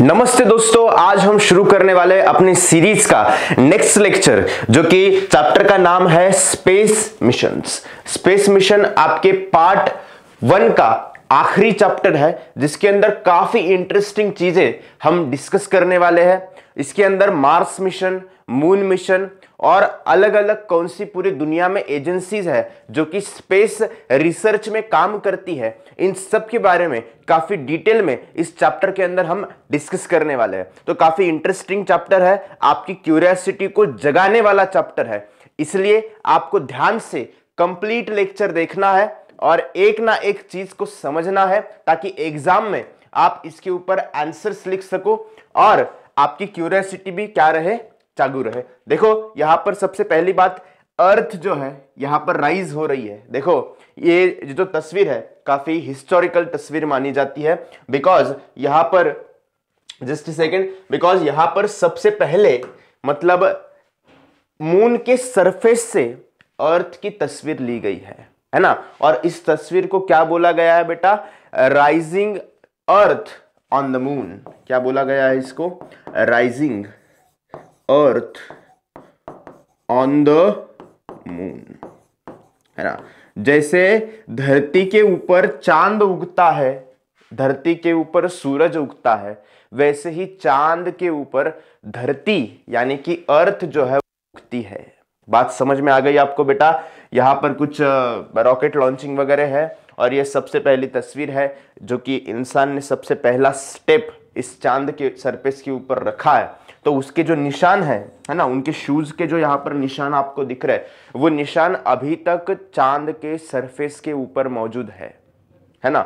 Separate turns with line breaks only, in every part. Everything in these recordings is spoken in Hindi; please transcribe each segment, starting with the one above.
नमस्ते दोस्तों आज हम शुरू करने वाले अपनी सीरीज का नेक्स्ट लेक्चर जो कि चैप्टर का नाम है स्पेस मिशन स्पेस मिशन आपके पार्ट वन का आखिरी चैप्टर है जिसके अंदर काफी इंटरेस्टिंग चीजें हम डिस्कस करने वाले हैं इसके अंदर मार्स मिशन मून मिशन और अलग अलग कौन सी पूरी दुनिया में एजेंसीज है जो कि स्पेस रिसर्च में काम करती है इन सब के बारे में काफ़ी डिटेल में इस चैप्टर के अंदर हम डिस्कस करने वाले हैं तो काफ़ी इंटरेस्टिंग चैप्टर है आपकी क्यूरियासिटी को जगाने वाला चैप्टर है इसलिए आपको ध्यान से कंप्लीट लेक्चर देखना है और एक ना एक चीज को समझना है ताकि एग्जाम में आप इसके ऊपर आंसर्स लिख सको और आपकी क्यूरियासिटी भी क्या रहे चालू रहे देखो यहां पर सबसे पहली बात अर्थ जो है यहां पर राइज हो रही है देखो ये जो तस्वीर है काफी हिस्टोरिकल तस्वीर मानी जाती है बिकॉज यहां पर जस्ट सेकेंड बिकॉज यहां पर सबसे पहले मतलब मून के सरफेस से अर्थ की तस्वीर ली गई है है ना और इस तस्वीर को क्या बोला गया है बेटा rising earth on the moon क्या बोला गया है इसको rising earth on the moon है ना जैसे धरती के ऊपर चांद उगता है धरती के ऊपर सूरज उगता है वैसे ही चांद के ऊपर धरती यानी कि अर्थ जो है उगती है बात समझ में आ गई आपको बेटा यहां पर कुछ रॉकेट लॉन्चिंग वगैरह है और यह सबसे पहली तस्वीर है जो कि इंसान ने सबसे पहला स्टेप इस चांद के सरफेस के ऊपर रखा है तो उसके जो निशान है है ना उनके शूज़ के जो यहाँ पर निशान आपको दिख रहे वो निशान अभी तक चांद के सरफेस के ऊपर मौजूद है है ना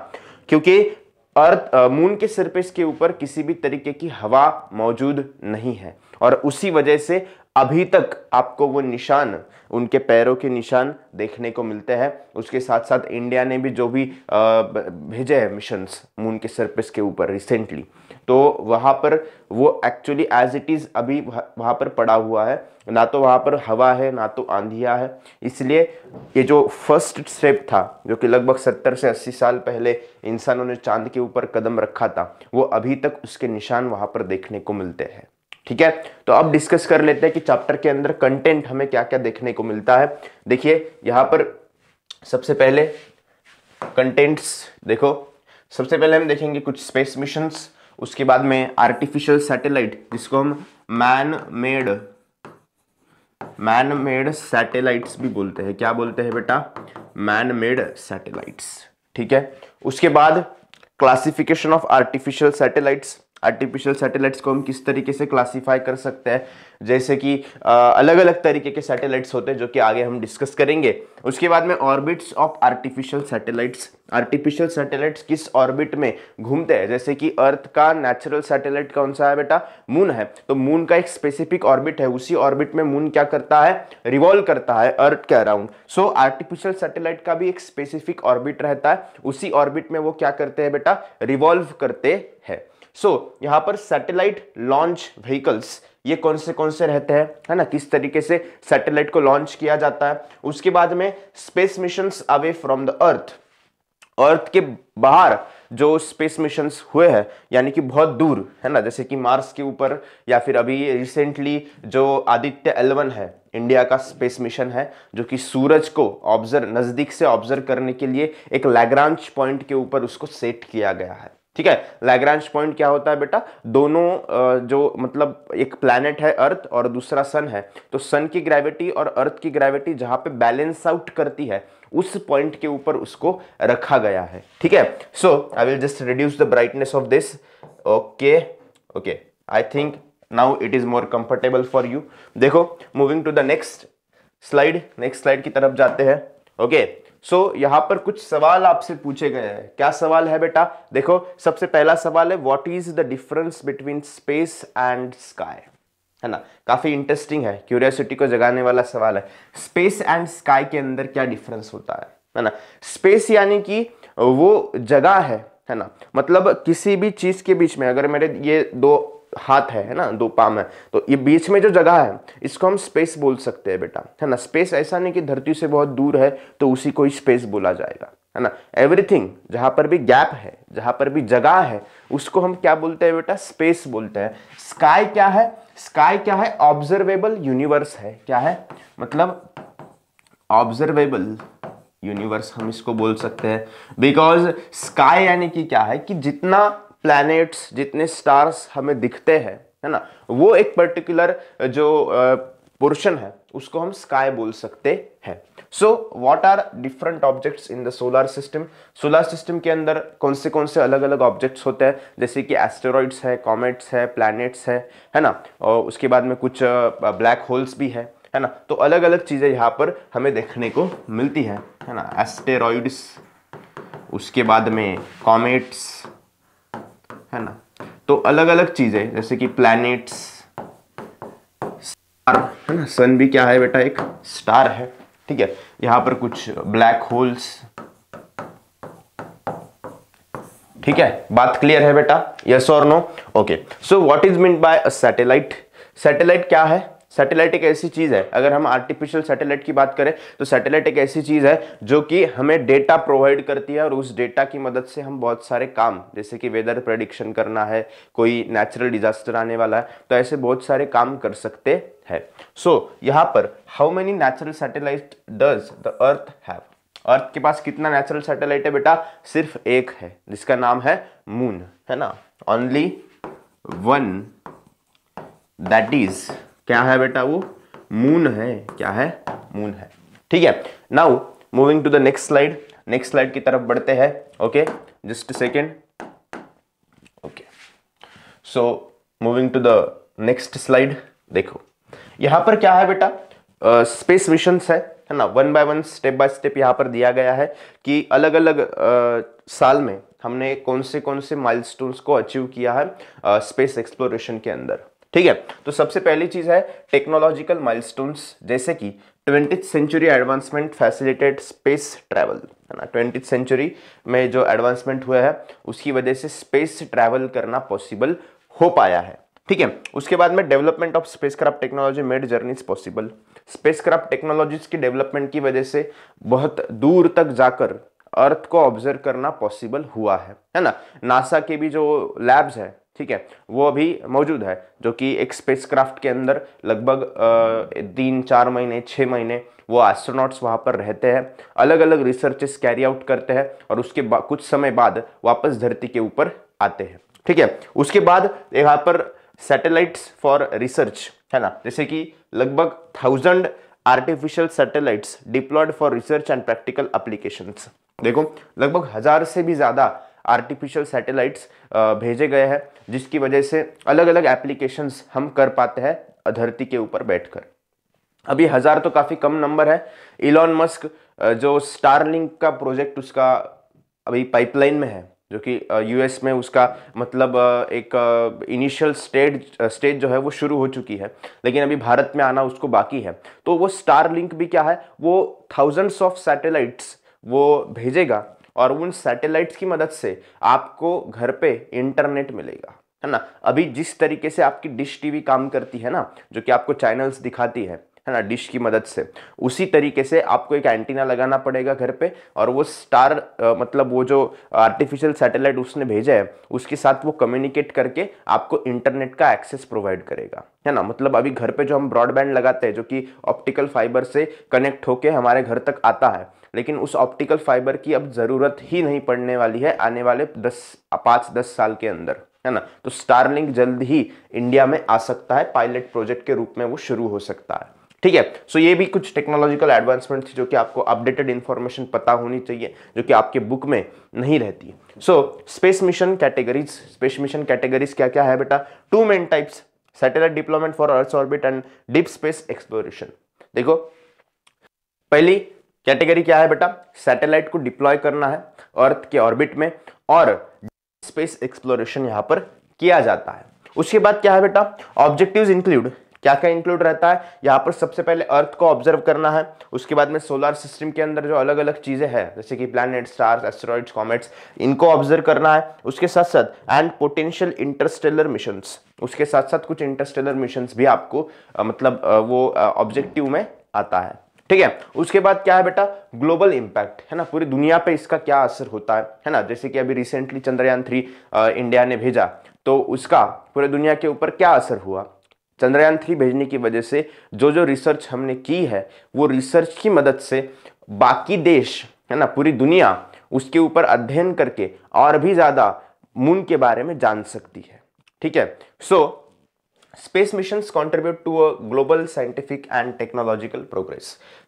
क्योंकि अर्थ मून के सरफेस के ऊपर किसी भी तरीके की हवा मौजूद नहीं है और उसी वजह से अभी तक आपको वो निशान उनके पैरों के निशान देखने को मिलते हैं उसके साथ साथ इंडिया ने भी जो भी भेजे हैं मिशंस मून के सरफेस के ऊपर रिसेंटली तो वहाँ पर वो एक्चुअली एज इट इज़ अभी वहाँ पर पड़ा हुआ है ना तो वहाँ पर हवा है ना तो आंधिया है इसलिए ये जो फर्स्ट स्टेप था जो कि लगभग 70 से 80 साल पहले इंसानों ने चांद के ऊपर कदम रखा था वो अभी तक उसके निशान वहाँ पर देखने को मिलते हैं ठीक है तो अब डिस्कस कर लेते हैं कि चैप्टर के अंदर कंटेंट हमें क्या क्या देखने को मिलता है देखिए यहाँ पर सबसे पहले कंटेंट्स देखो सबसे पहले हम देखेंगे कुछ स्पेस मिशंस उसके बाद में आर्टिफिशियल सैटेलाइट जिसको हम man made man made satellites भी बोलते हैं क्या बोलते हैं बेटा मैन मेड सैटेलाइट्स ठीक है उसके बाद classification of artificial satellites artificial satellites को हम किस तरीके से क्लासीफाई कर सकते हैं जैसे कि अलग अलग तरीके के सैटेलाइट्स होते हैं जो कि आगे हम डिस्कस करेंगे उसके बाद में orbits of artificial satellites artificial satellites किस ऑर्बिट में घूमते हैं जैसे कि अर्थ का नेचुरल सैटेलाइट कौन सा है बेटा मून है तो मून का एक स्पेसिफिक ऑर्बिट है उसी ऑर्बिट में मून क्या करता है रिवॉल्व करता है अर्थ के अराउंड सो आर्टिफिशियल सैटेलाइट का भी एक स्पेसिफिक ऑर्बिट रहता है उसी ऑर्बिट में वो क्या करते हैं बेटा रिवॉल्व करते हैं सो so, यहाँ पर सैटेलाइट लॉन्च व्हीकल्स ये कौन से कौन से रहते हैं है ना किस तरीके से सैटेलाइट को लॉन्च किया जाता है उसके बाद में space mission away from the earth earth के बाहर जो स्पेस मिशन हुए हैं यानी कि बहुत दूर है ना जैसे कि मार्स के ऊपर या फिर अभी रिसेंटली जो आदित्य एलवन है इंडिया का स्पेस मिशन है जो कि सूरज को ऑब्जर्व नज़दीक से ऑब्जर्व करने के लिए एक लैग्रांच पॉइंट के ऊपर उसको सेट किया गया है ठीक है लैग्रांश पॉइंट क्या होता है बेटा दोनों जो मतलब एक प्लैनेट है अर्थ और दूसरा सन है तो सन की ग्रेविटी और अर्थ की ग्रेविटी जहां पे बैलेंस आउट करती है उस पॉइंट के ऊपर उसको रखा गया है ठीक है so I will just reduce the brightness of this okay okay I think now it is more comfortable for you देखो moving to the next slide next slide की तरफ जाते हैं ओके okay. सो so, यहां पर कुछ सवाल आपसे पूछे गए हैं क्या सवाल है बेटा देखो सबसे पहला सवाल है what is the difference between space and sky है ना काफ़ी इंटरेस्टिंग है क्यूरियोसिटी को जगाने वाला सवाल है स्पेस एंड स्काई के अंदर क्या डिफरेंस होता है है ना स्पेस यानी कि वो जगह है है ना मतलब किसी भी चीज़ के बीच में अगर मेरे ये दो हाथ है है ना दो पाम है तो ये बीच में जो जगह है इसको हम स्पेस बोल सकते हैं बेटा है ना स्पेस ऐसा नहीं कि धरती से बहुत दूर है तो उसी को ही स्पेस बोला जाएगा है ना एवरीथिंग जहां पर भी गैप है जहां पर भी जगह है उसको हम क्या बोलते हैं बेटा स्पेस बोलते हैं स्काई क्या है स्काई क्या है ऑब्जर्वेबल यूनिवर्स है क्या है मतलब ऑब्जर्वेबल यूनिवर्स हम इसको बोल सकते हैं बिकॉज स्काई यानी कि क्या है कि जितना प्लैनेट्स जितने स्टार्स हमें दिखते हैं है ना वो एक पर्टिकुलर जो पोर्शन है उसको हम स्काई बोल सकते हैं so what are different objects in the solar system solar system के अंदर कौन से कौन से अलग अलग ऑब्जेक्ट्स होते हैं जैसे कि एस्टेरॉइड्स है कॉमेट्स है प्लैनेट्स है है ना और उसके बाद में कुछ ब्लैक होल्स भी है है ना तो अलग अलग चीज़ें यहाँ पर हमें देखने को मिलती है है ना एस्टेरॉइड्स उसके बाद में कॉमेट्स है ना तो अलग अलग चीज़ें जैसे कि प्लैनेट्स स्टार है ना सन भी क्या है बेटा एक स्टार है ठीक है यहां पर कुछ ब्लैक होल्स ठीक है बात क्लियर है बेटा यस और no okay so what is mean by a satellite satellite क्या है सैटेलाइट एक ऐसी चीज़ है अगर हम आर्टिफिशियल सैटेलाइट की बात करें तो सैटेलाइट एक ऐसी चीज़ है जो कि हमें डेटा प्रोवाइड करती है और उस डेटा की मदद से हम बहुत सारे काम जैसे कि वेदर प्रडिक्शन करना है कोई नेचुरल डिजास्टर आने वाला है तो ऐसे बहुत सारे काम कर सकते हैं सो so, यहाँ पर how many natural satellite does the earth have earth के पास कितना नेचुरल सैटेलाइट है बेटा सिर्फ एक है जिसका नाम है मून है ना ओनली वन दैट इज क्या है बेटा वो मून है क्या है मून है ठीक है now moving to the next slide next slide की तरफ बढ़ते हैं okay just second okay so moving to the next slide देखो यहां पर क्या है बेटा स्पेस uh, मिशन है है ना one by one step by step यहाँ पर दिया गया है कि अलग अलग uh, साल में हमने कौन से कौन से माइलस्टोन्स को अचीव किया है स्पेस uh, एक्सप्लोरेशन के अंदर ठीक है तो सबसे पहली चीज है टेक्नोलॉजिकल माइलस्टोन्स जैसे कि twenty century advancement facilitated space travel है ना ट्वेंटी सेंचुरी में जो एडवांसमेंट हुआ है उसकी वजह से स्पेस ट्रैवल करना पॉसिबल हो पाया है ठीक है उसके बाद में development of spacecraft technology made journeys possible spacecraft technologies की डेवलपमेंट की वजह से बहुत दूर तक जाकर अर्थ को ऑब्जर्व करना पॉसिबल हुआ है है ना नासा के भी जो लैब्स है ठीक है वो अभी मौजूद है जो कि एक स्पेसक्राफ्ट के अंदर लगभग तीन चार महीने छः महीने वो एस्ट्रोनॉट्स वहाँ पर रहते हैं अलग अलग रिसर्चेस कैरी आउट करते हैं और उसके कुछ समय बाद वापस धरती के ऊपर आते हैं ठीक है उसके बाद यहाँ पर सैटेलाइट्स फॉर रिसर्च है ना जैसे कि लगभग thousand artificial satellites deployed for research and practical application देखो लगभग हजार से भी ज़्यादा आर्टिफिशियल सैटेलाइट्स भेजे गए हैं जिसकी वजह से अलग अलग एप्लीकेशंस हम कर पाते हैं धरती के ऊपर बैठकर अभी हज़ार तो काफ़ी कम नंबर है इलॉन मस्क जो स्टारलिंक का प्रोजेक्ट उसका अभी पाइपलाइन में है जो कि यूएस में उसका मतलब एक इनिशियल स्टेज स्टेज जो है वो शुरू हो चुकी है लेकिन अभी भारत में आना उसको बाकी है तो वो स्टार लिंक भी क्या है वो थाउजेंड्स ऑफ सैटेलाइट्स वो भेजेगा और उन सैटेलाइट्स की मदद से आपको घर पे इंटरनेट मिलेगा है ना अभी जिस तरीके से आपकी डिश टीवी काम करती है ना जो कि आपको चैनल्स दिखाती है है ना डिश की मदद से उसी तरीके से आपको एक एंटीना लगाना पड़ेगा घर पे और वो स्टार आ, मतलब वो जो आर्टिफिशियल सैटेलाइट उसने भेजा है उसके साथ वो कम्युनिकेट करके आपको इंटरनेट का एक्सेस प्रोवाइड करेगा है ना मतलब अभी घर पे जो हम ब्रॉडबैंड लगाते हैं जो कि ऑप्टिकल फाइबर से कनेक्ट होके हमारे घर तक आता है लेकिन उस ऑप्टिकल फाइबर की अब ज़रूरत ही नहीं पड़ने वाली है आने वाले दस पाँच दस साल के अंदर है ना तो स्टारलिंक जल्द ही इंडिया में आ सकता है पायलट प्रोजेक्ट के रूप में वो शुरू हो सकता है ठीक है सो ये भी कुछ टेक्नोलॉजिकल एडवांसमेंट थी जो कि आपको अपडेटेड इन्फॉर्मेशन पता होनी चाहिए जो कि आपके बुक में नहीं रहती है so space mission categories space mission categories क्या क्या है बेटा two main types satellite deployment for earth orbit and deep space exploration देखो पहली कैटेगरी क्या है बेटा सैटेलाइट को डिप्लॉय करना है अर्थ के ऑर्बिट में और स्पेस एक्सप्लोरेशन यहाँ पर किया जाता है उसके बाद क्या है बेटा ऑब्जेक्टिव इंक्लूड क्या क्या इंक्लूड रहता है यहाँ पर सबसे पहले अर्थ को ऑब्जर्व करना है उसके बाद में सोलर सिस्टम के अंदर जो अलग अलग चीज़ें हैं जैसे कि प्लैनेट स्टार्स एस्ट्रॉइड्स कॉमेट्स इनको ऑब्जर्व करना है उसके साथ साथ एंड पोटेंशियल इंटरस्टेलर मिशंस उसके साथ साथ कुछ इंटरस्टेलर मिशंस भी आपको मतलब वो ऑब्जेक्टिव में आता है ठीक है उसके बाद क्या है बेटा ग्लोबल इंपैक्ट है ना पूरी दुनिया पे इसका क्या असर होता है है ना जैसे कि अभी रिसेंटली चंद्रयान थ्री इंडिया ने भेजा तो उसका पूरे दुनिया के ऊपर क्या असर हुआ चंद्रयान थ्री भेजने की वजह से जो जो रिसर्च हमने की है वो रिसर्च की मदद से बाकी देश है ना पूरी दुनिया उसके ऊपर अध्ययन करके और भी ज़्यादा मून के बारे में जान सकती है ठीक है so so, space mission contribute to a global scientific and technological progress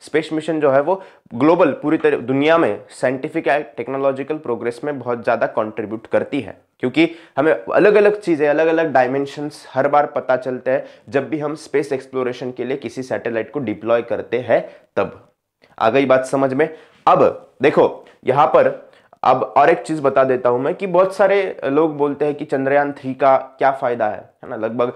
space mission जो है वो ग्लोबल पूरी तरह दुनिया में साइंटिफिक एंड टेक्नोलॉजिकल प्रोग्रेस में बहुत ज़्यादा कॉन्ट्रीब्यूट करती है क्योंकि हमें अलग अलग चीज़ें अलग अलग डायमेंशंस हर बार पता चलते हैं जब भी हम स्पेस एक्सप्लोरेशन के लिए किसी सैटेलाइट को डिप्लॉय करते हैं तब आ गई बात समझ में अब देखो यहाँ पर अब और एक चीज़ बता देता हूँ मैं कि बहुत सारे लोग बोलते हैं कि चंद्रयान थ्री का क्या फ़ायदा है है ना लगभग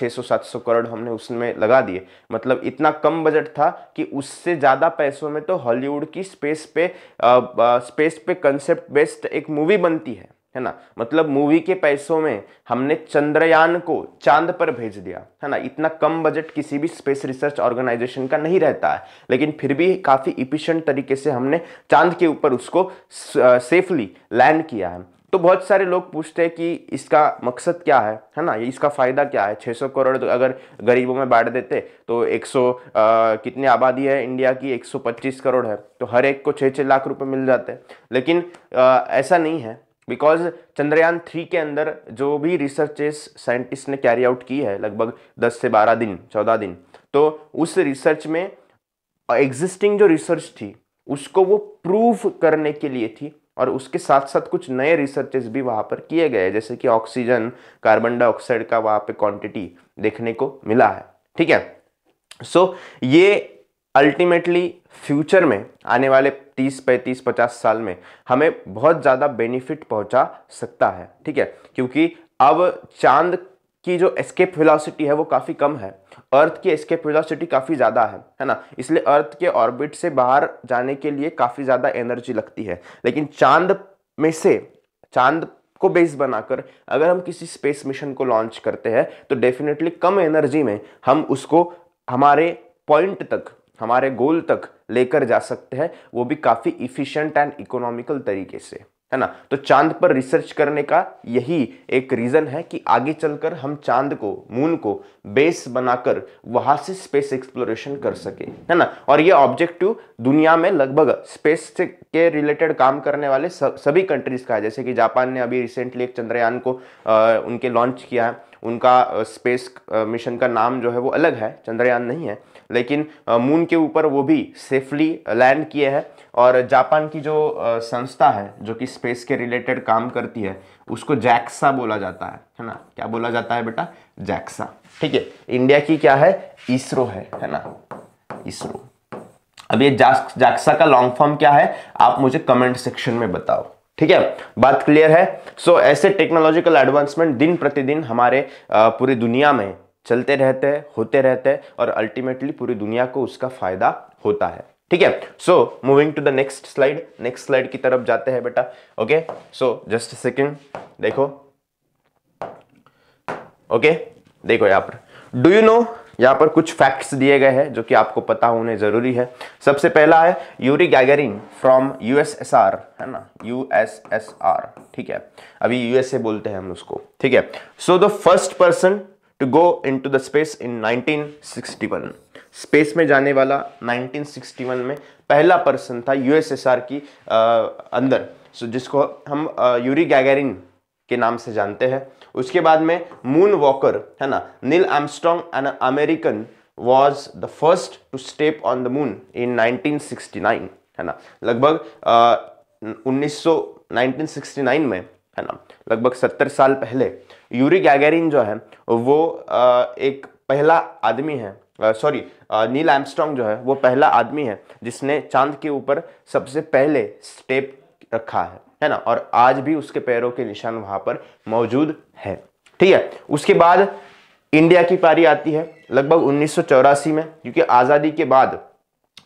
600-700 करोड़ हमने उसमें लगा दिए मतलब इतना कम बजट था कि उससे ज़्यादा पैसों में तो हॉलीवुड की स्पेस पे आ, आ, स्पेस पे कंसेप्ट बेस्ड एक मूवी बनती है है ना मतलब मूवी के पैसों में हमने चंद्रयान को चांद पर भेज दिया है ना इतना कम बजट किसी भी स्पेस रिसर्च ऑर्गेनाइजेशन का नहीं रहता है लेकिन फिर भी काफ़ी इफिशियंट तरीके से हमने चांद के ऊपर उसको सेफली लैंड किया है तो बहुत सारे लोग पूछते हैं कि इसका मकसद क्या है है ना इसका फ़ायदा क्या है 600 करोड़ तो अगर गरीबों में बांट देते तो 100 आ, कितनी आबादी है इंडिया की 125 करोड़ है तो हर एक को छः छः लाख रुपए मिल जाते लेकिन आ, ऐसा नहीं है बिकॉज चंद्रयान थ्री के अंदर जो भी रिसर्चेस साइंटिस्ट ने कैरी आउट की है लगभग 10 से 12 दिन 14 दिन तो उस रिसर्च में एग्जिस्टिंग जो रिसर्च थी उसको वो प्रूव करने के लिए थी और उसके साथ साथ कुछ नए रिसर्चेस भी वहाँ पर किए गए जैसे कि ऑक्सीजन कार्बन डाइऑक्साइड का वहाँ पे क्वांटिटी देखने को मिला है ठीक है सो so, ये अल्टीमेटली फ्यूचर में आने वाले तीस पैंतीस पचास साल में हमें बहुत ज़्यादा बेनिफिट पहुंचा सकता है ठीक है क्योंकि अब चांद की जो एस्केप वेलोसिटी है वो काफ़ी कम है अर्थ की एस्केप वेलोसिटी काफ़ी ज़्यादा है है ना इसलिए अर्थ के ऑर्बिट से बाहर जाने के लिए काफ़ी ज़्यादा एनर्जी लगती है लेकिन चांद में से चांद को बेस बनाकर अगर हम किसी स्पेस मिशन को लॉन्च करते हैं तो डेफिनेटली कम एनर्जी में हम उसको हमारे पॉइंट तक हमारे गोल तक लेकर जा सकते हैं वो भी काफ़ी इफिशियंट एंड इकोनॉमिकल तरीके से है ना तो चांद पर रिसर्च करने का यही एक रीज़न है कि आगे चलकर हम चांद को मून को बेस बनाकर वहां से स्पेस एक्सप्लोरेशन कर सके है ना और ये ऑब्जेक्टिव दुनिया में लगभग स्पेस से के रिलेटेड काम करने वाले सभी कंट्रीज़ का है जैसे कि जापान ने अभी रिसेंटली एक चंद्रयान को आ, उनके लॉन्च किया है उनका स्पेस मिशन का नाम जो है वो अलग है चंद्रयान नहीं है लेकिन मून के ऊपर वो भी सेफली लैंड किए हैं और जापान की जो संस्था है जो कि स्पेस के रिलेटेड काम करती है उसको जैक्सा बोला जाता है है ना क्या बोला जाता है बेटा जैक्सा ठीक है इंडिया की क्या है इसरो है है ना इसरो अब ये जैक्सा का लॉन्ग फॉर्म क्या है आप मुझे कमेंट सेक्शन में बताओ ठीक है बात क्लियर है सो so, ऐसे टेक्नोलॉजिकल एडवांसमेंट दिन प्रतिदिन हमारे पूरी दुनिया में चलते रहते हैं होते रहते हैं और अल्टीमेटली पूरी दुनिया को उसका फायदा होता है ठीक है so moving to the next slide next slide की तरफ जाते हैं बेटा ओके सो जस्ट सेकेंड देखो ओके okay? देखो यहां पर डू यू नो यहाँ पर कुछ फैक्ट्स दिए गए हैं जो कि आपको पता होने ज़रूरी है सबसे पहला है यूरी गैगरिन फ्रॉम यूएसएसआर है ना यूएसएसआर ठीक है अभी यूएसए बोलते हैं हम उसको ठीक है so the first person to go in to the space in nineteen space में जाने वाला 1961 में पहला पर्सन था यूएसएसआर की आ, अंदर सो जिसको हम आ, यूरी गैगरिन के नाम से जानते हैं उसके बाद में मून वॉकर है ना Neil Armstrong an American was the first to step on the moon in nineteen है ना लगभग उन्नीस 1969 में है ना लगभग सत्तर साल पहले यूरी गैगेरिन जो है वो आ, एक पहला आदमी है सॉरी नील एम्स्ट्रॉन्ग जो है वो पहला आदमी है जिसने चांद के ऊपर सबसे पहले स्टेप रखा है है ना और आज भी उसके पैरों के निशान वहां पर मौजूद है ठीक है उसके बाद इंडिया की पारी आती है लगभग उन्नीस में क्योंकि आज़ादी के बाद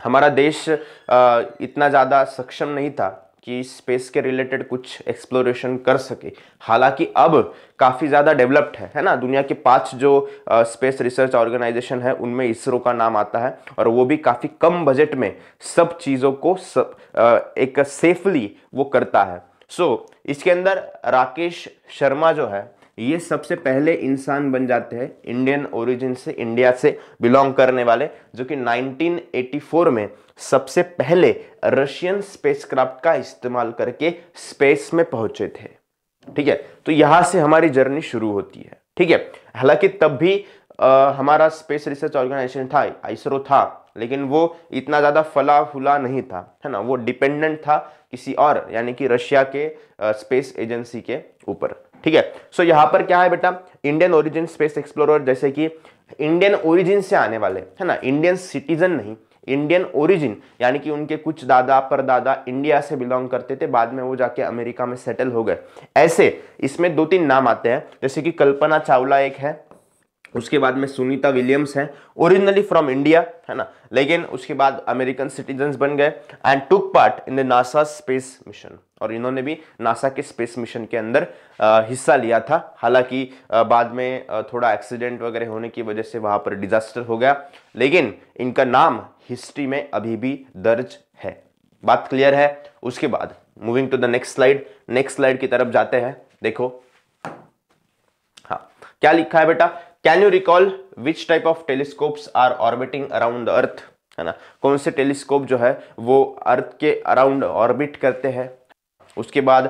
हमारा देश इतना ज़्यादा सक्षम नहीं था कि स्पेस के रिलेटेड कुछ एक्सप्लोरेशन कर सके हालांकि अब काफ़ी ज़्यादा डेवलप्ड है है ना दुनिया के पांच जो स्पेस रिसर्च ऑर्गेनाइजेशन है उनमें इसरो का नाम आता है और वो भी काफ़ी कम बजट में सब चीज़ों को सब आ, एक सेफली वो करता है सो so, इसके अंदर राकेश शर्मा जो है ये सबसे पहले इंसान बन जाते हैं इंडियन ओरिजिन से इंडिया से बिलोंग करने वाले जो कि 1984 में सबसे पहले रशियन स्पेसक्राफ्ट का इस्तेमाल करके स्पेस में पहुंचे थे ठीक है तो यहां से हमारी जर्नी शुरू होती है ठीक है हालांकि तब भी आ, हमारा स्पेस रिसर्च ऑर्गेनाइजेशन था आइसरो था लेकिन वो इतना ज़्यादा फला फुला नहीं था है ना वो डिपेंडेंट था किसी और यानी कि रशिया के आ, स्पेस एजेंसी के ऊपर ठीक है सो so, यहाँ पर क्या है बेटा इंडियन ओरिजिन स्पेस एक्सप्लोरर जैसे कि इंडियन ओरिजिन से आने वाले है ना इंडियन सिटीजन नहीं इंडियन ओरिजिन यानी कि उनके कुछ दादा परदादा इंडिया से बिलोंग करते थे बाद में वो जाके अमेरिका में सेटल हो गए ऐसे इसमें दो तीन नाम आते हैं जैसे कि कल्पना चावला एक है उसके बाद में सुनीता विलियम्स हैं ओरिजिनली फ्रॉम इंडिया है ना लेकिन उसके बाद अमेरिकन सिटीजन बन गए and took part in the NASA space mission और इन्होंने भी नासा के स्पेस मिशन के अंदर आ, हिस्सा लिया था हालांकि बाद में थोड़ा एक्सीडेंट वगैरह होने की वजह से वहाँ पर डिजास्टर हो गया लेकिन इनका नाम हिस्ट्री में अभी भी दर्ज है बात क्लियर है उसके बाद moving to the next slide next slide की तरफ जाते हैं देखो हाँ क्या लिखा है बेटा can you recall which type of telescopes are orbiting around earth है ना कौन से टेलीस्कोप जो है वो अर्थ के अराउंड ऑर्बिट करते हैं उसके बाद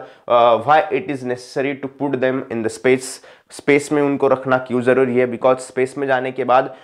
why it is necessary to put them in the space space में उनको रखना क्यों ज़रूरी है बिकॉज स्पेस में जाने के बाद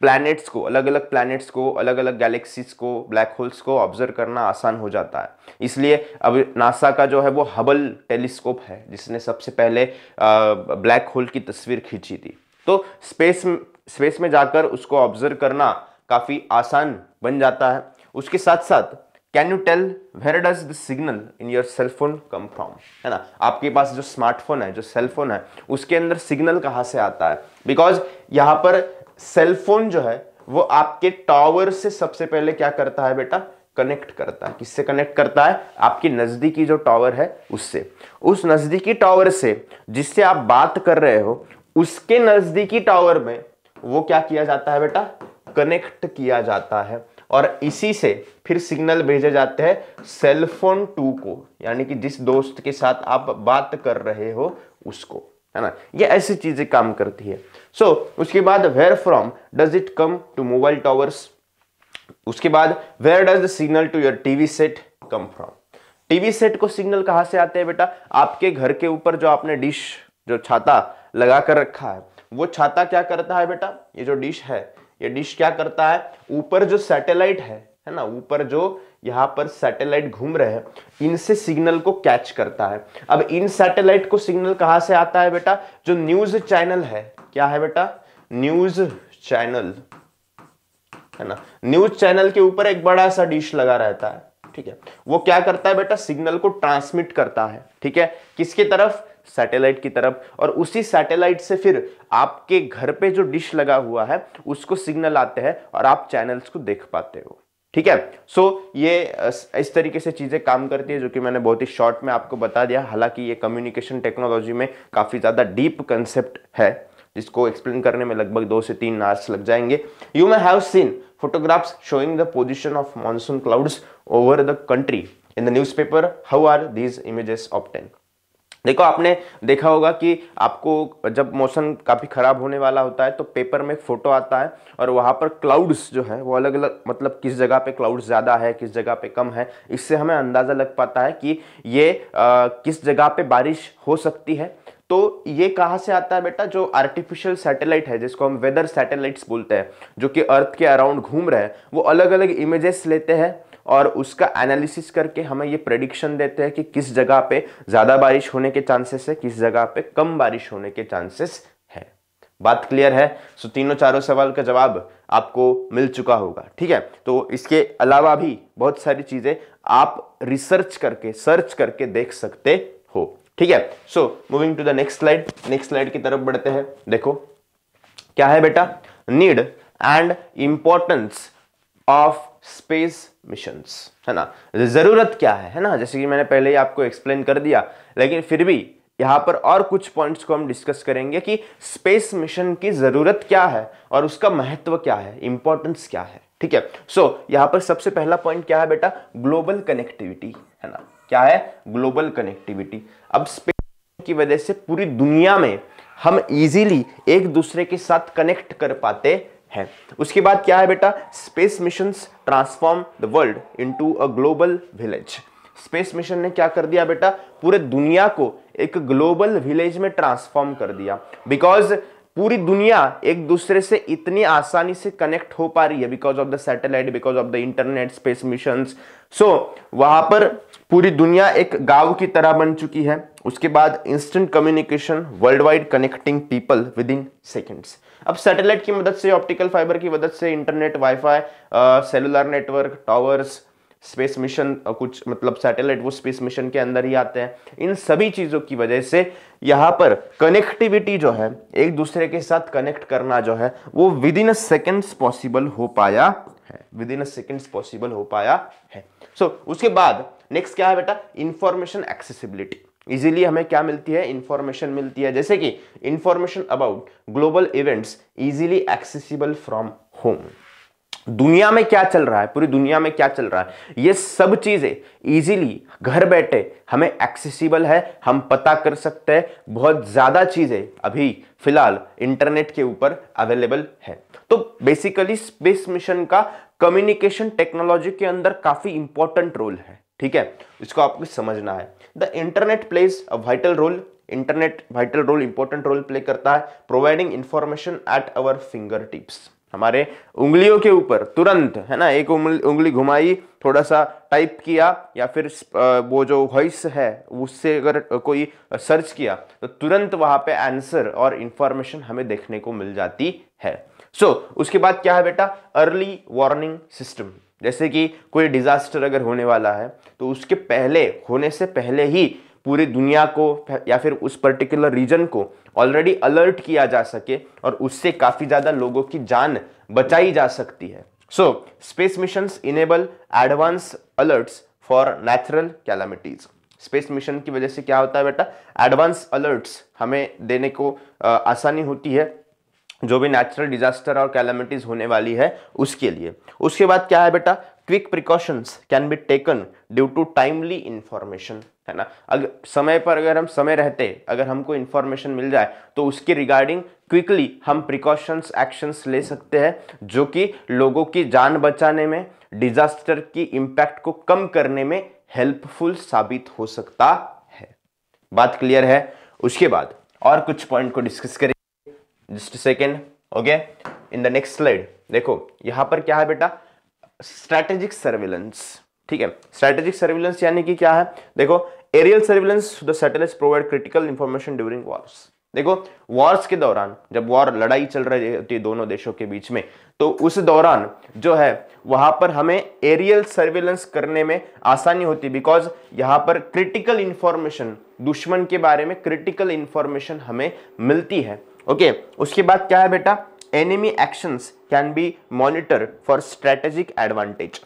प्लैनेट्स को अलग अलग प्लैनेट्स को अलग अलग गैलेक्सीज को ब्लैक होल्स को ऑब्जर्व करना आसान हो जाता है इसलिए अब नासा का जो है वो हबल टेलीस्कोप है जिसने सबसे पहले ब्लैक होल की तस्वीर खींची थी तो स्पेस स्पेस में जाकर उसको ऑब्जर्व करना काफ़ी आसान बन जाता है उसके साथ साथ can you tell where does the signal in your cellphone come from है ना आपके पास जो स्मार्टफोन है जो सेलफोन है उसके अंदर सिग्नल कहाँ से आता है बिकॉज यहाँ पर सेलफोन जो है वो आपके टावर से सबसे पहले क्या करता है बेटा कनेक्ट करता है किससे कनेक्ट करता है आपकी नज़दीकी जो टावर है उससे उस नज़दीकी टावर से जिससे आप बात कर रहे हो उसके नजदीकी टावर में वो क्या किया जाता है बेटा कनेक्ट किया जाता है और इसी से फिर सिग्नल भेजे जाते हैं सेलफोन टू को यानी कि जिस दोस्त के साथ आप बात कर रहे हो उसको है ना ये ऐसी चीजें काम करती है सो so, उसके बाद where from does it come to mobile towers उसके बाद where does the signal to your TV set come from TV set को सिग्नल कहां से आते हैं बेटा आपके घर के ऊपर जो आपने डिश जो छाता लगा कर रखा है वो छाता क्या करता है बेटा ये जो डिश है ये डिश क्या करता है ऊपर जो सैटेलाइट है है ना ऊपर जो यहाँ पर सैटेलाइट घूम रहे हैं इनसे सिग्नल को कैच करता है अब इन सैटेलाइट को सिग्नल कहाँ से आता है बेटा जो न्यूज चैनल है क्या है बेटा न्यूज चैनल है ना न्यूज चैनल के ऊपर एक बड़ा सा डिश लगा रहता है ठीक है वो क्या करता है बेटा सिग्नल को ट्रांसमिट करता है ठीक है किसकी तरफ सैटेलाइट की तरफ और उसी सैटेलाइट से फिर आपके घर पे जो डिश लगा हुआ है उसको सिग्नल आते हैं और आप चैनल्स को देख पाते हो ठीक है सो so, ये इस तरीके से चीज़ें काम करती है जो कि मैंने बहुत ही शॉर्ट में आपको बता दिया हालांकि ये कम्युनिकेशन टेक्नोलॉजी में काफ़ी ज़्यादा डीप कंसेप्ट है जिसको एक्सप्लेन करने में लगभग दो से तीन आर्स लग जाएंगे you may have seen photographs showing the position of monsoon clouds over the country in the newspaper how are these images obtained देखो आपने देखा होगा कि आपको जब मौसम काफ़ी ख़राब होने वाला होता है तो पेपर में फ़ोटो आता है और वहाँ पर क्लाउड्स जो है वो अलग अलग मतलब किस जगह पे क्लाउड्स ज़्यादा है किस जगह पे कम है इससे हमें अंदाज़ा लग पाता है कि ये आ, किस जगह पे बारिश हो सकती है तो ये कहाँ से आता है बेटा जो आर्टिफिशियल सैटेलाइट है जिसको हम वेदर सैटेलाइट्स बोलते हैं जो कि अर्थ के अराउंड घूम रहे हैं वो अलग अलग इमेजेस लेते हैं और उसका एनालिसिस करके हमें ये प्रडिक्शन देते हैं कि किस जगह पे ज़्यादा बारिश होने के चांसेस है किस जगह पे कम बारिश होने के चांसेस है बात क्लियर है सो तीनों चारों सवाल का जवाब आपको मिल चुका होगा ठीक है तो इसके अलावा भी बहुत सारी चीज़ें आप रिसर्च करके सर्च करके देख सकते हो ठीक है so moving to the next slide next slide की तरफ बढ़ते हैं देखो क्या है बेटा need and importance of space missions है ना तो ज़रूरत क्या है है ना जैसे कि मैंने पहले ही आपको एक्सप्लेन कर दिया लेकिन फिर भी यहाँ पर और कुछ पॉइंट्स को हम डिस्कस करेंगे कि स्पेस मिशन की ज़रूरत क्या है और उसका महत्व क्या है इंपॉर्टेंस क्या है ठीक है सो so, यहाँ पर सबसे पहला पॉइंट क्या है बेटा ग्लोबल कनेक्टिविटी है ना क्या है ग्लोबल कनेक्टिविटी अब स्पेस की वजह से पूरी दुनिया में हम इजीली एक दूसरे के साथ कनेक्ट कर पाते है उसके बाद क्या है बेटा space mission transform the world to a global village space mission ने क्या कर दिया बेटा पूरे दुनिया को एक ग्लोबल विलेज में ट्रांसफॉर्म कर दिया बिकॉज पूरी दुनिया एक दूसरे से इतनी आसानी से कनेक्ट हो पा रही है because of the satellite because of the internet space mission so वहां पर पूरी दुनिया एक गांव की तरह बन चुकी है उसके बाद instant communication world wide connecting people within seconds अब सैटेलाइट की मदद से ऑप्टिकल फाइबर की मदद से internet wifi cellular network towers space mission कुछ मतलब सैटेलाइट वो स्पेस मिशन के अंदर ही आते हैं इन सभी चीज़ों की वजह से यहाँ पर कनेक्टिविटी जो है एक दूसरे के साथ कनेक्ट करना जो है वो within a seconds possible हो पाया है within a seconds possible हो पाया है सो so, उसके बाद नेक्स्ट क्या है बेटा इंफॉर्मेशन एक्सेसिबिलिटी इजीली हमें क्या मिलती है इंफॉर्मेशन मिलती है जैसे कि information about global events easily accessible from home दुनिया में क्या चल रहा है पूरी दुनिया में क्या चल रहा है ये सब चीज़ें इजीली घर बैठे हमें एक्सेसिबल है हम पता कर सकते हैं बहुत ज़्यादा चीज़ें अभी फिलहाल इंटरनेट के ऊपर अवेलेबल है तो बेसिकली स्पेस मिशन का कम्युनिकेशन टेक्नोलॉजी के अंदर काफ़ी इंपॉर्टेंट रोल है ठीक है इसको आपको समझना है the internet plays a vital role internet vital role important role play करता है providing information at our fingertips हमारे उंगलियों के ऊपर तुरंत है ना एक उंगली घुमाई थोड़ा सा टाइप किया या फिर वो जो वॉइस है उससे अगर कोई सर्च किया तो तुरंत वहां पे आंसर और इंफॉर्मेशन हमें देखने को मिल जाती है सो so, उसके बाद क्या है बेटा अर्ली वार्निंग सिस्टम जैसे कि कोई डिज़ास्टर अगर होने वाला है तो उसके पहले होने से पहले ही पूरी दुनिया को या फिर उस पर्टिकुलर रीजन को ऑलरेडी अलर्ट किया जा सके और उससे काफ़ी ज़्यादा लोगों की जान बचाई जा सकती है so space mission enable advance alerts for natural calamities space mission की वजह से क्या होता है बेटा एडवांस अलर्ट्स हमें देने को आसानी होती है जो भी नेचुरल डिजास्टर और कैलमिटीज होने वाली है उसके लिए उसके बाद क्या है बेटा quick precautions can be taken due to timely information है ना अगर समय पर अगर हम समय रहते अगर हमको इंफॉर्मेशन मिल जाए तो उसके रिगार्डिंग क्विकली हम प्रिकॉशंस एक्शंस ले सकते हैं जो कि लोगों की जान बचाने में डिजास्टर की इम्पैक्ट को कम करने में हेल्पफुल साबित हो सकता है बात क्लियर है उसके बाद और कुछ पॉइंट को डिस्कस करें just second okay in the next slide देखो यहां पर क्या है बेटा स्ट्रैटेजिक सर्विलेंस ठीक है स्ट्रैटेजिक सर्विलेंस यानी कि क्या है देखो aerial surveillance the satellite provide critical information during wars देखो वॉर्स के दौरान जब वॉर लड़ाई चल रही होती है दोनों देशों के बीच में तो उस दौरान जो है वहां पर हमें एरियल सर्विलेंस करने में आसानी होती है बिकॉज यहां पर क्रिटिकल इंफॉर्मेशन दुश्मन के बारे में क्रिटिकल इंफॉर्मेशन हमें मिलती है ओके उसके बाद क्या है बेटा enemy action can be monitor for strategic advantage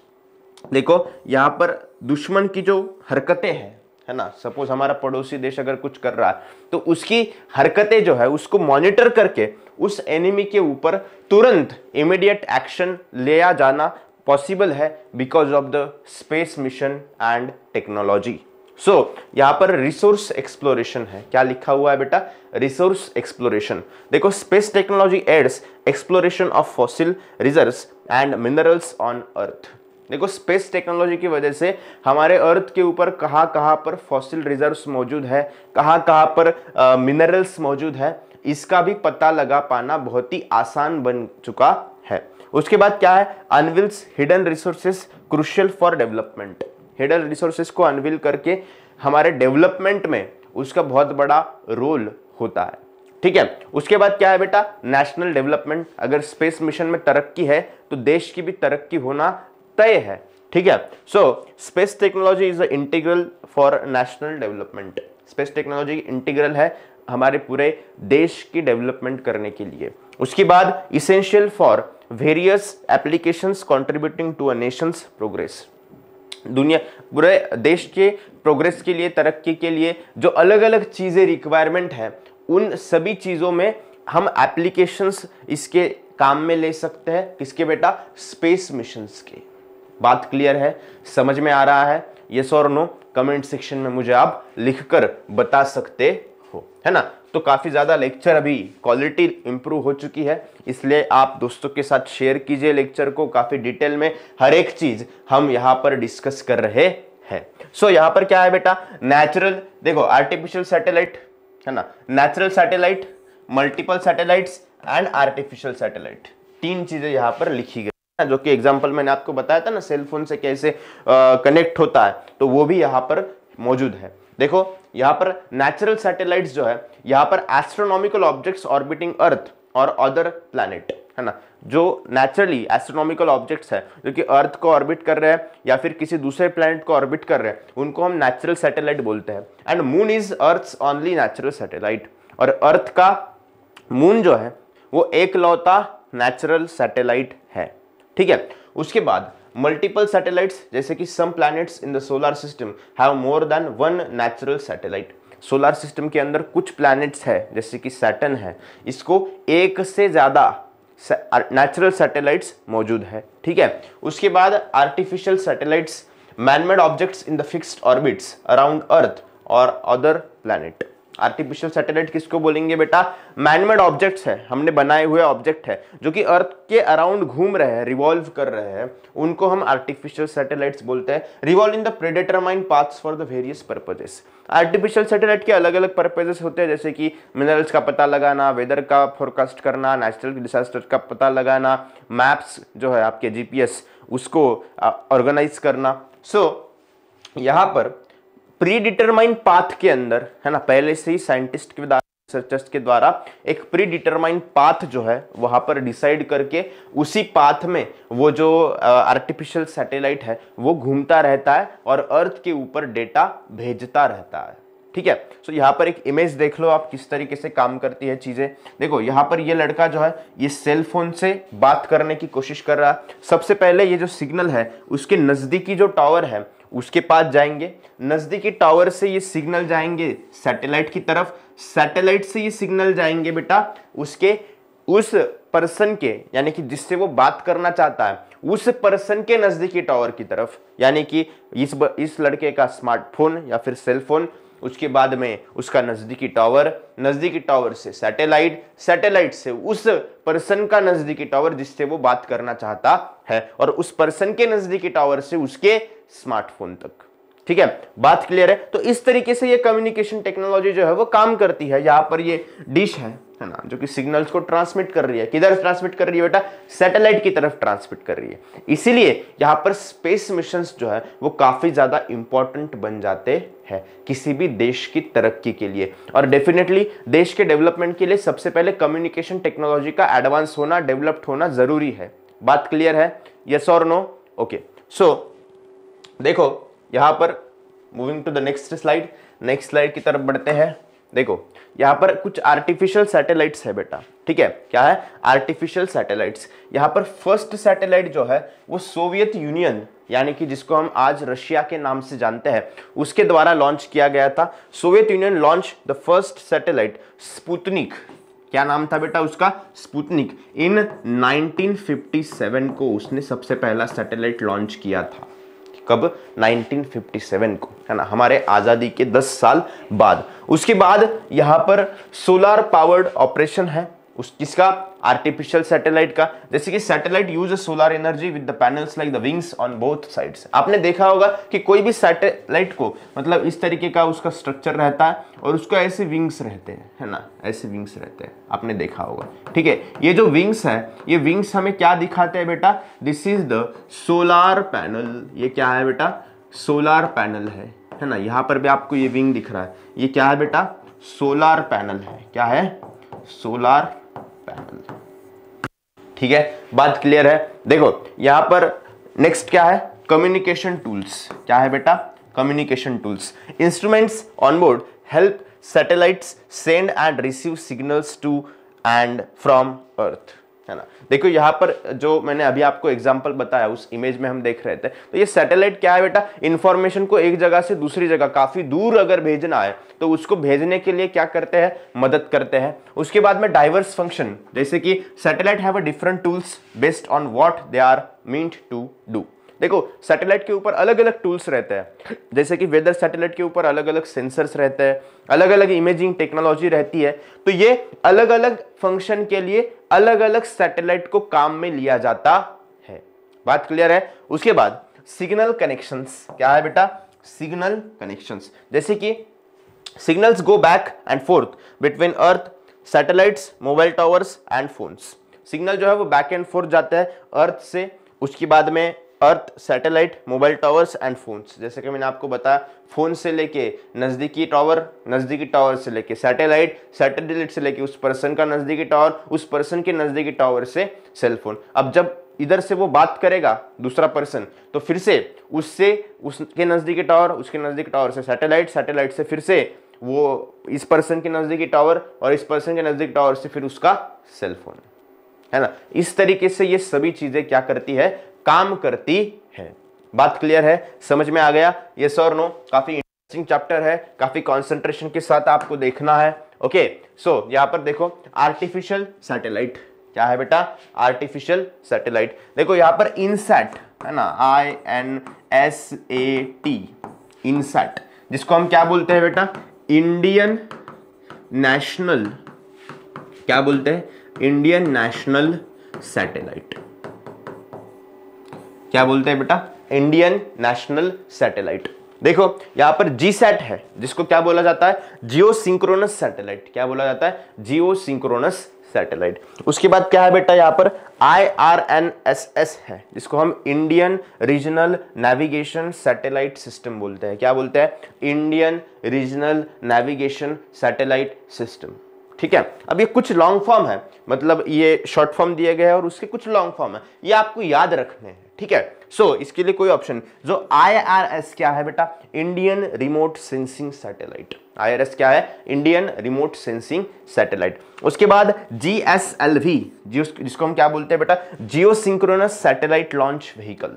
देखो यहाँ पर दुश्मन की जो हरकतें हैं है ना सपोज हमारा पड़ोसी देश अगर कुछ कर रहा है तो उसकी हरकतें जो है उसको मॉनिटर करके उस एनिमी के ऊपर तुरंत इमीडिएट एक्शन लिया जाना पॉसिबल है because of the space mission and technology so so, पर रिसोर्स एक्सप्लोरेशन है क्या लिखा हुआ है बेटा रिसोर्स एक्सप्लोरेशन देखो space technology aids exploration of fossil reserve and minerals on earth देखो स्पेस टेक्नोलॉजी की वजह से हमारे अर्थ के ऊपर कहाँ कहाँ पर फॉसिल रिजर्व्स मौजूद है कहाँ कहाँ पर मिनरल्स मौजूद है इसका भी पता लगा पाना बहुत ही आसान बन चुका है उसके बाद क्या है unveils hidden resources crucial for development hidden resources को अनविल करके हमारे डेवलपमेंट में उसका बहुत बड़ा रोल होता है ठीक है उसके बाद क्या है बेटा नेशनल डेवलपमेंट अगर स्पेस मिशन में तरक्की है तो देश की भी तरक्की होना तय है ठीक है so space technology is a integral for national development space technology integral है हमारे पूरे देश की डेवलपमेंट करने के लिए उसके बाद essential for various applications contributing to a nation's progress दुनिया पूरे देश के प्रोग्रेस के लिए तरक्की के लिए जो अलग अलग चीज़ें रिक्वायरमेंट है उन सभी चीज़ों में हम एप्लीकेशंस इसके काम में ले सकते हैं किसके बेटा स्पेस मिशंस के बात क्लियर है समझ में आ रहा है ये और नो कमेंट सेक्शन में मुझे आप लिखकर बता सकते हो है ना तो काफ़ी ज़्यादा लेक्चर अभी क्वालिटी इंप्रूव हो चुकी है इसलिए आप दोस्तों के साथ शेयर कीजिए लेक्चर को काफ़ी डिटेल में हर एक चीज़ हम यहाँ पर डिस्कस कर रहे हैं सो so, यहाँ पर क्या है बेटा नेचुरल देखो आर्टिफिशियल सैटेलाइट है ना natural satellite multiple satellites and artificial satellite तीन चीज़ें यहाँ पर लिखी गई जो कि एग्जाम्पल मैंने आपको बताया था ना सेलफोन से कैसे कनेक्ट होता है तो वो भी यहाँ पर मौजूद है देखो यहां पर नेचुरल सैटेलाइट जो है यहां पर एस्ट्रोनॉमिकल ऑब्जेक्ट्स ऑर्बिटिंग अर्थ और अदर प्लानिट है ना जो नेचुरली एस्ट्रोनॉमिकल ऑब्जेक्ट्स है जो कि अर्थ को ऑर्बिट कर रहे हैं या फिर किसी दूसरे प्लैनेट को ऑर्बिट कर रहे हैं उनको हम नेचुरल सैटेलाइट बोलते हैं and moon is earth only natural satellite और अर्थ का मून जो है वो एक लौता नेचुरल सैटेलाइट है ठीक है उसके बाद मल्टीपल सैटेलाइट्स जैसे कि some planets in the solar system have more than one natural satellite solar system के अंदर कुछ प्लैनेट्स है जैसे कि सैटन है इसको एक से ज़्यादा नेचुरल सैटेलाइट्स मौजूद है ठीक है उसके बाद artificial satellites manmade objects in the fixed orbits around earth और अदर प्लैनेट आर्टिफिशियल सैटेलाइट किसको बोलेंगे बेटा मैनमेड ऑब्जेक्ट्स है हमने बनाए हुए ऑब्जेक्ट है जो कि अर्थ के अराउंड घूम रहे हैं रिवॉल्व कर रहे हैं उनको हम आर्टिफिशियल सैटेलाइट्स बोलते हैं revolve in the predetermined paths for the various purposes artificial satellite के अलग अलग पर्पजेस होते हैं जैसे कि मिनरल्स का पता लगाना वेदर का फोरकास्ट करना नेचुरल डिसास्टर का पता लगाना मैप्स जो है आपके जीपीएस उसको ऑर्गेनाइज करना सो so, यहाँ पर प्री डिटरमाइन पाथ के अंदर है ना पहले से ही साइंटिस्ट के रिसर्चर्स के द्वारा एक प्री डिटरमाइन पाथ जो है वहां पर डिसाइड करके उसी पाथ में वो जो आर्टिफिशियल सैटेलाइट है वो घूमता रहता है और अर्थ के ऊपर डेटा भेजता रहता है ठीक है सो so, यहाँ पर एक इमेज देख लो आप किस तरीके से काम करती है चीज़ें देखो यहाँ पर ये लड़का जो है ये सेल फोन से बात करने की कोशिश कर रहा है सबसे पहले ये जो सिग्नल है उसके नज़दीकी जो टावर है उसके पास जाएंगे नज़दीकी टावर से ये सिग्नल जाएंगे सैटेलाइट की तरफ सैटेलाइट से ये सिग्नल जाएंगे बेटा उसके उस पर्सन के यानी कि जिससे वो बात करना चाहता है उस पर्सन के नज़दीकी टावर की तरफ यानी कि इस ब, इस लड़के का स्मार्टफोन या फिर सेलफोन उसके बाद में उसका नज़दीकी टावर नज़दीकी टावर से सैटेलाइट सैटेलाइट से उस पर्सन का नज़दीकी टावर जिससे वो बात करना चाहता है और उस पर्सन के नज़दीकी टावर से उसके स्मार्टफोन तक ठीक है बात क्लियर है तो इस तरीके से ये कम्युनिकेशन टेक्नोलॉजी जो है वो काम करती है यहां पर ये डिश है है ना जो कि सिग्नल्स को ट्रांसमिट कर रही है किधर ट्रांसमिट कर रही है बेटा सैटेलाइट की तरफ ट्रांसमिट कर रही है इसीलिए यहां पर स्पेस मिशंस जो है वो काफ़ी ज़्यादा इंपॉर्टेंट बन जाते हैं किसी भी देश की तरक्की के लिए और डेफिनेटली देश के डेवलपमेंट के लिए सबसे पहले कम्युनिकेशन टेक्नोलॉजी का एडवांस होना डेवलप्ड होना ज़रूरी है बात क्लियर है यस और नो ओके सो देखो यहाँ पर moving to the next slide next slide की तरफ बढ़ते हैं देखो यहाँ पर कुछ आर्टिफिशियल सैटेलाइट्स है बेटा ठीक है क्या है आर्टिफिशियल सैटेलाइट्स यहाँ पर फर्स्ट सैटेलाइट जो है वो सोवियत यूनियन यानी कि जिसको हम आज रशिया के नाम से जानते हैं उसके द्वारा लॉन्च किया गया था Soviet Union launch the first satellite Sputnik क्या नाम था बेटा उसका स्पुतनिक इन 1957 को उसने सबसे पहला सैटेलाइट लॉन्च किया था कब 1957 को है ना हमारे आज़ादी के 10 साल बाद उसके बाद यहां पर सोलार पावर्ड ऑपरेशन है उस किसका आर्टिफिशियल सैटेलाइट का जैसे कि satellite use solar energy with the panels like the wings on both sides आपने देखा होगा कि कोई भी सैटेलाइट को मतलब इस तरीके का उसका स्ट्रक्चर रहता है और उसका ऐसे विंग्स रहते हैं है ना ऐसे विंग्स रहते हैं आपने देखा होगा ठीक है ये जो विंग्स है ये विंग्स हमें क्या दिखाते हैं बेटा this is the solar panel ये क्या है बेटा सोलार पैनल है है ना यहाँ पर भी आपको ये विंग दिख रहा है ये क्या है बेटा सोलार पैनल है क्या है सोलार पैनल ठीक है बात क्लियर है देखो यहां पर नेक्स्ट क्या है कम्युनिकेशन टूल्स क्या है बेटा communication tools instruments on board help satellites send and receive signals to and from earth है ना देखो यहाँ पर जो मैंने अभी आपको एग्जाम्पल बताया उस इमेज में हम देख रहे थे तो ये सैटेलाइट क्या है बेटा इन्फॉर्मेशन को एक जगह से दूसरी जगह काफी दूर अगर भेजना है तो उसको भेजने के लिए क्या करते हैं मदद करते हैं उसके बाद में डाइवर्स फंक्शन जैसे कि satellite have a different tools based on what they are meant to do देखो सैटेलाइट के ऊपर अलग अलग टूल्स रहते हैं जैसे कि वेदर सैटेलाइट के ऊपर अलग अलग सेंसर्स रहते हैं अलग अलग इमेजिंग टेक्नोलॉजी रहती है तो ये अलग अलग फंक्शन के लिए अलग अलग सैटेलाइट को काम में लिया जाता है बात क्लियर है उसके बाद सिग्नल कनेक्शन क्या है बेटा सिग्नल कनेक्शन जैसे कि signals go back and forth between earth satellite mobile towers and phone signal जो है वो बैक एंड फोर्थ जाता है अर्थ से उसके बाद में earth satellite mobile towers and phones जैसे कि मैंने आपको बताया फ़ोन से लेके नज़दीकी टावर नज़दीकी टावर से लेके सैटेलाइट सैटेलाइट से लेके उस पर्सन का नज़दीकी टावर उस पर्सन के नज़दीकी टावर से सेल फोन अब जब इधर से वो बात करेगा दूसरा पर्सन तो फिर से उससे उसके नज़दीकी टावर उसके नज़दीकी टावर से सैटेलाइट सैटेलाइट से फिर से वो इस पर्सन के नज़दीकी टावर और इस पर्सन के नज़दीक टावर से फिर उसका सेल फोन है ना इस तरीके से ये सभी चीज़ें क्या करती है काम करती है बात क्लियर है समझ में आ गया ये सर नो काफी इंटरेस्टिंग चैप्टर है काफी कॉन्सेंट्रेशन के साथ आपको देखना है ओके सो यहां यहाँ पर देखो आर्टिफिशियल सैटेलाइट क्या है बेटा आर्टिफिशियल सैटेलाइट देखो यहाँ पर इनसेट है ना I N S A T INSAT जिसको हम क्या बोलते हैं बेटा इंडियन नेशनल क्या बोलते हैं इंडियन नेशनल सैटेलाइट क्या बोलते हैं बेटा इंडियन नेशनल सैटेलाइट देखो यहां पर जी सेट है जिसको क्या बोला जाता है जियो सिंक्रोनस सैटेलाइट क्या बोला जाता है जियो सिंक्रोनस सैटेलाइट उसके बाद क्या है बेटा यहां पर I R N S S है जिसको हम Indian regional navigation satellite system बोलते हैं क्या बोलते हैं Indian regional navigation satellite system ठीक है अब ये कुछ लॉन्ग फॉर्म है मतलब ये शॉर्ट फॉर्म दिए गए हैं और उसके कुछ लॉन्ग फॉर्म है ये आपको याद रखने हैं ठीक है सो so, इसके लिए कोई ऑप्शन जो आईआरएस क्या है बेटा Indian remote sensing satellite IRS क्या है इंडियन रिमोट सेंसिंग सैटेलाइट उसके बाद जीएसएलवी जिसको हम क्या बोलते हैं बेटा geosynchronous satellite launch vehicle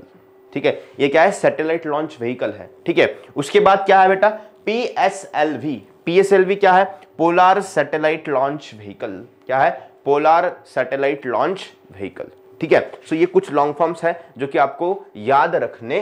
ठीक है ये क्या है सैटेलाइट लॉन्च व्हीकल है ठीक है उसके बाद क्या है बेटा पीएसएलवी पीएसएलवी क्या है पोलार सैटेलाइट लॉन्च व्हीकल क्या है पोलार सैटेलाइट लॉन्च व्हीकल ठीक है सो ये कुछ लॉन्ग फॉर्म्स है जो कि आपको याद रखने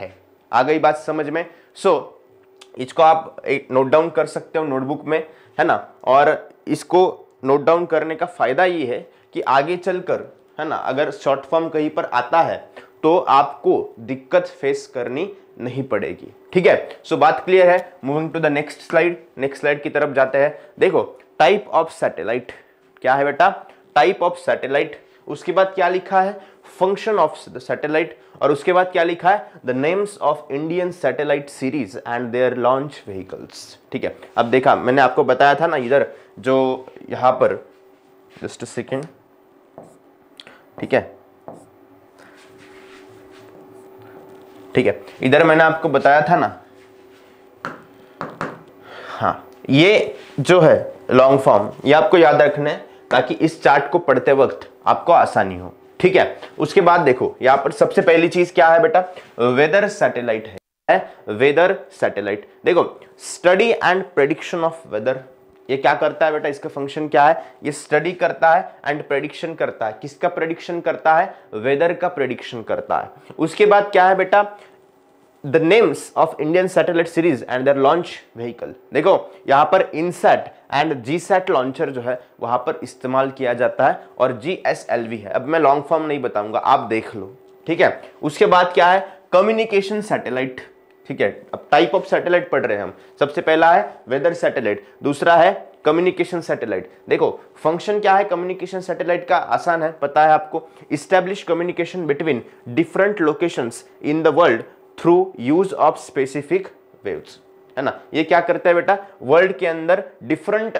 हैं आ गई बात समझ में सो so, इसको आप नोट डाउन कर सकते हो नोटबुक में है ना और इसको नोट डाउन करने का फायदा ये है कि आगे चलकर है ना अगर शॉर्ट फॉर्म कहीं पर आता है तो आपको दिक्कत फेस करनी नहीं पड़ेगी ठीक है सो so, बात क्लियर है moving to the next slide next slide की तरफ जाते हैं देखो टाइप ऑफ सैटेलाइट क्या है बेटा टाइप ऑफ सैटेलाइट उसके बाद क्या लिखा है फंक्शन ऑफ द सैटेलाइट और उसके बाद क्या लिखा है the names of Indian satellite series and their launch vehicles ठीक है अब देखा मैंने आपको बताया था ना इधर जो यहां पर जस्ट सेकेंड ठीक है ठीक है इधर मैंने आपको बताया था ना हाँ ये जो है लॉन्ग फॉर्म ये आपको याद रखना है ताकि इस चार्ट को पढ़ते वक्त आपको आसानी हो ठीक है उसके बाद देखो यहां पर सबसे पहली चीज क्या है बेटा वेदर सैटेलाइट है वेदर सैटेलाइट देखो study and prediction of weather ये क्या करता है बेटा इसका फंक्शन क्या है ये स्टडी करता है एंड प्रेडिक्शन करता है किसका प्रेडिक्शन करता है वेदर का प्रेडिक्शन करता है उसके बाद क्या है बेटा the names of Indian satellite series and their launch vehicle देखो यहां पर INSAT and GSAT launcher जो है वहां पर इस्तेमाल किया जाता है और जी एस एल वी है अब मैं लॉन्ग फॉर्म नहीं बताऊंगा आप देख लो ठीक है उसके बाद क्या है कम्युनिकेशन सैटेलाइट ठीक है अब टाइप ऑफ सैटेलाइट पढ़ रहे हैं हम सबसे पहला है वेदर सैटेलाइट दूसरा है कम्युनिकेशन सैटेलाइट देखो फंक्शन क्या है कम्युनिकेशन सैटेलाइट का आसान है पता है आपको establish communication between different locations in the world through use of specific waves है ना ये क्या करता है बेटा वर्ल्ड के अंदर डिफरेंट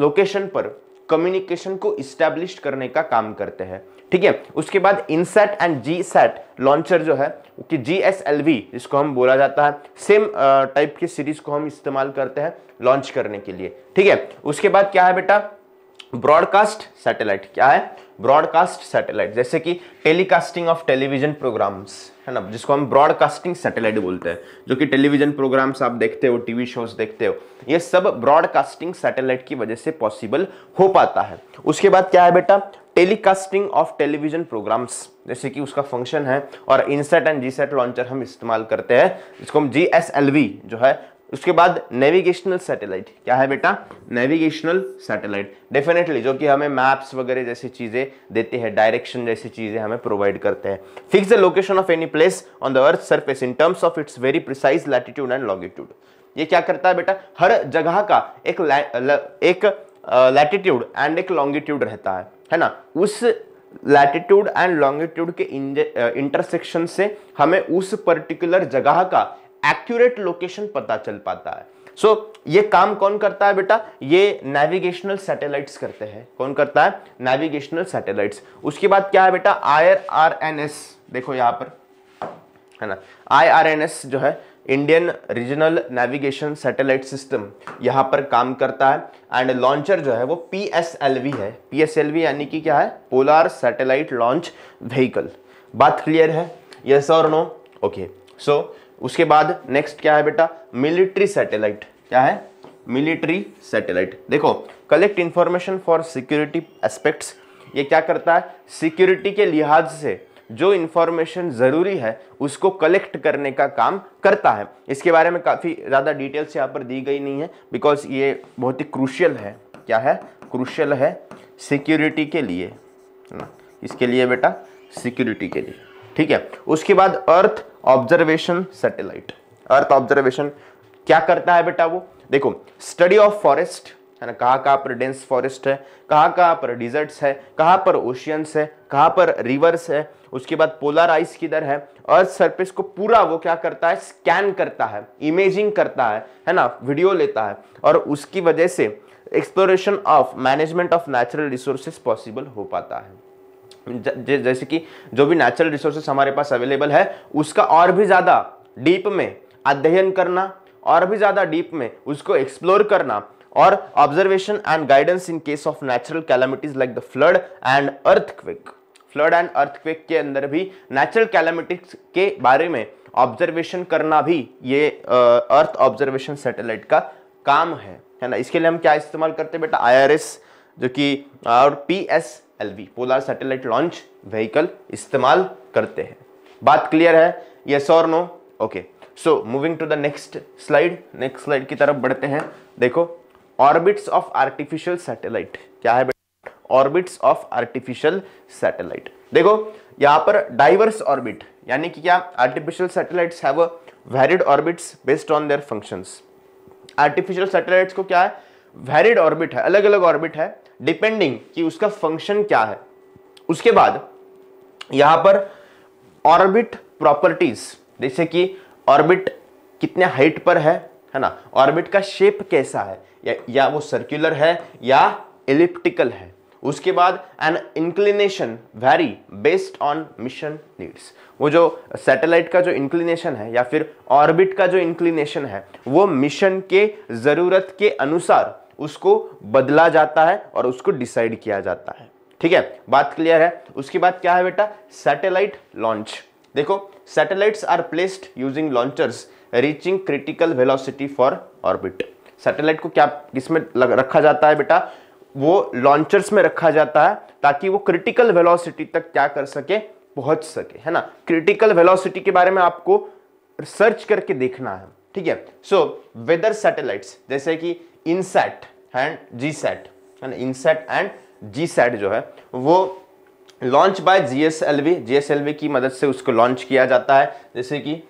लोकेशन पर कम्युनिकेशन को इस्टेब्लिश करने का काम करते हैं ठीक है उसके बाद INSAT and GSAT launcher जो है कि जी एस एल वी जिसको हम बोला जाता है सेम टाइप की सीरीज को हम इस्तेमाल करते हैं लॉन्च करने के लिए ठीक है उसके बाद क्या है बेटा ब्रॉडकास्ट सैटेलाइट क्या है ब्रॉडकास्ट सैटेलाइट जैसे कि टेलीकास्टिंग ऑफ टेलीविजन प्रोग्राम्स है ना जिसको हम ब्रॉडकास्टिंग सैटेलाइट बोलते हैं जो कि टेलीविजन प्रोग्राम्स आप देखते हो टीवी शोज देखते हो ये सब ब्रॉडकास्टिंग सैटेलाइट की वजह से पॉसिबल हो पाता है उसके बाद क्या है बेटा टेलीकास्टिंग ऑफ टेलीविजन प्रोग्राम्स जैसे कि उसका फंक्शन है और INSAT and GSAT launcher हम इस्तेमाल करते हैं जिसको हम जी एस एल वी जो है उसके बाद नेविगेशनल सैटेलाइट क्या है बेटा नेविगेशनल सैटेलाइट डेफिनेटली जो कि हमें मैप्स वगैरह जैसी चीज़ें देते हैं डायरेक्शन जैसी चीज़ें हमें प्रोवाइड करते हैं fix the location of any place on the earth surface in terms of its very precise latitude and longitude ये क्या करता है बेटा हर जगह का एक ला, ल, एक लैटिट्यूड एंड एक लॉन्गिट्यूड रहता है है ना उस लैटिट्यूड एंड लॉन्गिट्यूड के इंटरसेक्शन से हमें उस पर्टिकुलर जगह का एक्यूरेट लोकेशन पता चल पाता है सो so, ये काम कौन करता है बेटा ये नेविगेशनल सैटेलाइट्स करते हैं कौन करता है नेविगेशनल सैटेलाइट्स उसके बाद क्या है बेटा आई देखो यहां पर है ना आई आर एन एस जो है Indian regional navigation satellite system यहां पर काम करता है एंड लॉन्चर जो है वो पी एस एल वी है पी एस एल वी यानी कि क्या है पोलार सैटेलाइट लॉन्च व्हीकल बात क्लियर है यस और नो ओके सो उसके बाद नेक्स्ट क्या है बेटा मिलिट्री सैटेलाइट क्या है मिलिट्री सैटेलाइट देखो collect information for security aspects ये क्या करता है सिक्योरिटी के लिहाज से जो इंफॉर्मेशन ज़रूरी है उसको कलेक्ट करने का काम करता है इसके बारे में काफ़ी ज़्यादा डिटेल्स यहाँ पर दी गई नहीं है बिकॉज ये बहुत ही क्रूशियल है क्या है क्रूशियल है सिक्योरिटी के लिए ना इसके लिए बेटा सिक्योरिटी के लिए ठीक है उसके बाद earth observation satellite earth observation क्या करता है बेटा वो देखो स्टडी ऑफ फॉरेस्ट है ना कहाँ कहाँ पर डेंस फॉरेस्ट है कहाँ कहाँ पर डिजर्ट्स है कहाँ पर ओशियंस है कहाँ पर रिवर्स है उसके बाद पोलर आइस किधर है अर्थ सरफेस को पूरा वो क्या करता है स्कैन करता है इमेजिंग करता है है ना वीडियो लेता है और उसकी वजह से exploration of management of natural resources possible हो पाता है जैसे कि जो भी नेचुरल रिसोर्सेस हमारे पास अवेलेबल है उसका और भी ज़्यादा डीप में अध्ययन करना और भी ज़्यादा डीप में उसको एक्सप्लोर करना और observation and guidance in case of natural calamities like the flood and earthquake flood and earthquake के अंदर भी नेचुरल कैलामिटीज के बारे में ऑब्जर्वेशन करना भी ये अर्थ ऑब्जर्वेशन सैटेलाइट का काम है है ना इसके लिए हम क्या इस्तेमाल करते हैं बेटा आई जो कि और P S L polar satellite launch vehicle इस्तेमाल करते हैं बात क्लियर है ये और no okay so moving to the next slide next slide की तरफ बढ़ते हैं देखो ऑर्बिट्स ऑफ आर्टिफिशियल सैटेलाइट क्या है ऑर्बिट्स ऑफ आर्टिफिशियल सैटेलाइट देखो यहाँ पर डाइवर्स ऑर्बिट यानी कि क्या artificial satellites have varied orbits based on their functions artificial satellites को क्या है वैरिड ऑर्बिट है अलग अलग ऑर्बिट है डिपेंडिंग कि उसका फंक्शन क्या है उसके बाद यहां पर ऑर्बिट प्रॉपर्टीज जैसे कि ऑर्बिट कितने हाइट पर है है ना ऑर्बिट का शेप कैसा है या, या वो सर्कुलर है या इलिप्टिकल है उसके बाद an inclination vary based on mission needs वो जो सैटेलाइट का जो इंक्लिनेशन है या फिर ऑर्बिट का जो इंक्लिनेशन है वो मिशन के ज़रूरत के अनुसार उसको बदला जाता है और उसको डिसाइड किया जाता है ठीक है बात क्लियर है उसके बाद क्या है बेटा सैटेलाइट लॉन्च देखो satellites are placed using launchers reaching critical velocity for orbit satellite को क्या किसमें रखा जाता है बेटा वो लॉन्चर्स में रखा जाता है ताकि वो क्रिटिकल वेलोसिटी तक क्या कर सके पहुंच सके है ना क्रिटिकल वेलोसिटी के बारे में आपको सर्च करके देखना है ठीक है सो वेदर सैटेलाइट्स जैसे कि इनसेट एंड जी सेट है इनसेट एंड जी सेट जो है वो लॉन्च बाय जीएसएलवी जीएसएलवी की मदद से उसको लॉन्च किया जाता है जैसे कि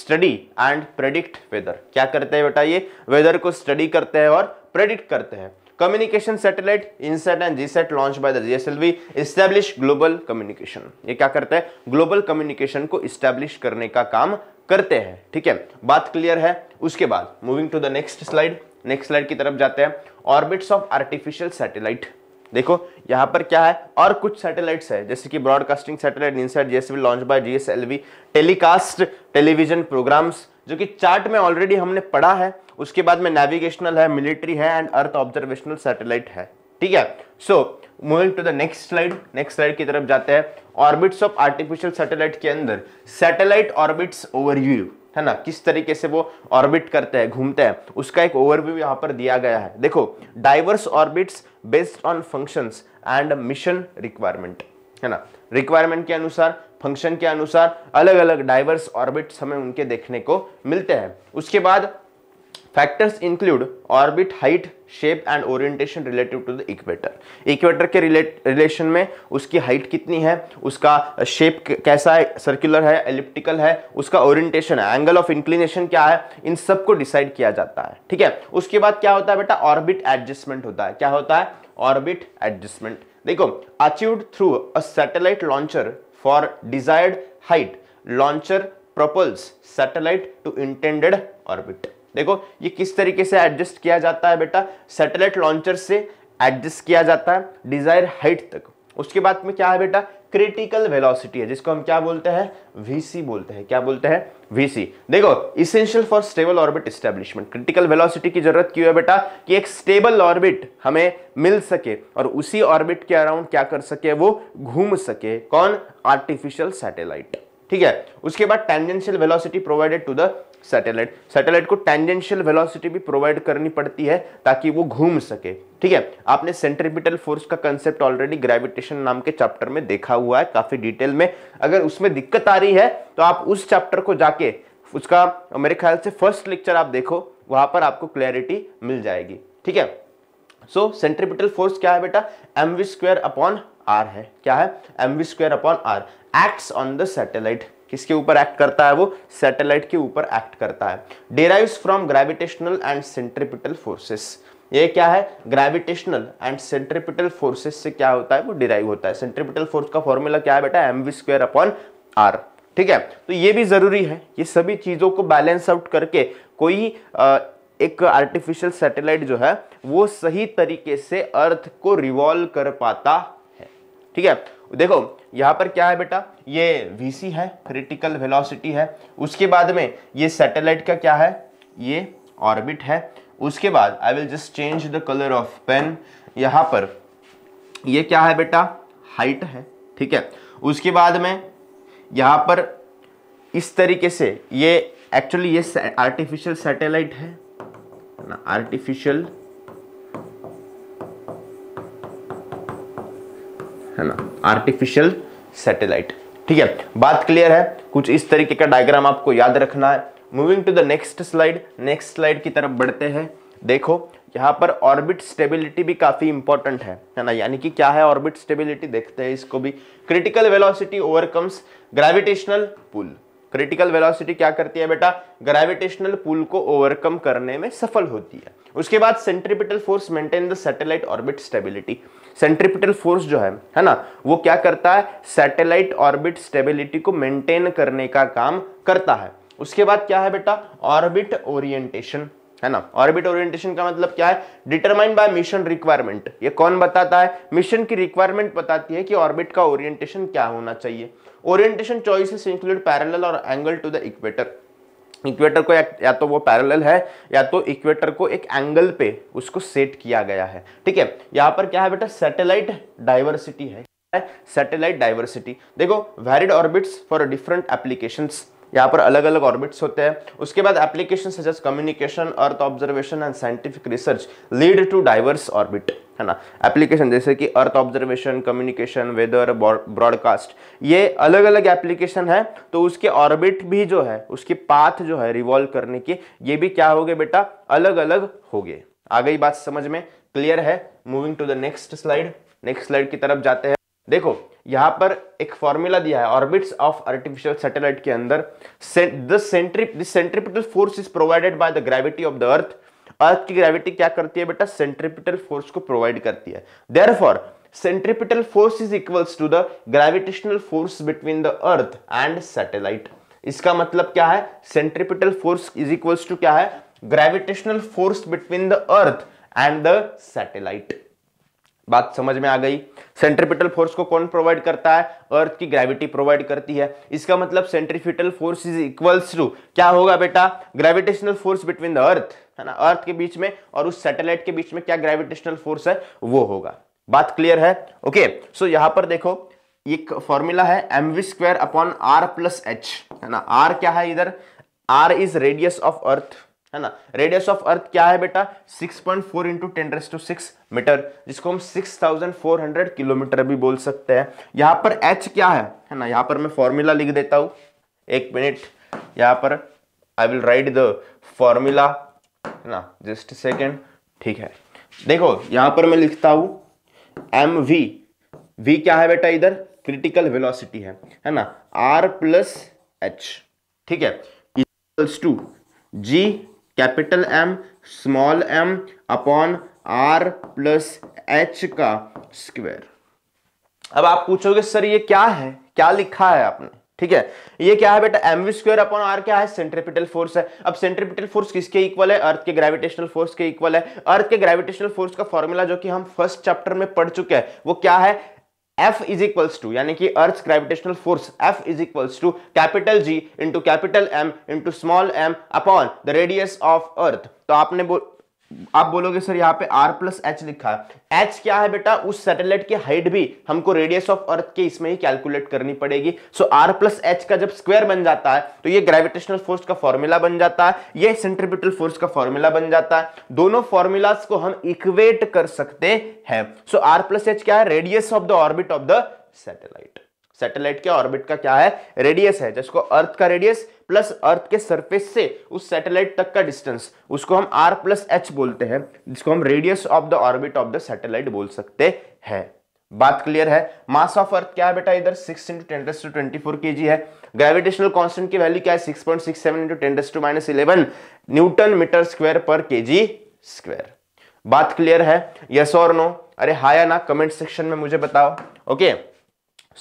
स्टडी एंड प्रेडिक्ट वेदर क्या करते हैं बेटा ये वेदर को स्टडी करते हैं और प्रेडिक्ट करते हैं communication satellite INSAT and GSAT launch by the GSLV establish global communication ये क्या करता है ग्लोबल कम्युनिकेशन को स्टैब्लिश करने का काम करते हैं ठीक है बात क्लियर है उसके बाद moving to the next slide next slide की तरफ जाते हैं ऑर्बिट्स ऑफ आर्टिफिशियल सैटेलाइट देखो यहाँ पर क्या है और कुछ सैटेलाइट्स है जैसे कि broadcasting satellite INSAT GSLV launch by GSLV telecast television programs जो कि चार्ट में ऑलरेडी हमने पढ़ा है उसके बाद में नेविगेशनल है मिलिट्री है एंड अर्थ ऑब्जर्वेशनल सैटेलाइट है ठीक है so moving to the next slide next slide की तरफ जाते हैं ऑर्बिट्स ऑफ आर्टिफिशियल सैटेलाइट के अंदर सैटेलाइट ऑर्बिट्स ओवर यू है ना किस तरीके से वो ऑर्बिट करते हैं घूमते हैं उसका एक ओवरव्यू यहाँ पर दिया गया है देखो diverse orbits based on functions and mission requirement है ना रिक्वायरमेंट के अनुसार फंक्शन के अनुसार अलग अलग डाइवर्स ऑर्बिट्स हमें उनके देखने को मिलते हैं उसके बाद factors include orbit height shape and orientation relative to the equator equator के रिलेशन में उसकी हाइट कितनी है उसका शेप कैसा है सर्कुलर है एलिप्टिकल है उसका ओरिएंटेशन है एंगल ऑफ इंक्लिनेशन क्या है इन सब को डिसाइड किया जाता है ठीक है उसके बाद क्या होता है बेटा ऑर्बिट एडजस्टमेंट होता है क्या होता है ऑर्बिट एडजस्टमेंट देखो achieved through a satellite launcher for desired height launcher propels satellite to intended orbit देखो ये किस तरीके से एडजस्ट किया जाता है बेटा सैटेलाइट लॉन्चर से एडजस्ट किया जाता है डिजायर हाइट तक उसके बाद में क्या है बेटा क्रिटिकल वेलोसिटी है जिसको हम क्या बोलते हैं वीसी बोलते हैं क्या बोलते हैं वीसी देखो essential for stable orbit establishment critical velocity की जरूरत क्यों है बेटा कि एक स्टेबल ऑर्बिट हमें मिल सके और उसी ऑर्बिट के अराउंड क्या कर सके वो घूम सके कौन आर्टिफिशियल सैटेलाइट ठीक है उसके बाद tangential velocity provided to the satellite satellite को टेंजेंशियल वेलोसिटी भी प्रोवाइड करनी पड़ती है ताकि वो घूम सके ठीक है आपने सेंट्रिपिटल फोर्स का कंसेप्ट ऑलरेडी ग्रेविटेशन नाम के चैप्टर में देखा हुआ है काफी डिटेल में अगर उसमें दिक्कत आ रही है तो आप उस चैप्टर को जाके उसका मेरे ख्याल से फर्स्ट लेक्चर आप देखो वहां पर आपको क्लैरिटी मिल जाएगी ठीक है सो सेंट्रिपिटल फोर्स क्या है बेटा एमवी स्क्वेयर अपॉन आर है क्या है MV square upon R act on the satellite किसके ऊपर एक्ट करता है वो सैटेलाइट के ऊपर एक्ट करता है derive from gravitational and centripetal forces ये क्या है ग्रेविटेशनल एंड सेंट्रिपिटल फोर्सेस से क्या होता है वो डिराइव होता है सेंट्रिपिटल फोर्स का फॉर्मूला क्या है बेटा M V square upon R ठीक है तो ये भी जरूरी है ये सभी चीज़ों को बैलेंस आउट करके कोई आ, एक आर्टिफिशियल सैटेलाइट जो है वो सही तरीके से अर्थ को रिवॉल्व कर पाता ठीक है देखो यहाँ पर क्या है बेटा ये वीसी है क्रिटिकल वेलोसिटी है उसके बाद में ये सैटेलाइट का क्या है ये ऑर्बिट है उसके बाद I will just change the colour of pen यहाँ पर ये क्या है बेटा हाइट है ठीक है उसके बाद में यहाँ पर इस तरीके से ये एक्चुअली ये आर्टिफिशियल सैटेलाइट है ना आर्टिफिशियल है ना आर्टिफिशियल सैटेलाइट ठीक है बात क्लियर है कुछ इस तरीके का डायग्राम आपको याद रखना है moving to the next slide next slide की तरफ बढ़ते हैं देखो यहाँ पर ऑर्बिट स्टेबिलिटी भी काफ़ी इंपॉर्टेंट है है ना यानी कि क्या है ऑर्बिट स्टेबिलिटी देखते हैं इसको भी critical velocity overcomes gravitational pull critical velocity क्या करती है बेटा ग्रेविटेशनल पुल को ओवरकम करने में सफल होती है उसके बाद centripetal force maintain the satellite orbit stability centripetal force जो है है ना वो क्या करता है सैटेलाइट ऑर्बिट स्टेबिलिटी को मेंटेन करने का काम करता है उसके बाद क्या है बेटा ऑर्बिट ओरिएंटेशन है ना ऑर्बिट ओरिएंटेशन का मतलब क्या है डिटरमाइन बाय मिशन रिक्वायरमेंट ये कौन बताता है मिशन की रिक्वायरमेंट बताती है कि ऑर्बिट का ओरिएंटेशन क्या होना चाहिए ओरिएंटेशन चॉइसेस इंक्लूड पैरेलल और angle to the equator equator को या, तो वो पैरेलल है या तो इक्वेटर को एक एंगल पे उसको सेट किया गया है ठीक है यहाँ पर क्या है बेटा सैटेलाइट डाइवर्सिटी है सैटेलाइट डाइवर्सिटी देखो varied orbits for different applications यहाँ पर अलग अलग ऑर्बिट्स होते हैं उसके बाद application suggest communication earth observation and scientific research lead to diverse orbit है ना एप्लीकेशन जैसे कि earth observation communication weather broadcast ये अलग अलग एप्लीकेशन है तो उसके ऑर्बिट भी जो है उसकी पाथ जो है रिवॉल्व करने की ये भी क्या हो गए बेटा अलग अलग हो गए आ गई बात समझ में क्लियर है moving to the next slide next slide की तरफ जाते हैं देखो यहां पर एक फॉर्मूला दिया है ऑर्बिट्स ऑफ आर्टिफिशियल सैटेलाइट के अंदर centripetal force is provided by the gravity of the earth earth की ग्रेविटी क्या करती है बेटा सेंट्रिपिटल फोर्स को प्रोवाइड करती है therefore centripetal force is equals to the gravitational force between the earth and satellite इसका मतलब क्या है centripetal force is equals to क्या है gravitational force between the earth and the satellite बात समझ में आ गई सेंट्रीपिटल फोर्स को कौन प्रोवाइड करता है अर्थ की ग्रेविटी प्रोवाइड करती है इसका मतलब centripetal force is equals to क्या होगा बेटा gravitational force between the earth है ना अर्थ के बीच में और उस सैटेलाइट के बीच में क्या ग्रेविटेशनल फोर्स है वो होगा बात क्लियर है ओके सो यहां पर देखो एक फॉर्मूला है M V square upon R plus H है ना आर क्या है इधर R is radius of earth है ना रेडियस ऑफ अर्थ क्या है बेटा 6.4 point four into ten raise to six metre जिसको हम 6,400 किलोमीटर भी बोल सकते हैं यहां पर h क्या है है ना यहां पर मैं फॉर्मूला लिख देता हूं एक मिनट यहां पर I will write the formula है ना जस्ट सेकेंड ठीक है देखो यहां पर मैं लिखता हूं एम वी वी क्या है बेटा इधर क्रिटिकल वेलोसिटी है है ना आर प्लस एच ठीक है equals to G capital M small M upon R plus H का स्क्वायर अब आप पूछोगे सर ये क्या है क्या लिखा है आपने ठीक है ये क्या है बेटा एम स्क्वायर अपॉन आर क्या है सेंट्रीपिटल फोर्स है अब सेंट्रिपिटल फोर्स किसके इक्वल है अर्थ के ग्रेविटेशनल फोर्स के इक्वल है अर्थ के ग्रेविटेशनल फोर्स का फॉर्मूला जो कि हम फर्स्ट चैप्टर में पढ़ चुके हैं वो क्या है एफ इज इक्वल्स टू यानी कि earth gravitational force F is equals to capital G into capital M into small M upon the radius of earth तो आपने आप बोलोगे सर यहाँ पे r प्लस एच लिखा है h क्या है बेटा उस सैटेलाइट की हाइट भी हमको रेडियस ऑफ अर्थ के इसमें ही कैलकुलेट करनी पड़ेगी so so, r plus H का जब स्क्वायर बन जाता है तो ये ग्रेविटेशनल फोर्स का फॉर्मूला बन जाता है ये सेंट्रीब्यूटल फोर्स का फॉर्मूला बन जाता है दोनों फॉर्मूलाज को हम इक्वेट कर सकते हैं सो आर प्लस एच क्या है radius of the orbit of the satellite satellite के ऑर्बिट का क्या है रेडियस है जिसको अर्थ का रेडियस प्लस अर्थ के सरफेस से उस सैटेलाइट तक का डिस्टेंस उसको हम आर प्लस एच बोलते हैं जिसको हम radius of the orbit of the satellite बोल सकते हैं बात क्लियर है मास ऑफ अर्थ क्या है बेटा इधर six into ten to twenty four K G है ग्रेविटेशनल कांस्टेंट की वैल्यू क्या है six point six seven into ten to minus eleven newton metre square per K G square बात क्लियर है यस और नो अरे हा या ना कमेंट सेक्शन में मुझे बताओ ओके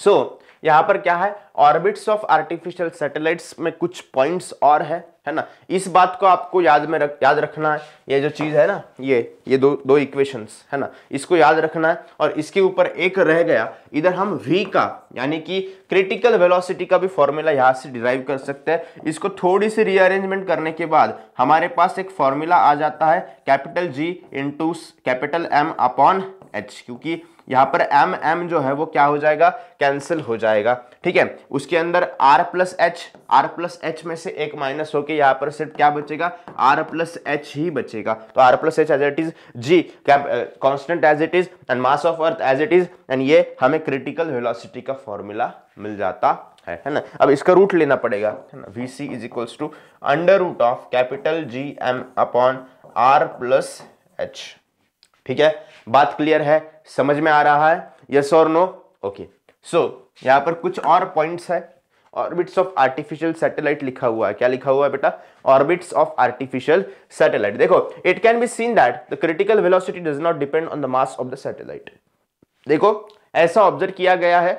सो so, यहां पर क्या है ऑर्बिट्स ऑफ आर्टिफिशियल सैटेलाइट्स में कुछ पॉइंट्स और है है ना इस बात को आपको याद में रख याद रखना है ये जो चीज़ है ना ये ये दो दो इक्वेशंस है ना इसको याद रखना है और इसके ऊपर एक रह गया इधर हम वी का यानी कि क्रिटिकल वेलोसिटी का भी फॉर्मूला यहां से डिराइव कर सकते हैं इसको थोड़ी सी रीअरेंजमेंट करने के बाद हमारे पास एक फॉर्मूला आ जाता है capital G into capital M upon H क्योंकि यहां पर एम एम जो है वो क्या हो जाएगा कैंसिल हो जाएगा ठीक है उसके अंदर R plus H R plus H में से एक माइनस होके यहाँ पर सिर्फ क्या बचेगा आर प्लस एच ही बचेगा तो R plus H as it is G क्या constant as it is and mass of earth as it is and ये हमें क्रिटिकल वेलोसिटी का फॉर्मूला मिल जाता है है ना अब इसका रूट लेना पड़ेगा है ना V C is equals to under root of capital G M upon R plus H ठीक है बात क्लियर है समझ में आ रहा है यस और नो ओके सो यहाँ पर कुछ और पॉइंट्स है ऑर्बिट्स ऑफ आर्टिफिशियल सैटेलाइट लिखा हुआ है क्या लिखा हुआ है बेटा ऑर्बिट्स ऑफ आर्टिफिशियल सैटेलाइट देखो it can be seen that the critical velocity does not depend on the mass of the satellite देखो ऐसा ऑब्जर्व किया गया है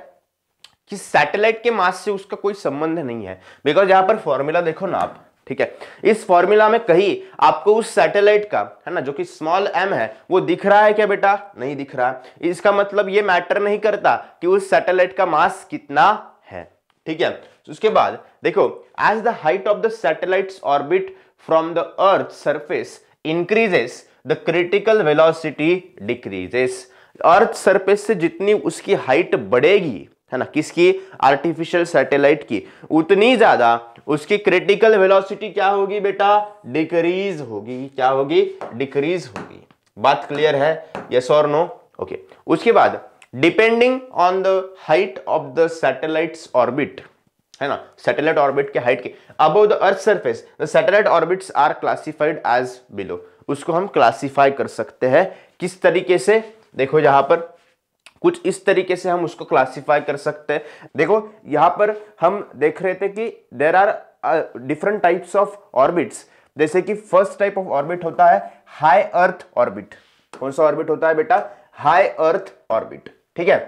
कि सैटेलाइट के मास से उसका कोई संबंध नहीं है बिकॉज यहां पर फॉर्मूला देखो ना आप ठीक है इस फॉर्मूला में कहीं आपको उस सैटेलाइट का है ना जो कि स्मॉल एम है वो दिख रहा है क्या बेटा नहीं दिख रहा है इसका मतलब ये मैटर नहीं करता कि उस सैटेलाइट का मास कितना है ठीक है तो उसके बाद देखो as the height of the satellite orbit from the earth surface increases the critical velocity decreases earth surface से जितनी उसकी हाइट बढ़ेगी है ना किसकी आर्टिफिशियल सैटेलाइट की उतनी ज्यादा उसकी क्रिटिकल वेलोसिटी क्या होगी बेटा डिक्रीज होगी क्या होगी डिक्रीज होगी बात क्लियर है यस और नो ओके उसके बाद depending on the height of the satellite orbit है ना सैटेलाइट ऑर्बिट के हाइट के above the earth surface the satellite orbit are classified as below उसको हम क्लासिफाई कर सकते हैं किस तरीके से देखो यहां पर कुछ इस तरीके से हम उसको क्लासिफाई कर सकते हैं देखो यहां पर हम देख रहे थे कि there are different types of orbits जैसे कि फर्स्ट टाइप ऑफ ऑर्बिट होता है हाई अर्थ ऑर्बिट कौन सा ऑर्बिट होता है बेटा हाई अर्थ ऑर्बिट ठीक है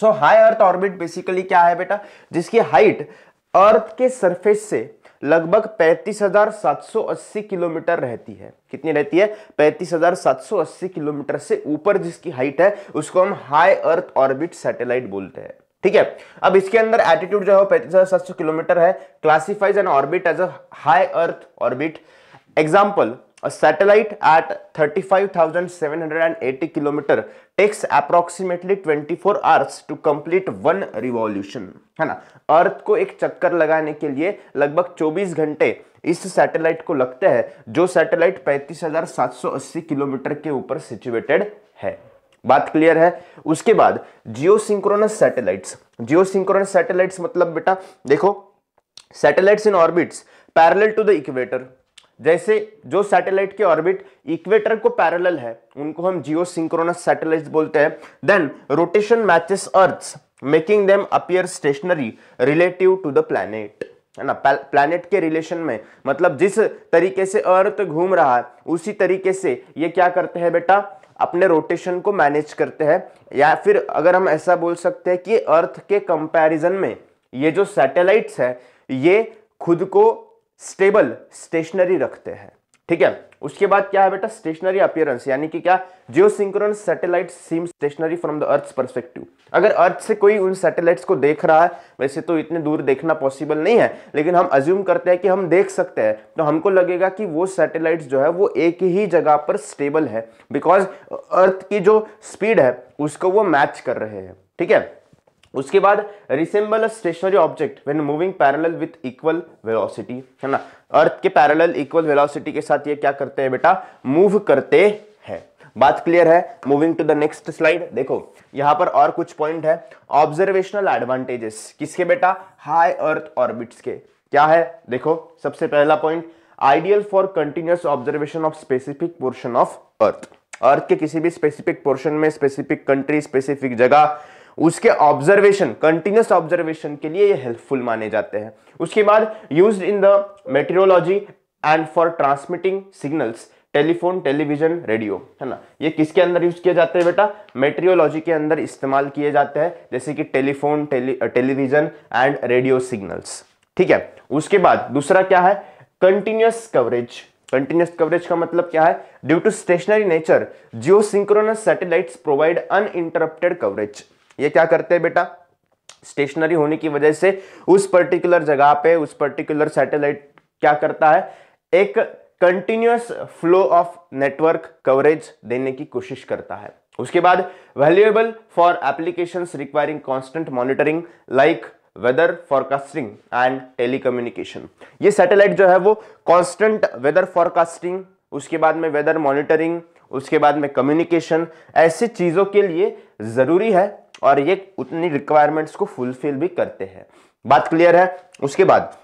so high earth orbit basically क्या है बेटा जिसकी हाइट अर्थ के सरफेस से लगभग 35,780 किलोमीटर रहती है कितनी रहती है 35,780 किलोमीटर से ऊपर जिसकी हाइट है उसको हम हाई अर्थ ऑर्बिट सैटेलाइट बोलते हैं ठीक है अब इसके अंदर एटीट्यूड जो है पैंतीस हजार सात सौ किलोमीटर है classifies an orbit as a high earth orbit example A satellite at 35,780 kilometer takes approximately 24 hours to complete one revolution. है ना अर्थ को एक चक्कर लगाने के लिए लगभग 24 घंटे इस सैटेलाइट को लगते हैं जो सैटेलाइट 35,780 किलोमीटर के ऊपर सिचुएटेड है बात क्लियर है उसके बाद जियोसिंक्रोनस सैटेलाइट्स जियोसिंक्रोनस सैटेलाइट्स मतलब बेटा देखो satellites in orbits parallel to the equator जैसे जो सैटेलाइट के ऑर्बिट इक्वेटर को पैरेलल है उनको हम जियो सिंक्रोनस सैटेलाइट बोलते हैं then rotation matches earth making them appear stationary relative to the planet है ना प्लैनेट के रिलेशन में मतलब जिस तरीके से अर्थ घूम रहा है उसी तरीके से ये क्या करते हैं बेटा अपने रोटेशन को मैनेज करते हैं या फिर अगर हम ऐसा बोल सकते हैं कि अर्थ के कंपैरिजन में ये जो सैटेलाइट्स है ये खुद को स्टेबल स्टेशनरी रखते हैं ठीक है उसके बाद क्या है बेटा स्टेशनरी अपियरेंस यानी कि क्या geosynchronous satellite seem stationary from the earth perspective अगर अर्थ से कोई उन सैटेलाइट्स को देख रहा है वैसे तो इतने दूर देखना पॉसिबल नहीं है लेकिन हम अज्यूम करते हैं कि हम देख सकते हैं तो हमको लगेगा कि वो सैटेलाइट जो है वो एक ही जगह पर स्टेबल है बिकॉज अर्थ की जो स्पीड है उसको वो मैच कर रहे हैं ठीक है उसके बाद resemble a stationary object when moving parallel with equal velocity है ना अर्थ के पैरेलल इक्वल वेलोसिटी के साथ ये क्या करते हैं बेटा मूव करते हैं बात क्लियर है moving to the next slide देखो यहां पर और कुछ पॉइंट है ऑब्जर्वेशनल एडवांटेजेस किसके बेटा हाई अर्थ ऑर्बिट्स के क्या है देखो सबसे पहला point ideal for continuous observation of specific portion of earth earth के किसी भी स्पेसिफिक पोर्शन में स्पेसिफिक कंट्री स्पेसिफिक जगह उसके ऑब्जर्वेशन कंटिन्यूस ऑब्जर्वेशन के लिए ये हेल्पफुल माने जाते हैं उसके बाद use in the meteorology and for transmitting signals telephone television radio है ना ये किसके अंदर यूज किए जाते हैं बेटा मेट्रियोलॉजी के अंदर इस्तेमाल किए जाते हैं जैसे कि telephone television and radio signals ठीक है उसके बाद दूसरा क्या है कंटिन्यूस कवरेज कंटिन्यूस कवरेज का मतलब क्या है due to stationary nature geosynchronous satellites provide uninterrupted coverage ये क्या करते हैं बेटा स्टेशनरी होने की वजह से उस पर्टिकुलर जगह पे उस पर्टिकुलर सैटेलाइट क्या करता है एक continuous flow of network coverage देने की कोशिश करता है उसके बाद valuable for application requiring constant monitoring like weather forecasting and telecommunication ये सैटेलाइट जो है वो कॉन्स्टेंट वेदर फॉरकास्टिंग उसके बाद में वेदर मॉनिटरिंग उसके बाद में कम्युनिकेशन ऐसी चीज़ों के लिए ज़रूरी है और ये उतनी रिक्वायरमेंट्स को फुलफिल भी करते हैं बात क्लियर है उसके बाद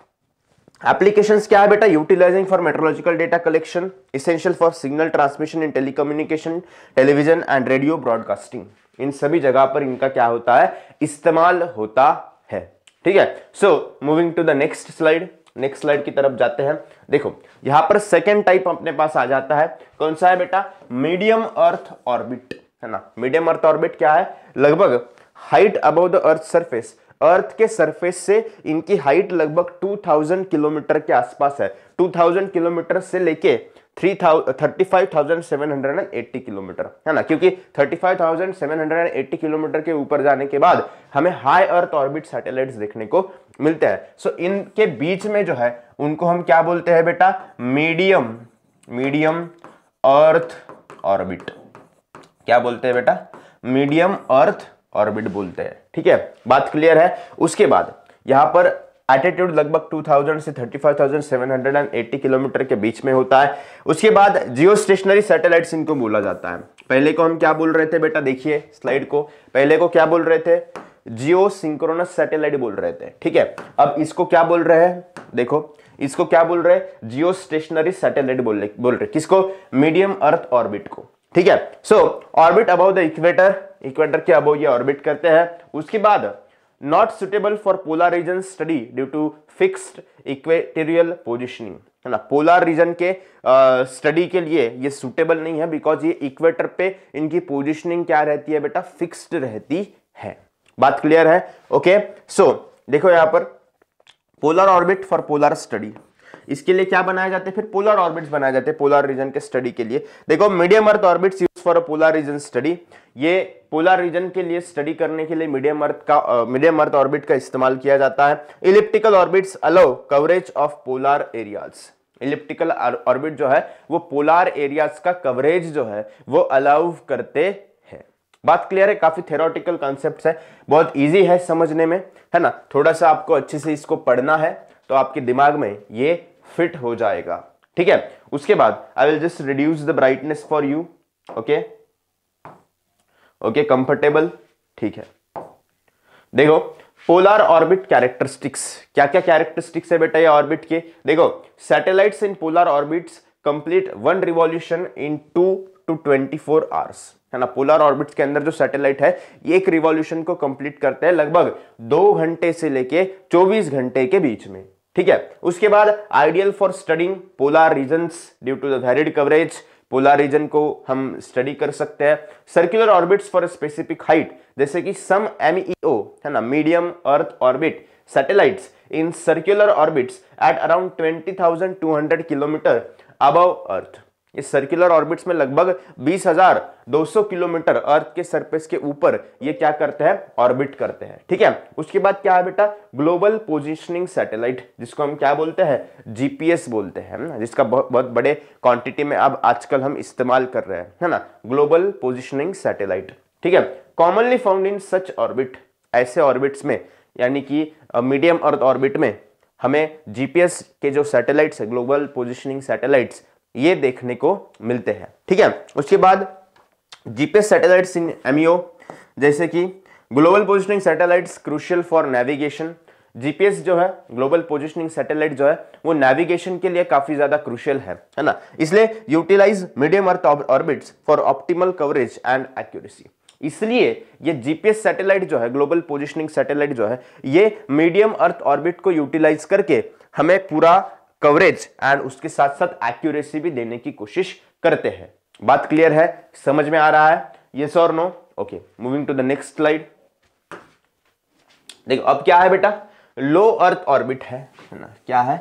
एप्लीकेशन क्या है बेटा utilising for meteorological data collection essential for signal transmission in telecommunication television and radio broadcasting इन सभी जगह पर इनका क्या होता है इस्तेमाल होता है ठीक है so moving to the next slide next slide की तरफ जाते हैं देखो यहां पर सेकेंड टाइप अपने पास आ जाता है कौन सा है बेटा मीडियम अर्थ ऑर्बिट है ना मीडियम अर्थ ऑर्बिट क्या है लगभग height above the earth surface earth के सरफेस से इनकी हाइट लगभग 2000 किलोमीटर के आसपास है 2000 किलोमीटर से लेके थर्टी किलोमीटर है ना क्योंकि थर्टी किलोमीटर के ऊपर जाने के बाद हमें हाई अर्थ ऑर्बिट सैटेलाइट देखने को मिलते हैं सो so, इनके बीच में जो है उनको हम क्या बोलते हैं बेटा मीडियम मीडियम अर्थ ऑर्बिट क्या बोलते हैं बेटा मीडियम अर्थ ऑर्बिट बोलते हैं ठीक है बात क्लियर है उसके बाद यहां पर एटीट्यूड लगभग 2000 से 35,780 किलोमीटर के बीच में होता है उसके बाद जियो स्टेशनरी सैटेलाइट्स इनको बोला जाता है पहले को हम क्या बोल रहे थे बेटा देखिए स्लाइड को पहले को क्या बोल रहे थे जियो सिंक्रोनस सैटेलाइट बोल रहे थे ठीक है अब इसको क्या बोल रहे हैं देखो इसको क्या बोल रहे हैं जियो स्टेशनरी सैटेलाइट बोल बोल रहे किसको मीडियम अर्थ ऑर्बिट को ठीक है so orbit above the equator equator के अबाउ ये ऑर्बिट करते हैं उसके बाद not suitable for polar region study due to fixed equatorial positioning है ना पोलर रीजन के स्टडी के लिए ये सुटेबल नहीं है बिकॉज ये इक्वेटर पे इनकी पोजिशनिंग क्या रहती है बेटा फिक्स्ड रहती है बात क्लियर है ओके okay? सो so, देखो यहां पर polar orbit for polar study इसके लिए क्या बनाए जाते हैं फिर पोलर ऑर्बिट्स बनाए जाते हैं पोलर रीजन के स्टडी के लिए देखो medium earth orbits use for polar region study ये पोलर रीजन के लिए स्टडी करने के लिए मीडियम अर्थ का मीडियम अर्थ ऑर्बिट का इस्तेमाल किया जाता है elliptical orbits allow coverage of polar areas elliptical orbit जो है वो पोलर एरियाज का कवरेज जो है वो अलाउ करते हैं बात क्लियर है काफी थेरोटिकल कॉन्सेप्ट है बहुत ईजी है समझने में है ना थोड़ा सा आपको अच्छे से इसको पढ़ना है तो आपके दिमाग में ये फिट हो जाएगा ठीक है उसके बाद I will just reduce the brightness for you okay okay comfortable ठीक है देखो पोलर ऑर्बिट कैरेक्टरिस्टिक्स क्या क्या कैरेक्टरिस्टिक्स है बेटा ये ऑर्बिट के देखो satellites in polar orbits complete one revolution in two two twenty four hours है ना पोलर ऑर्बिट्स के अंदर जो सैटेलाइट है ये एक रिवॉल्यूशन को कंप्लीट करते हैं लगभग दो घंटे से लेके चौबीस घंटे के बीच में ठीक है उसके बाद ideal for studying polar region due to their wide coverage polar region को हम स्टडी कर सकते हैं circular orbits for specific height जैसे कि सम एमईओ e है ना medium earth orbit satellites in circular orbits at around hundred kilometre above earth इस सर्कुलर ऑर्बिट्स में लगभग 20,200 किलोमीटर अर्थ के सरफेस के ऊपर ये क्या करते हैं ऑर्बिट करते हैं ठीक है उसके बाद क्या है बेटा ग्लोबल पोजिशनिंग सैटेलाइट जिसको हम क्या बोलते हैं जीपीएस बोलते हैं ना जिसका बहुत बहुत बड़े क्वांटिटी में अब आजकल हम इस्तेमाल कर रहे हैं है ना ग्लोबल पोजिशनिंग सैटेलाइट ठीक है commonly found in such orbit ऐसे ऑर्बिट्स में यानी कि मीडियम अर्थ ऑर्बिट में हमें जीपीएस के जो सैटेलाइट्स है ग्लोबल पोजिशनिंग सैटेलाइट्स ये देखने को मिलते हैं ठीक है उसके बाद जीपीएस सैटेलाइट्स इन एमईओ जैसे कि global positioning satellites crucial for navigation GPS जो है ग्लोबल पोजिशनिंग सैटेलाइट जो है वो नेविगेशन के लिए काफी ज्यादा क्रूशियल है है ना इसलिए utilise medium earth orbits for optimal coverage and accuracy इसलिए ये जीपीएस सैटेलाइट जो है ग्लोबल पोजिशनिंग सैटेलाइट जो है ये मीडियम अर्थ ऑर्बिट को यूटिलाइज करके हमें पूरा कवरेज एंड उसके साथ साथ एक्यूरेसी भी देने की कोशिश करते हैं बात क्लियर है समझ में आ रहा है यस और no okay moving to the next slide देखो अब क्या है बेटा लो अर्थ ऑर्बिट है ना क्या है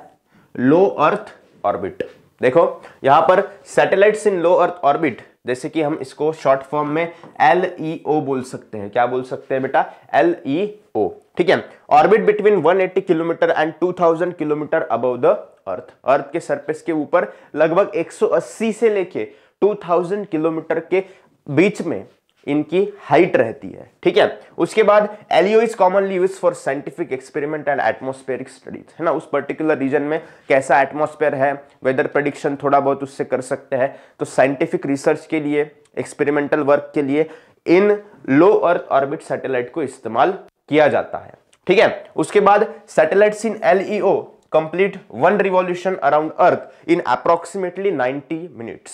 लो अर्थ ऑर्बिट देखो यहां पर सैटेलाइट्स इन लो अर्थ ऑर्बिट जैसे कि हम इसको शॉर्ट फॉर्म में एल ई ओ बोल सकते हैं क्या बोल सकते हैं बेटा एल ई ओ ठीक है orbit between 180 kilometre and 2000 kilometre above the earth earth के सरफेस के ऊपर लगभग 180 से लेके 2000 किलोमीटर के बीच में इनकी हाइट रहती है ठीक है उसके बाद LEO is commonly use for scientific experiment and atmospheric studies है ना उस पर्टिकुलर रीजन में कैसा एटमोस्फेयर है वेदर प्रडिक्शन थोड़ा बहुत उससे कर सकते हैं तो साइंटिफिक रिसर्च के लिए एक्सपेरिमेंटल वर्क के लिए इन लो अर्थ ऑर्बिट सैटेलाइट को इस्तेमाल किया जाता है ठीक है उसके बाद satellites in LEO complete one revolution around earth in approximately 90 minutes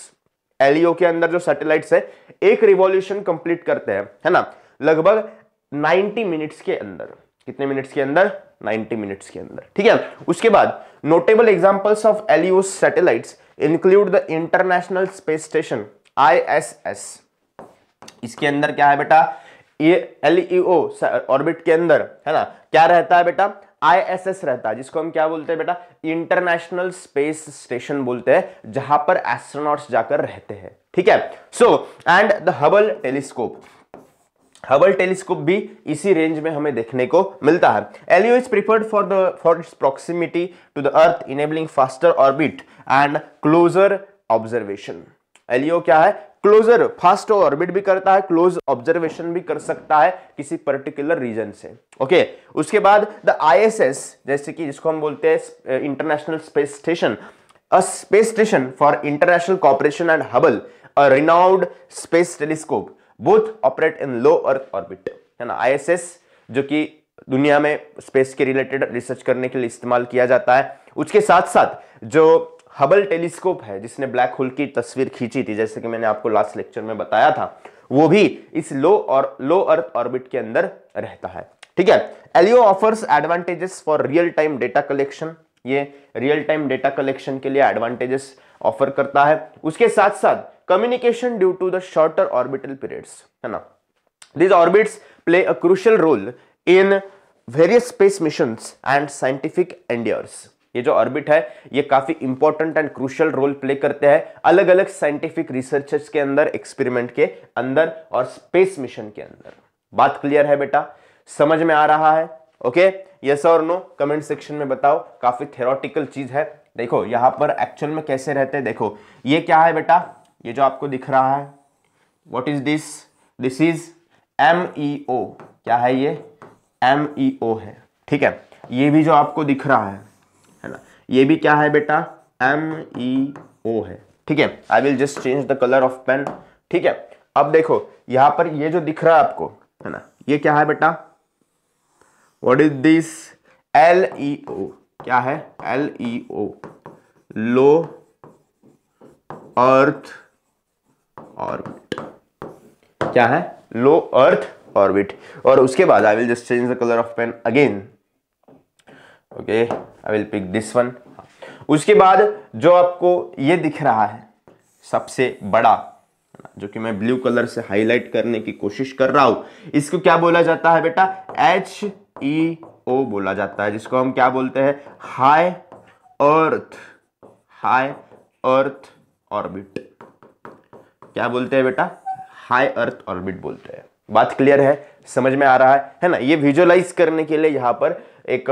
LEO e के अंदर जो सैटेलाइट्स है एक रिवॉल्यूशन कंप्लीट करते हैं है ना लगभग 90 मिनट्स के अंदर कितने मिनट्स के अंदर 90 मिनट्स के अंदर ठीक है उसके बाद notable examples of LEO satellites include the international space station ISS इसके अंदर क्या है बेटा ये एलईओ ऑर्बिट e के अंदर है ना क्या रहता है बेटा आईएसएस रहता है जिसको हम क्या बोलते हैं बेटा इंटरनेशनल स्पेस स्टेशन बोलते हैं जहां पर एस्ट्रोनॉट्स जाकर रहते हैं ठीक है so and the Hubble telescope Hubble telescope भी इसी रेंज में हमें देखने को मिलता है LEO is preferred for the for its proximity to the earth enabling faster orbit and closer observation LEO क्या है क्लोजर फास्ट ऑर्बिट भी करता है क्लोज ऑब्जर्वेशन भी कर सकता है किसी पर्टिकुलर रीजन से ओके okay, उसके बाद द आईएसएस जैसे कि जिसको हम बोलते हैं international space station a space station for international cooperation and Hubble a renowned space telescope both operate in low earth orbit है ना आई जो कि दुनिया में स्पेस के रिलेटेड रिसर्च करने के लिए इस्तेमाल किया जाता है उसके साथ साथ जो हबल टेलीस्कोप है जिसने ब्लैक होल की तस्वीर खींची थी जैसे कि मैंने आपको लास्ट लेक्चर में बताया था वो भी इस लो और लो अर्थ ऑर्बिट के अंदर रहता है ठीक है LEO offers advantages for real time data collection ये रियल टाइम डेटा कलेक्शन के लिए एडवांटेजेस ऑफर करता है उसके साथ साथ communication due to the shorter orbital periods है ना this orbits play a crucial role in various space missions and scientific endeavours ये जो ऑर्बिट है ये काफी important and crucial role play करते हैं अलग अलग साइंटिफिक रिसर्चेस के अंदर एक्सपेरिमेंट के अंदर और स्पेस मिशन के अंदर बात क्लियर है बेटा समझ में आ रहा है ओके यस और नो कमेंट सेक्शन में बताओ काफी थेरोटिकल चीज है देखो यहां पर एक्चुअल में कैसे रहते हैं देखो ये क्या है बेटा ये जो आपको दिख रहा है what is this this is M E O क्या है ये एम ई ओ है ठीक है ये भी जो आपको दिख रहा है ये भी क्या है बेटा एम ई ओ है ठीक है I will just change the colour of pen ठीक है अब देखो यहां पर ये जो दिख रहा है आपको है ना ये क्या है बेटा what is this L E O क्या है एल ई ओ लो अर्थ ऑर्बिट क्या है लो अर्थ ऑर्बिट और उसके बाद I will just change the colour of pen again okay I will pick this one उसके बाद जो आपको ये दिख रहा है सबसे बड़ा जो कि मैं ब्लू कलर से हाईलाइट करने की कोशिश कर रहा हूं इसको क्या बोला जाता है बेटा एच ई ओ बोला जाता है जिसको हम क्या बोलते हैं high earth high earth orbit क्या बोलते हैं बेटा हाई अर्थ ऑर्बिट बोलते हैं बात क्लियर है समझ में आ रहा है है ना ये विजुअलाइज करने के लिए यहां पर एक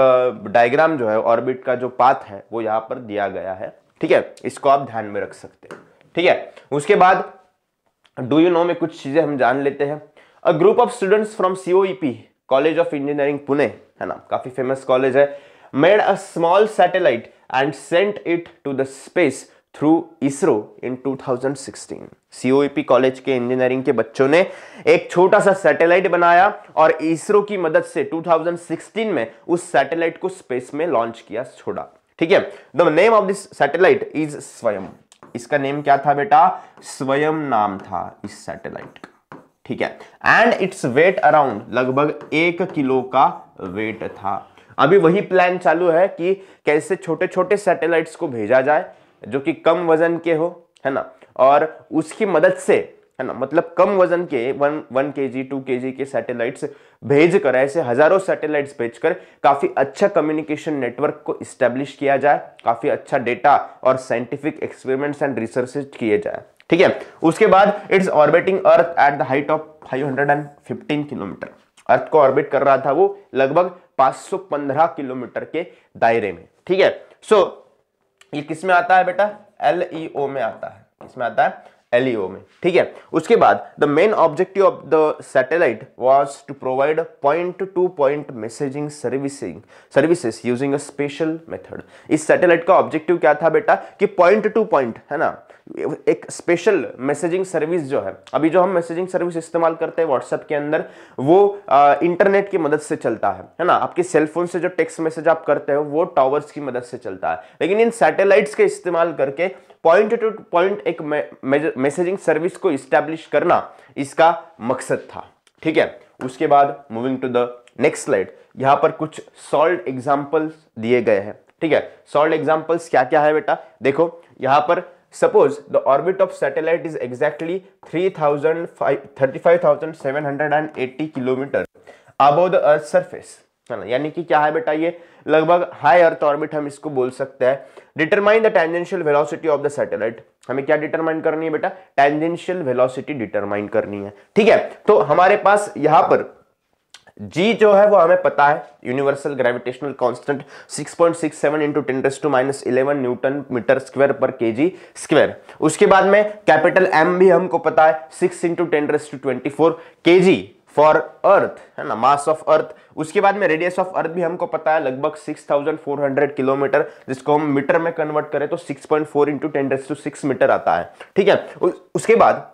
डायग्राम जो है ऑर्बिट का जो पाथ है वो यहाँ पर दिया गया है ठीक है इसको आप ध्यान में रख सकते हैं ठीक है उसके बाद डू यू नो में कुछ चीज़ें हम जान लेते हैं a group of students from COEP college of engineering Pune है ना काफ़ी फेमस कॉलेज है made a small satellite and sent it to the space through ISRO in sixteen COEP college e के इंजीनियरिंग के बच्चों ने एक छोटा सा सैटेलाइट बनाया और इसरो की मदद से 2016 में उस सैटेलाइट को स्पेस में लॉन्च किया छोड़ा ठीक है the name of this satellite is Swayam इसका नेम क्या था बेटा स्वयं नाम था इस सैटेलाइट का ठीक है एंड इट्स वेट अराउंड लगभग एक किलो का वेट था अभी वही प्लान चालू है कि कैसे छोटे छोटे सैटेलाइट्स को भेजा जाए जो कि कम वजन के हो है ना और उसकी मदद से है ना मतलब कम वजन के वन वन के जी टू के जी के सैटेलाइट्स भेज कर ऐसे हजारों सैटेलाइट्स भेजकर काफ़ी अच्छा कम्युनिकेशन नेटवर्क को इस्टेब्लिश किया जाए काफ़ी अच्छा डेटा और साइंटिफिक एक्सपेरिमेंट्स एंड रिसर्चेज किए जाए ठीक है उसके बाद it's orbiting earth at the height of 515 kilometre earth को ऑर्बिट कर रहा था वो लगभग 515 किलोमीटर के दायरे में ठीक है सो so, ये किस में आता है बेटा एल e में आता है इसमें आता है एलईओ में ठीक है उसके बाद the main objective of the satellite was to provide point to point messaging servicing services using a special method इस सैटेलाइट का ऑब्जेक्टिव क्या था बेटा कि पॉइंट टू पॉइंट है ना एक स्पेशल मैसेजिंग सर्विस जो है अभी जो हम मैसेजिंग सर्विस इस्तेमाल करते हैं व्हाट्सएप के अंदर वो आ, इंटरनेट की मदद से चलता है है ना आपके सेलफोन से जो टेक्स्ट मैसेज आप करते हो वो टावर्स की मदद से चलता है लेकिन इन सैटेलाइट्स के इस्तेमाल करके पॉइंट टू पॉइंट एक मैसेजिंग सर्विस को इस्टेब्लिश करना इसका मकसद था ठीक है उसके बाद moving to the next slide यहां पर कुछ सॉल्ड एग्जाम्पल्स दिए गए हैं ठीक है सॉल्ड एग्जाम्पल्स क्या क्या है बेटा देखो यहां पर suppose the orbit of satellite is exactly three thousand five thirty five thousand seven hundred and eighty kilometre above the earth surface है ना यानी कि क्या है बेटा ये लगभग हाई अर्थ ऑर्बिट हम इसको बोल सकते हैं determine the tangential velocity of the satellite हमें क्या डिटरमाइन करनी है बेटा टेंजेंशियल वेलोसिटी डिटरमाइन करनी है ठीक है तो हमारे पास यहां पर जी जो है वो हमें पता है universal gravitational constant 6.67 point six seven into ten raise to minus eleven newton metre square per KG square उसके बाद में कैपिटल एम भी हमको पता है 6 into ten raise to twenty four K G for earth है ना मास ऑफ अर्थ उसके बाद में रेडियस ऑफ अर्थ भी हमको पता है लगभग 6400 किलोमीटर जिसको हम मीटर में कन्वर्ट करें तो 6.4 point four into ten to six metre आता है ठीक है उसके बाद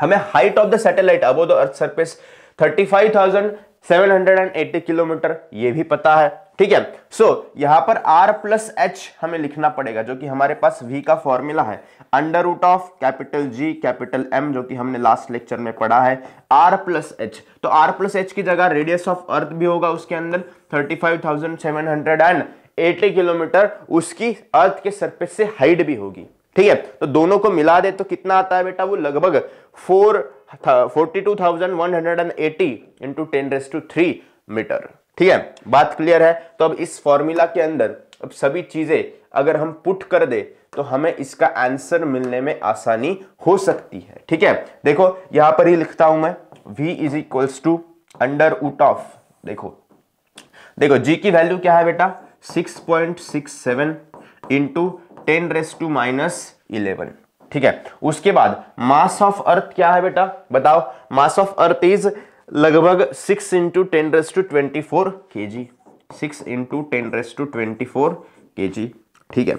हमें height of the satellite above the earth surface 35,000 780 kilometre ये भी पता है ठीक है सो so, यहां पर r प्लस एच हमें लिखना पड़ेगा जो कि हमारे पास v का फॉर्मूला है under root of capital G capital M जो कि हमने लास्ट लेक्चर में पढ़ा है r प्लस एच तो r प्लस एच की जगह रेडियस ऑफ अर्थ भी होगा उसके अंदर 35,780 किलोमीटर उसकी अर्थ के सरफेस से हाइट भी होगी ठीक है तो दोनों को मिला दे तो कितना आता है बेटा वो लगभग four forty 42,180 into ten raise to three metre ठीक है बात क्लियर है तो अब इस फॉर्मूला के अंदर अब सभी चीजें अगर हम पुट कर दे तो हमें इसका आंसर मिलने में आसानी हो सकती है ठीक है देखो यहां पर ही लिखता हूं मैं v is equals to under root of देखो देखो g की वैल्यू क्या है बेटा 6.67 point six seven into ten raise to minus eleven ठीक है उसके बाद मास ऑफ अर्थ क्या है बेटा बताओ मास ऑफ अर्थ इज लगभग six into ten raise to twenty four K G six into ten raise to twenty four K G ठीक है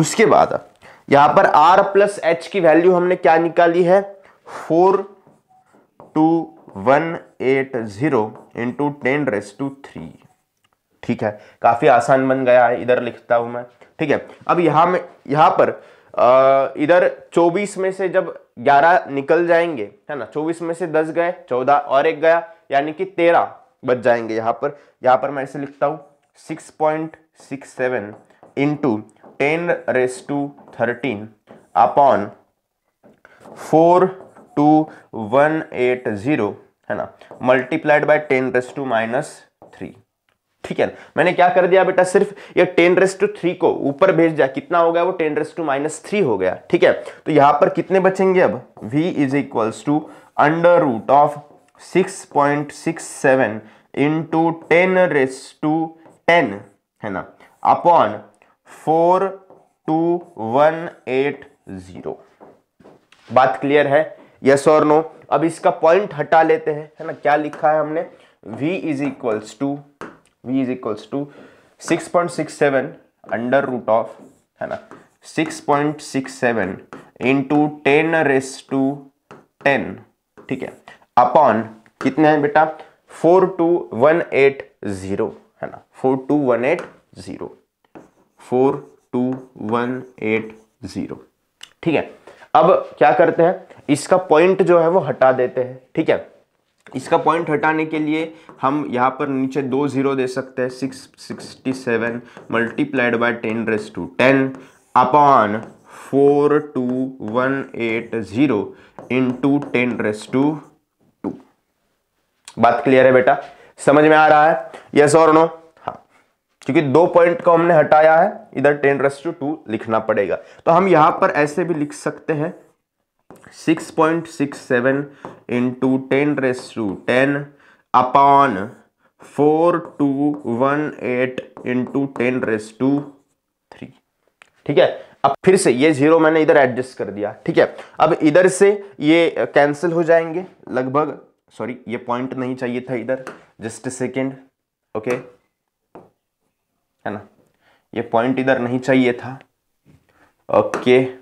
उसके बाद यहां पर R प्लस एच की वैल्यू हमने क्या निकाली है four two one eight zero into ten raise to three ठीक है काफी आसान बन गया है इधर लिखता हूं मैं ठीक है अब यहां में यहां पर इधर 24 में से जब 11 निकल जाएंगे है ना 24 में से 10 गए 14 और एक गया यानी कि 13 बच जाएंगे यहाँ पर यहाँ पर मैं ऐसे लिखता हूं 6.67 point six seven into ten raise to thirteen upon four two one eight zero है ना multiplied by ten raise to minus ठीक है मैंने क्या कर दिया बेटा सिर्फ ये टेन रेस टू थ्री को ऊपर भेज दिया कितना हो गया वो ten raise to minus three हो गया ठीक है तो यहां पर कितने बचेंगे अब v is equals to under root of six point six seven into ten raise to ten है ना upon four two one eight zero बात क्लियर है यस और नो अब इसका पॉइंट हटा लेते हैं है ना क्या लिखा है हमने v is equals to v is equals to 6.67 point six seven under root of है ना 6.67 point six seven into ten raise to ten ठीक है अपॉन कितने हैं बेटा 42180 है ना four two one eight zero four two one eight zero ठीक है अब क्या करते हैं इसका पॉइंट जो है वो हटा देते हैं ठीक है इसका पॉइंट हटाने के लिए हम यहाँ पर नीचे दो ज़ीरो दे सकते हैं six sixty seven multiplied by ten raise to ten upon four two one eight zero into ten raise to two बात क्लियर है बेटा समझ में आ रहा है यस और नो हाँ क्योंकि दो पॉइंट को हमने हटाया है इधर टेन रेस टू टू लिखना पड़ेगा तो हम यहाँ पर ऐसे भी लिख सकते हैं six point six seven into ten raise to ten upon four two one eight into ten raise to three ठीक है अब फिर से ये जीरो मैंने इधर एडजस्ट कर दिया ठीक है अब इधर से ये कैंसिल हो जाएंगे लगभग सॉरी ये पॉइंट नहीं चाहिए था इधर जस्ट सेकेंड ओके है ना ये पॉइंट इधर नहीं चाहिए था ओके okay.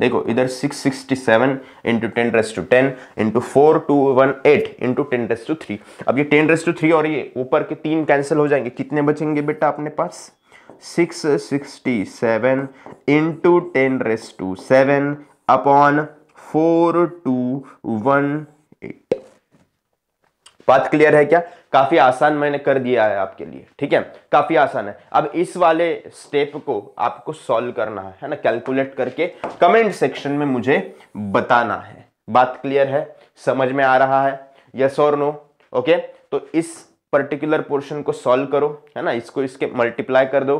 देखो इधर 667 sixty seven into ten raise to ten into four two one eight into ten raise to three अब ये टेन रेस टू थ्री और ये ऊपर के तीन कैंसिल हो जाएंगे कितने बचेंगे बेटा अपने पास six sixty seven into ten raise to seven upon four two one eight बात क्लियर है क्या काफ़ी आसान मैंने कर दिया है आपके लिए ठीक है काफ़ी आसान है अब इस वाले स्टेप को आपको सॉल्व करना है ना कैलकुलेट करके कमेंट सेक्शन में मुझे बताना है बात क्लियर है समझ में आ रहा है यस और नो ओके तो इस पर्टिकुलर पोर्शन को सॉल्व करो है ना इसको इसके मल्टीप्लाई कर दो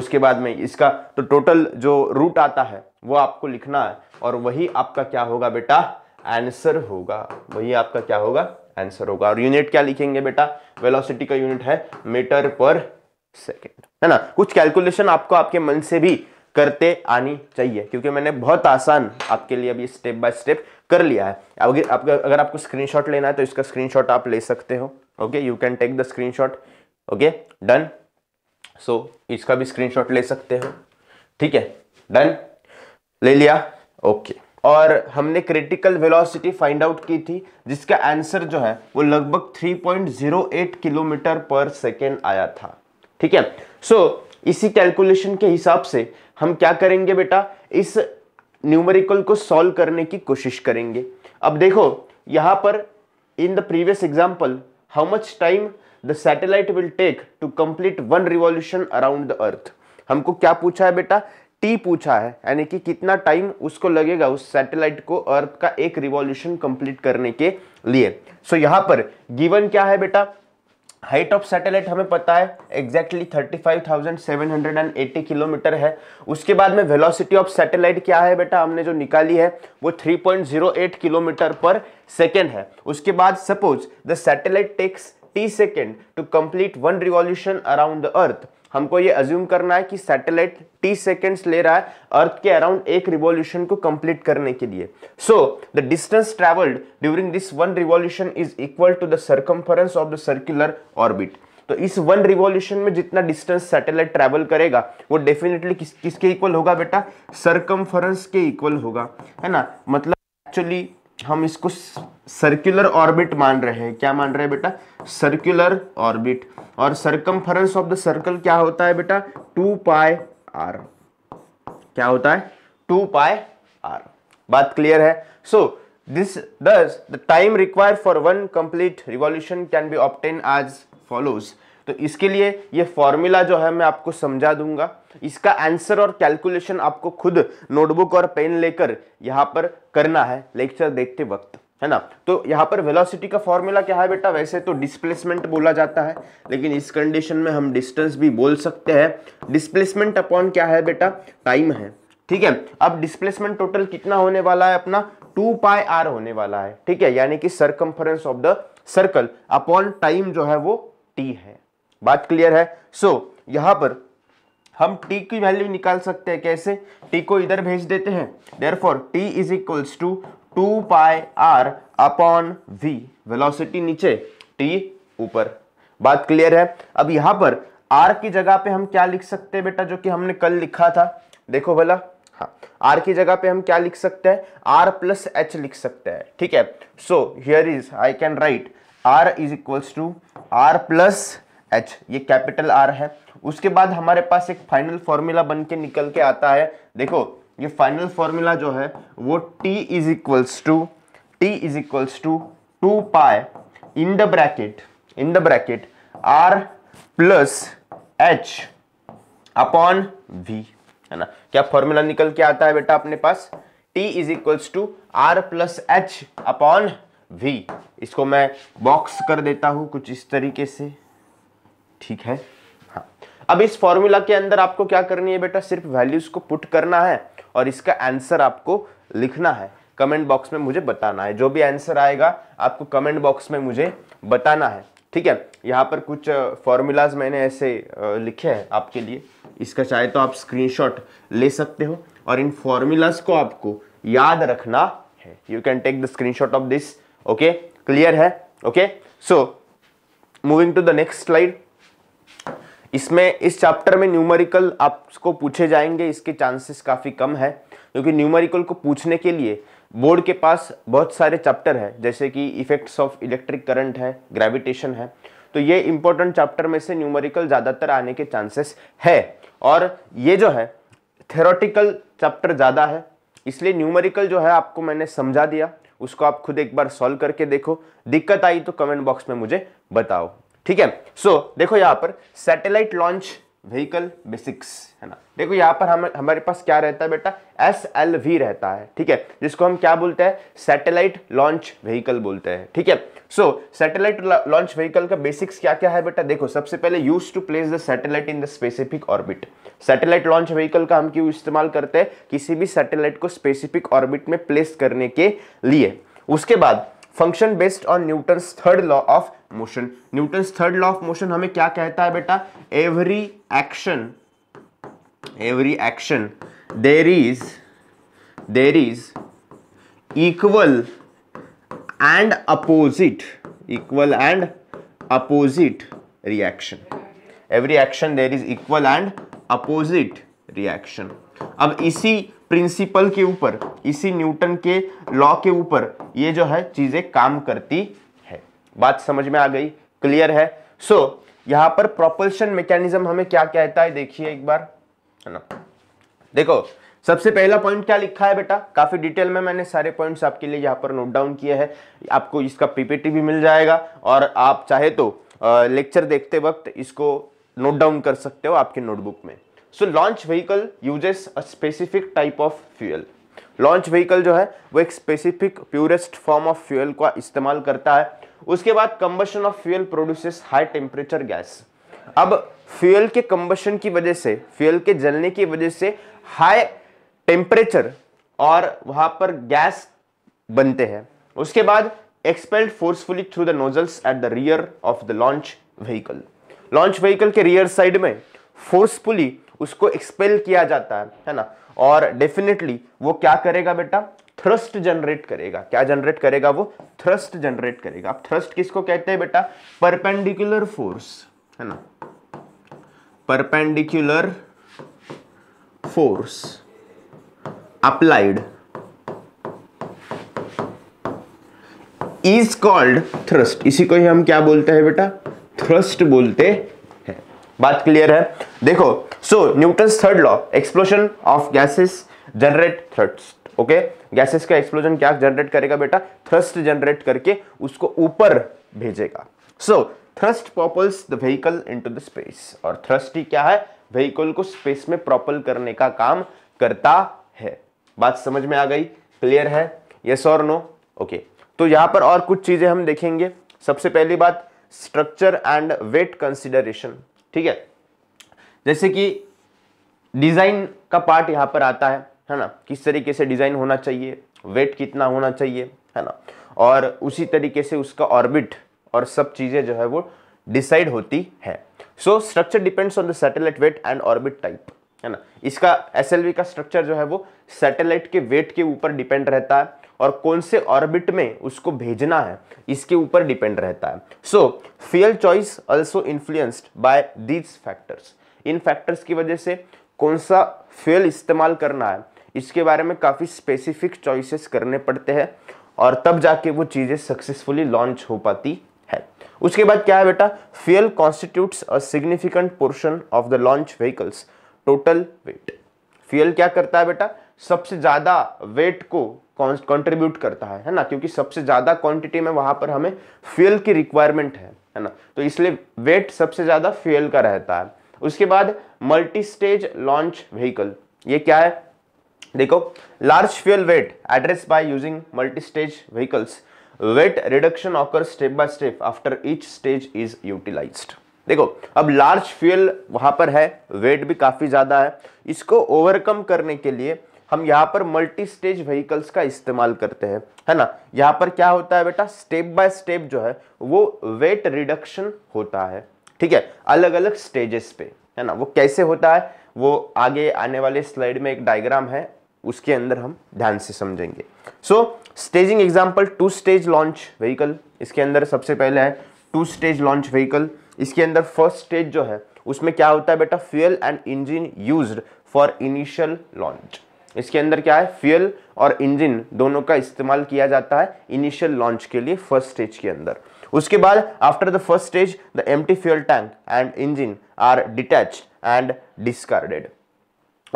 उसके बाद में इसका तो टोटल जो रूट आता है वो आपको लिखना है और वही आपका क्या होगा बेटा आंसर होगा वही आपका क्या होगा आंसर होगा और यूनिट क्या लिखेंगे बेटा वेलोसिटी का यूनिट है मीटर पर सेकेंड है ना कुछ कैलकुलेशन आपको आपके मन से भी करते आनी चाहिए क्योंकि मैंने बहुत आसान आपके लिए अभी स्टेप बाय स्टेप कर लिया है अगर आपका अगर आपको स्क्रीनशॉट लेना है तो इसका स्क्रीनशॉट आप ले सकते हो okay you can take the screenshot okay done so इसका भी स्क्रीनशॉट ले सकते हो ठीक है डन ले लिया ओके okay. और हमने क्रिटिकल वेलोसिटी फाइंड आउट की थी जिसका आंसर जो है वो लगभग 3.08 किलोमीटर पर सेकेंड आया था ठीक है सो so, इसी कैलकुलेशन के हिसाब से हम क्या करेंगे बेटा इस न्यूमेरिकल को सॉल्व करने की कोशिश करेंगे अब देखो यहाँ पर in the previous example how much time the satellite will take to complete one revolution around the earth हमको क्या पूछा है बेटा टी पूछा है यानी कि कितना टाइम उसको लगेगा उस सैटेलाइट को अर्थ का एक रिवॉल्यूशन कंप्लीट करने के लिए सो so, यहां पर गिवन क्या है बेटा हाइट ऑफ सैटेलाइट हमें पता है exactly thirty five thousand seven hundred and eighty kilometre है उसके बाद में वेलोसिटी ऑफ सैटेलाइट क्या है बेटा हमने जो निकाली है वो three point zero eight kilometre per second है उसके बाद suppose the satellite takes T second to complete one revolution around the earth हमको ये अज्यूम करना है कि सैटेलाइट टी सेकेंड्स ले रहा है अर्थ के अराउंड एक रिवॉल्यूशन को कंप्लीट करने के लिए so the distance travelled during this one revolution is equal to the circumference of the circular orbit तो इस वन रिवॉल्यूशन में जितना डिस्टेंस सैटेलाइट ट्रैवल करेगा वो डेफिनेटली किस किसके इक्वल होगा बेटा सर्कम्फरेंस के इक्वल होगा है ना मतलब एक्चुअली हम इसको सर्कुलर ऑर्बिट मान रहे हैं क्या मान रहे हैं बेटा सर्कुलर ऑर्बिट और सरकमफरेंस ऑफ द सर्कल क्या होता है बेटा टू पाए आर क्या होता है टू पाए आर बात क्लियर है so this thus the time require for one complete revolution can be obtain as follows तो इसके लिए ये फॉर्मूला जो है मैं आपको समझा दूंगा इसका आंसर और कैलकुलेशन आपको खुद नोटबुक और पेन लेकर यहाँ पर करना है लेक्चर देखते वक्त है ना तो यहाँ पर वेलोसिटी का फॉर्मूला क्या है बेटा वैसे तो डिस्प्लेसमेंट बोला जाता है लेकिन इस कंडीशन में हम डिस्टेंस भी बोल सकते हैं डिस्प्लेसमेंट अपॉन क्या है बेटा टाइम है ठीक है अब डिस्प्लेसमेंट टोटल कितना होने वाला है अपना टू पाई आर होने वाला है ठीक है यानी कि circumference of the circle upon time जो है वो टी है बात क्लियर है सो so, यहां पर हम t की वैल्यू निकाल सकते हैं कैसे t को इधर भेज देते हैं therefore T is equals to two pi R upon V velocity नीचे t ऊपर बात क्लियर है अब यहां पर r की जगह पे हम क्या लिख सकते हैं बेटा जो कि हमने कल लिखा था देखो भला हाँ आर की जगह पे हम क्या लिख सकते हैं आर प्लस एच लिख सकते हैं ठीक है so here is I can write R is equals to R plus H ये कैपिटल आर है उसके बाद हमारे पास एक फाइनल फॉर्मूला बन के निकल के आता है देखो ये फाइनल फॉर्मूला जो है वो T is equals to T is equals to two pi in the bracket in the bracket R plus H upon V है ना क्या फॉर्मूला निकल के आता है बेटा अपने पास T is equals to R plus H upon V इसको मैं बॉक्स कर देता हूं कुछ इस तरीके से ठीक है हाँ अब इस फॉर्मूला के अंदर आपको क्या करनी है बेटा सिर्फ वैल्यूज को पुट करना है और इसका आंसर आपको लिखना है कमेंट बॉक्स में मुझे बताना है जो भी आंसर आएगा आपको कमेंट बॉक्स में मुझे बताना है ठीक है यहाँ पर कुछ फॉर्मूलाज मैंने ऐसे लिखे हैं आपके लिए इसका चाहे तो आप स्क्रीनशॉट ले सकते हो और इन फॉर्मूलाज को आपको याद रखना है you can take the screenshot of this okay clear है okay so moving to the next slide इसमें इस चैप्टर में न्यूमेरिकल आपको पूछे जाएंगे इसके चांसेस काफ़ी कम है क्योंकि न्यूमेरिकल को पूछने के लिए बोर्ड के पास बहुत सारे चैप्टर हैं जैसे कि इफेक्ट्स ऑफ इलेक्ट्रिक करंट है ग्रेविटेशन है तो ये इंपॉर्टेंट चैप्टर में से न्यूमेरिकल ज़्यादातर आने के चांसेस है और ये जो है थेरोटिकल चैप्टर ज़्यादा है इसलिए न्यूमेरिकल जो है आपको मैंने समझा दिया उसको आप खुद एक बार सॉल्व करके देखो दिक्कत आई तो कमेंट बॉक्स में मुझे बताओ ठीक है सो so, देखो यहां पर सैटेलाइट लॉन्च व्हीकल बेसिक्स है ना देखो यहां पर हम हमारे पास क्या रहता है बेटा एस एल वी रहता है ठीक है जिसको हम क्या बोलते हैं सैटेलाइट लॉन्च व्हीकल बोलते हैं ठीक है सो सैटेलाइट लॉन्च व्हीकल का बेसिक्स क्या क्या है बेटा देखो सबसे पहले use to place the satellite in the specific orbit satellite launch vehicle का हम क्यों इस्तेमाल करते हैं किसी भी सैटेलाइट को स्पेसिफिक ऑर्बिट में प्लेस करने के लिए उसके बाद function based on Newton third law of motion Newton third law of motion हमें क्या कहता है बेटा every action every action there is there is equal and opposite equal and opposite reaction every action there is equal and opposite reaction अब इसी प्रिंसिपल के ऊपर इसी न्यूटन के लॉ के ऊपर ये जो है चीजें काम करती है बात समझ में आ गई क्लियर है सो so, यहाँ पर प्रोपल्शन मैकेनिज्म हमें क्या कहता है देखिए एक बार है ना देखो सबसे पहला पॉइंट क्या लिखा है बेटा काफी डिटेल में मैंने सारे पॉइंट्स आपके लिए यहाँ पर नोट डाउन किए हैं आपको इसका पीपीटी भी मिल जाएगा और आप चाहे तो लेक्चर देखते वक्त इसको नोट डाउन कर सकते हो आपके नोटबुक में so launch vehicle uses a specific type of fuel launch vehicle जो है वो एक specific purest form of fuel का इस्तेमाल करता है उसके बाद combustion of fuel produces high temperature gas अब फ्यूल के कंबशन की वजह से फ्यूल के जलने की वजह से हाई टेम्परेचर और वहां पर गैस बनते हैं उसके बाद expelled forcefully through the nozzles at the rear of the launch vehicle launch vehicle के रियर साइड में फोर्सफुली उसको एक्सपेल किया जाता है है ना और डेफिनेटली वो क्या करेगा बेटा थ्रस्ट जनरेट करेगा क्या जनरेट करेगा वो थ्रस्ट जनरेट करेगा अब थ्रस्ट किसको कहते हैं बेटा परपेंडिकुलर फोर्स है ना perpendicular force applied is called thrust इसी को ही हम क्या बोलते हैं बेटा थ्रस्ट बोलते बात क्लियर है देखो so Newton third law explosion of gases generate thrust okay gases का एक्सप्लोजन क्या जनरेट करेगा बेटा थ्रस्ट जनरेट करके उसको ऊपर भेजेगा so thrust propels the vehicle into the space और थ्रस्ट ही क्या है व्हीकल को स्पेस में प्रॉपल करने का काम करता है बात समझ में आ गई क्लियर है यस और नो ओके तो यहां पर और कुछ चीज़ें हम देखेंगे सबसे पहली बात स्ट्रक्चर एंड वेट कंसिडरेशन ठीक है जैसे कि डिज़ाइन का पार्ट यहां पर आता है है ना किस तरीके से डिज़ाइन होना चाहिए वेट कितना होना चाहिए है ना और उसी तरीके से उसका ऑर्बिट और सब चीज़ें जो है वो डिसाइड होती है so structure depends on the satellite weight and orbit type है ना इसका एस का स्ट्रक्चर जो है वो सैटेलाइट के वेट के ऊपर डिपेंड रहता है और कौन से ऑर्बिट में उसको भेजना है इसके ऊपर डिपेंड रहता है so fuel choice also influenced by these factors इन फैक्टर्स की वजह से कौन सा फ्यूल इस्तेमाल करना है इसके बारे में काफ़ी स्पेसिफिक चॉइसेस करने पड़ते हैं और तब जाके वो चीज़ें सक्सेसफुली लॉन्च हो पाती है उसके बाद क्या है बेटा fuel constitutes a significant portion of the launch vehicle's total weight fuel क्या करता है बेटा सबसे ज़्यादा वेट को कंट्रीब्यूट करता है है ना क्योंकि सबसे ज़्यादा क्वांटिटी में वहां पर हमें फ्यूल की रिक्वायरमेंट है है ना तो इसलिए वेट सबसे ज़्यादा फ्यूल का रहता है उसके बाद मल्टी स्टेज लॉन्च व्हीकल ये क्या है देखो large fuel weight address by using multi stage vehicles weight reduction occur step by step after each stage is utilize देखो अब लार्ज फ्यूल वहां पर है वेट भी काफी ज्यादा है इसको ओवरकम करने के लिए हम यहाँ पर मल्टी स्टेज व्हीकल्स का इस्तेमाल करते हैं है ना यहाँ पर क्या होता है बेटा स्टेप बाय स्टेप जो है वो वेट रिडक्शन होता है ठीक है अलग अलग स्टेजेस पे है ना वो कैसे होता है वो आगे आने वाले स्लाइड में एक डायग्राम है उसके अंदर हम ध्यान से समझेंगे so staging example two stage launch vehicle इसके अंदर सबसे पहले है टू स्टेज लॉन्च व्हीकल इसके अंदर फर्स्ट स्टेज जो है उसमें क्या होता है बेटा fuel and engine used for initial launch इसके अंदर क्या है फ्यूल और इंजन दोनों का इस्तेमाल किया जाता है इनिशियल लॉन्च के लिए फर्स्ट स्टेज के अंदर उसके बाद after the first stage the empty fuel tank and engine are detach and discarded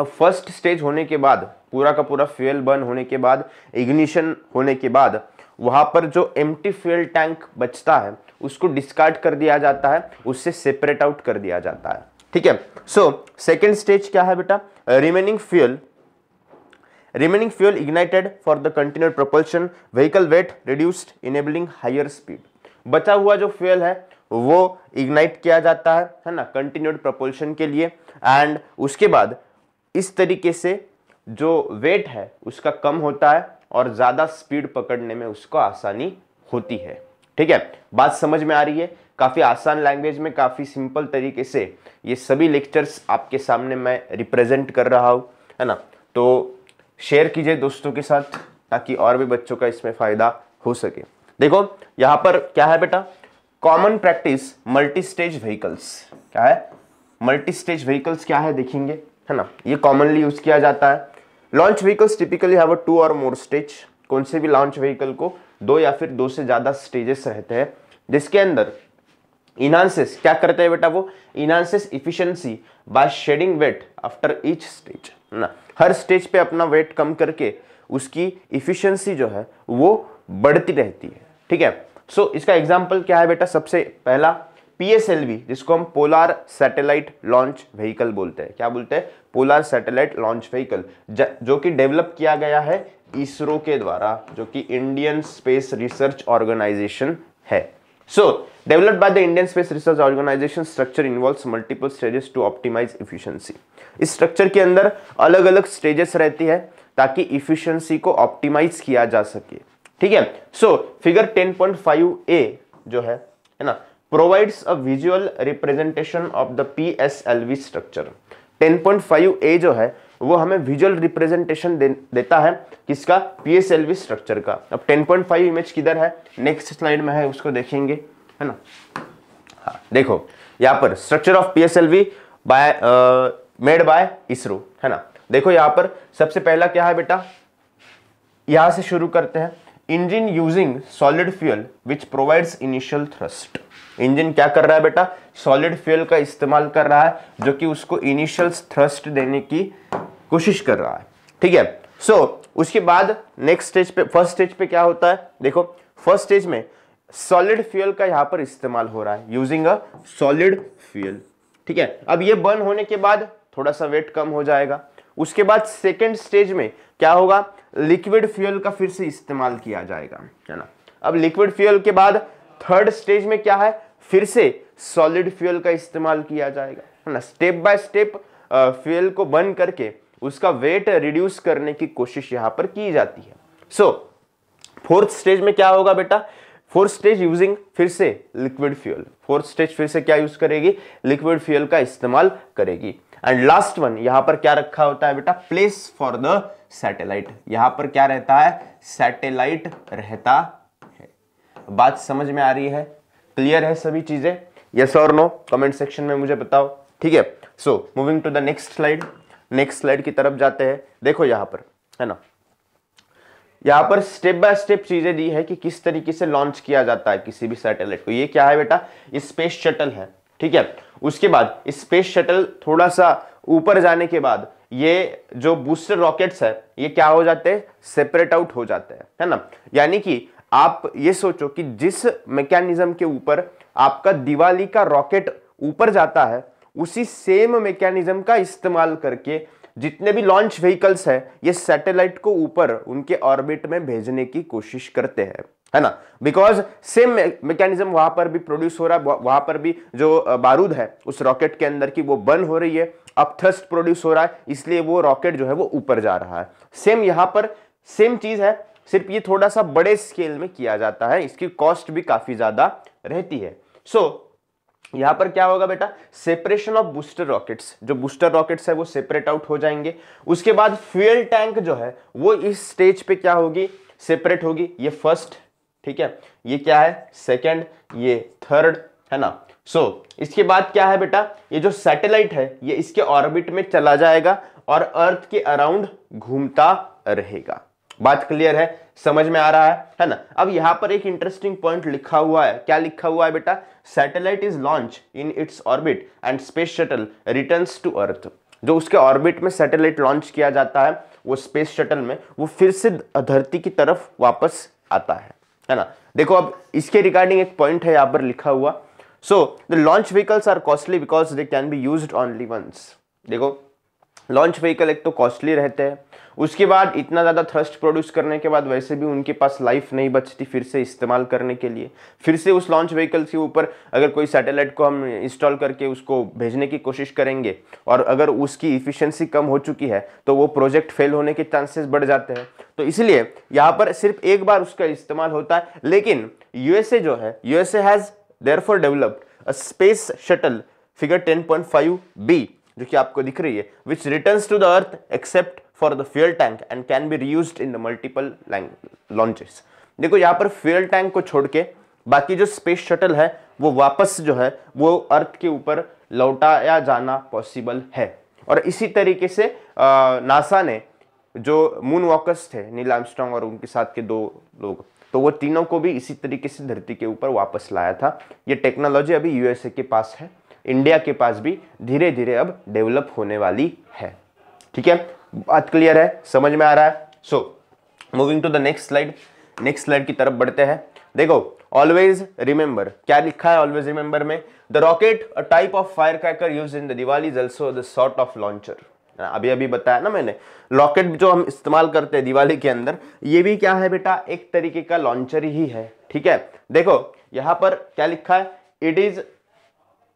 first stage होने के बाद पूरा का पूरा फ्यूल बर्न होने के बाद इग्निशन होने के बाद वहां पर जो एम टी फ्यूल टैंक बचता है उसको डिस्कार्ड कर दिया जाता है उससे सेपरेट आउट कर दिया जाता है ठीक है सो सेकेंड स्टेज क्या है बेटा remaining fuel remaining fuel ignited for the continued propulsion vehicle weight reduced enabling higher speed बचा हुआ जो फ्यूल है वो इग्नाइट किया जाता है है ना कंटिन्यूड प्रपोल्शन के लिए एंड उसके बाद इस तरीके से जो वेट है उसका कम होता है और ज़्यादा स्पीड पकड़ने में उसको आसानी होती है ठीक है बात समझ में आ रही है काफ़ी आसान लैंग्वेज में काफ़ी सिंपल तरीके से ये सभी लेक्चर्स आपके सामने मैं रिप्रेजेंट कर रहा हूँ है ना तो शेयर कीजिए दोस्तों के साथ ताकि और भी बच्चों का इसमें फायदा हो सके देखो यहाँ पर क्या है बेटा common practice multi stage vehicles क्या है मल्टी स्टेज व्हीकल्स क्या है देखेंगे है ना ये कॉमनली यूज किया जाता है launch vehicles typically have two और मोर स्टेज कौन से भी लॉन्च व्हीकल को दो या फिर दो से ज़्यादा स्टेजेस रहते हैं जिसके अंदर इनासेस क्या करते हैं बेटा वो increases efficiency by shedding weight after each stage ना हर स्टेज पे अपना वेट कम करके उसकी इफिशियंसी जो है वो बढ़ती रहती है ठीक है सो so, इसका एग्जाम्पल क्या है बेटा सबसे पहला पीएसएलवी जिसको हम पोलार सैटेलाइट लॉन्च व्हीकल बोलते हैं क्या बोलते हैं पोलार सैटेलाइट लॉन्च व्हीकल जो कि डेवलप किया गया है इसरो के द्वारा जो कि इंडियन स्पेस रिसर्च ऑर्गेनाइजेशन है So, developed by the Indian Space Research Organization structure involves multiple stages to optimize efficiency. इस स्ट्रक्चर के अंदर अलग अलग स्टेजेस रहती है ताकि इफिशियंसी को ऑप्टिमाइज किया जा सके ठीक है सो फिगर 10.5 ए जो है है ना provides a visual representation of the P S L V structure 10.5 A जो है वो हमें विजुअल रिप्रेजेंटेशन दे, देता है किसका पीएसएलवी स्ट्रक्चर का अब 10.5 इमेज किधर है नेक्स्ट स्लाइड में है उसको देखेंगे है ना हाँ देखो यहाँ पर structure of PSLV by made by ISRO है ना देखो यहाँ पर सबसे पहला क्या है बेटा यहाँ से शुरू करते हैं engine using solid fuel which provides initial thrust engine क्या कर रहा है बेटा सॉलिड फ्यूल का इस्तेमाल कर रहा है जो कि उसको इनिशियल थ्रस्ट देने की कोशिश कर रहा है ठीक है सो so, उसके बाद नेक्स्ट स्टेज पे फर्स्ट स्टेज पे क्या होता है देखो फर्स्ट स्टेज में सॉलिड फ्यूल का यहां पर इस्तेमाल हो रहा है यूजिंग अ सॉलिड फ्यूल ठीक है अब ये बर्न होने के बाद थोड़ा सा वेट कम हो जाएगा उसके बाद सेकेंड स्टेज में क्या होगा लिक्विड फ्यूल का फिर से इस्तेमाल किया जाएगा है ना अब लिक्विड फ्यूल के बाद थर्ड स्टेज में क्या है फिर से सॉलिड फ्यूल का इस्तेमाल किया जाएगा है ना स्टेप बाय स्टेप फ्यूल को बर्न करके उसका वेट रिड्यूस करने की कोशिश यहां पर की जाती है सो फोर्थ स्टेज में क्या होगा बेटा फोर्थ स्टेज यूजिंग फिर से लिक्विड फ्यूल फोर्थ स्टेज फिर से क्या यूज करेगी लिक्विड फ्यूल का इस्तेमाल करेगी एंड लास्ट वन यहां पर क्या रखा होता है बेटा प्लेस फॉर द सैटेलाइट यहां पर क्या रहता है सैटेलाइट रहता है बात समझ में आ रही है क्लियर है सभी चीजें यस और नो कमेंट सेक्शन में मुझे बताओ ठीक है so moving to the next slide next slide की तरफ जाते हैं देखो यहां पर है ना यहाँ पर स्टेप बाय स्टेप चीजें दी है कि किस तरीके से लॉन्च किया जाता है किसी भी सैटेलाइट को ये क्या है बेटा स्पेस शटल है ठीक है उसके बाद स्पेस शटल थोड़ा सा ऊपर जाने के बाद ये जो बूस्टर रॉकेट्स है ये क्या हो जाते हैं सेपरेट आउट हो जाते हैं है ना यानी कि आप ये सोचो कि जिस मैकेनिज्म के ऊपर आपका दिवाली का रॉकेट ऊपर जाता है उसी सेम मैकेनिज्म का इस्तेमाल करके जितने भी लॉन्च व्हीकल्स है ये सैटेलाइट को ऊपर उनके ऑर्बिट में भेजने की कोशिश करते हैं है ना बिकॉज सेम मैकेनिज्म वहां पर भी प्रोड्यूस हो रहा है वहां पर भी जो बारूद है उस रॉकेट के अंदर की वो बर्न हो रही है अब थर्स्ट प्रोड्यूस हो रहा है इसलिए वो रॉकेट जो है वो ऊपर जा रहा है सेम यहां पर सेम चीज है सिर्फ ये थोड़ा सा बड़े स्केल में किया जाता है इसकी कॉस्ट भी काफी ज्यादा रहती है सो so, यहाँ पर क्या होगा बेटा सेपरेशन ऑफ बूस्टर रॉकेट्स जो बूस्टर रॉकेट्स है वो सेपरेट आउट हो जाएंगे उसके बाद फ्यूल टैंक जो है वो इस स्टेज पे क्या होगी सेपरेट होगी ये फर्स्ट ठीक है ये क्या है सेकंड ये थर्ड है ना सो so, इसके बाद क्या है बेटा ये जो सैटेलाइट है ये इसके ऑर्बिट में चला जाएगा और अर्थ के अराउंड घूमता रहेगा बात क्लियर है समझ में आ रहा है है ना अब यहां पर एक इंटरेस्टिंग पॉइंट लिखा हुआ है क्या लिखा हुआ है बेटा satellite is launch in its orbit and space shuttle returns to earth जो उसके ऑर्बिट में सैटेलाइट लॉन्च किया जाता है वो स्पेस शटल में वो फिर से धरती की तरफ वापस आता है है ना देखो अब इसके रिगार्डिंग एक पॉइंट है यहां पर लिखा हुआ so the launch vehicles are costly because they can be use only once देखो लॉन्च व्हीकल एक तो कॉस्टली रहते हैं उसके बाद इतना ज़्यादा थ्रस्ट प्रोड्यूस करने के बाद वैसे भी उनके पास लाइफ नहीं बचती फिर से इस्तेमाल करने के लिए फिर से उस लॉन्च व्हीकल के ऊपर अगर कोई सैटेलाइट को हम इंस्टॉल करके उसको भेजने की कोशिश करेंगे और अगर उसकी इफ़िशेंसी कम हो चुकी है तो वो प्रोजेक्ट फेल होने के चांसेस बढ़ जाते हैं तो इसलिए यहाँ पर सिर्फ एक बार उसका इस्तेमाल होता है लेकिन यूएसए जो है USA has therefore developed a space shuttle figure ten point five B जो कि आपको दिख रही है which return to the earth except for the fuel tank and can be reuse in the multiple launches देखो यहाँ पर फ्यूल टैंक को छोड़ के बाकी जो स्पेस शटल है वो वापस जो है वो अर्थ के ऊपर लौटाया जाना पॉसिबल है और इसी तरीके से आ, नासा ने जो मून वॉकर्स थे नील आर्मस्ट्रॉन्ग और उनके साथ के दो लोग तो वो तीनों को भी इसी तरीके से धरती के ऊपर वापस लाया था ये टेक्नोलॉजी अभी यूएसए के पास है इंडिया के पास भी धीरे धीरे अब डेवलप होने वाली है ठीक है बात क्लियर है समझ में आ रहा है so moving to the next slide next slide की तरफ बढ़ते हैं देखो ऑलवेज रिमेंबर क्या लिखा है ऑलवेज रिमेंबर में the rocket a type of firecracker use in the Diwali the sort of launcher अभी अभी बताया ना मैंने रॉकेट जो हम इस्तेमाल करते हैं दिवाली के अंदर ये भी क्या है बेटा एक तरीके का लॉन्चर ही है ठीक है देखो यहां पर क्या लिखा है it is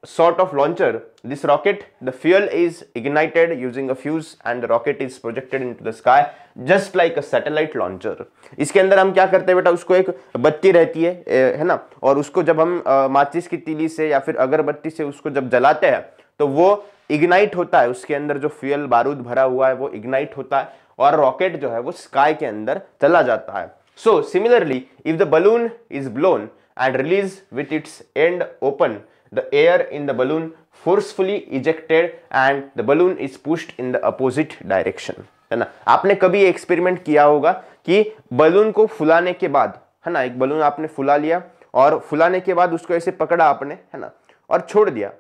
sort of launcher, this rocket, the fuel is ignited using a fuse and the rocket is projected into the sky just like a satellite launcher. इसके अंदर हम क्या करते हैं बेटा उसको एक बत्ती रहती है है ना और उसको जब हम माचिस की तीली से या फिर अगरबत्ती से उसको जब जलाते हैं तो वो इग्नाइट होता है उसके अंदर जो फ्यूल बारूद भरा हुआ है वो इग्नाइट होता है और रॉकेट जो है वो स्काई के अंदर चला जाता है so similarly if the balloon is blown and release with its end open the air in the balloon forcefully ejected and the balloon is pushed in the opposite direction है ना आपने कभी एक्सपेरिमेंट किया होगा कि बलून को फुलाने के बाद है ना एक बलून आपने फुला लिया और फुलाने के बाद उसको ऐसे पकड़ा आपने है ना और छोड़ दिया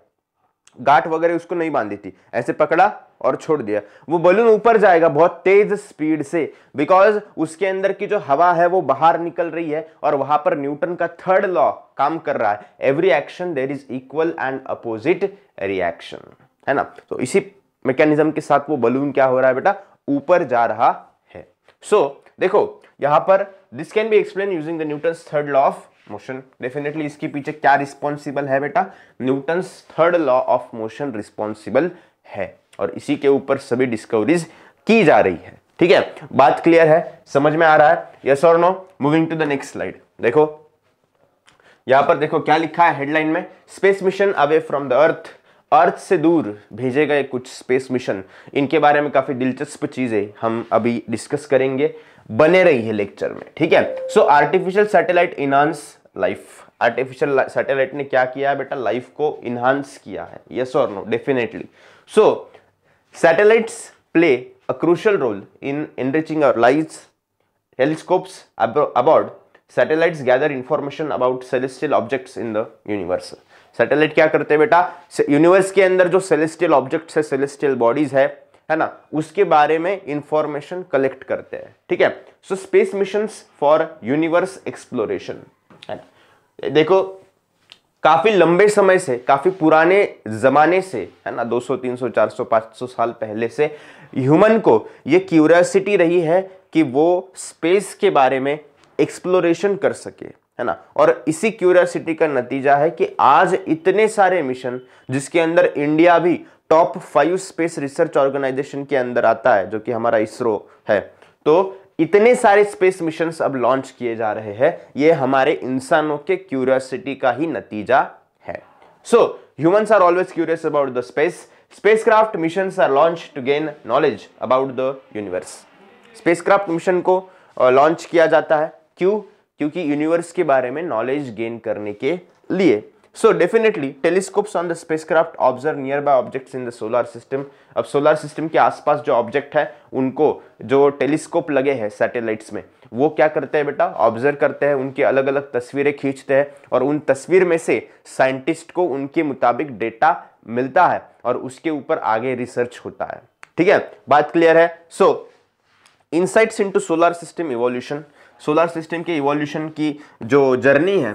गाठ वगैरह उसको नहीं बांधी थी ऐसे पकड़ा और छोड़ दिया वो बलून ऊपर जाएगा बहुत तेज स्पीड से बिकॉज उसके अंदर की जो हवा है वो बाहर निकल रही है और वहां पर न्यूटन का थर्ड लॉ काम कर रहा है every action there is equal and opposite reaction है ना तो इसी मैकेनिज्म के साथ वो बलून क्या हो रहा है बेटा ऊपर जा रहा है सो so, देखो यहां पर this can be explain using the Newton third law of motion definitely इसके पीछे क्या रिस्पॉन्सिबल है बेटा Newton third law of motion responsible है और इसी के ऊपर सभी डिस्कवरीज की जा रही है ठीक है बात क्लियर है समझ में आ रहा है यस और no moving to the next slide देखो यहां पर देखो क्या लिखा है हेडलाइन में space mission away from the earth earth से दूर भेजे गए कुछ स्पेस मिशन इनके बारे में काफी दिलचस्प चीजें हम अभी डिस्कस करेंगे बने रही है लेक्चर में ठीक है so artificial satellite enhance life artificial satellite ने क्या किया है बेटा लाइफ को इनहांस किया है यस और no definitely so Satellites play a crucial role in enriching our lives. Telescopes aboard satellites gather information about celestial objects in the universe. Satellite क्या करते हैं बेटा यूनिवर्स के अंदर जो सेलेस्टियल ऑब्जेक्ट्स है सेलेस्टियल बॉडीज है है ना उसके बारे में इंफॉर्मेशन कलेक्ट करते हैं ठीक है so space missions for universe exploration है देखो काफ़ी लंबे समय से काफ़ी पुराने ज़माने से है ना 200 300 400 500 साल पहले से ह्यूमन को ये क्यूरियासिटी रही है कि वो स्पेस के बारे में एक्सप्लोरेशन कर सके है ना और इसी क्यूरियासिटी का नतीजा है कि आज इतने सारे मिशन जिसके अंदर इंडिया भी top five space research organisation के अंदर आता है जो कि हमारा इसरो है तो इतने सारे स्पेस मिशन अब लॉन्च किए जा रहे हैं यह हमारे इंसानों के क्यूरियोसिटी का ही नतीजा है so humans are always curious about the space spacecraft mission are launch to gain knowledge about the universe spacecraft mission को लॉन्च uh, किया जाता है क्यों क्योंकि यूनिवर्स के बारे में नॉलेज गेन करने के लिए so definitely on on the observe near nearby objects in the solar system अब सोलर सिस्टम के आसपास जो ऑब्जेक्ट है उनको जो टेलीस्कोप लगे हैं सैटेलाइट्स में वो क्या करते हैं बेटा ऑब्जर्व करते हैं उनके अलग अलग तस्वीरें खींचते हैं और उन तस्वीर में से साइंटिस्ट को उनके मुताबिक डेटा मिलता है और उसके ऊपर आगे रिसर्च होता है ठीक है बात क्लियर है so insights into solar system evolution solar system के इवोल्यूशन की जो जर्नी है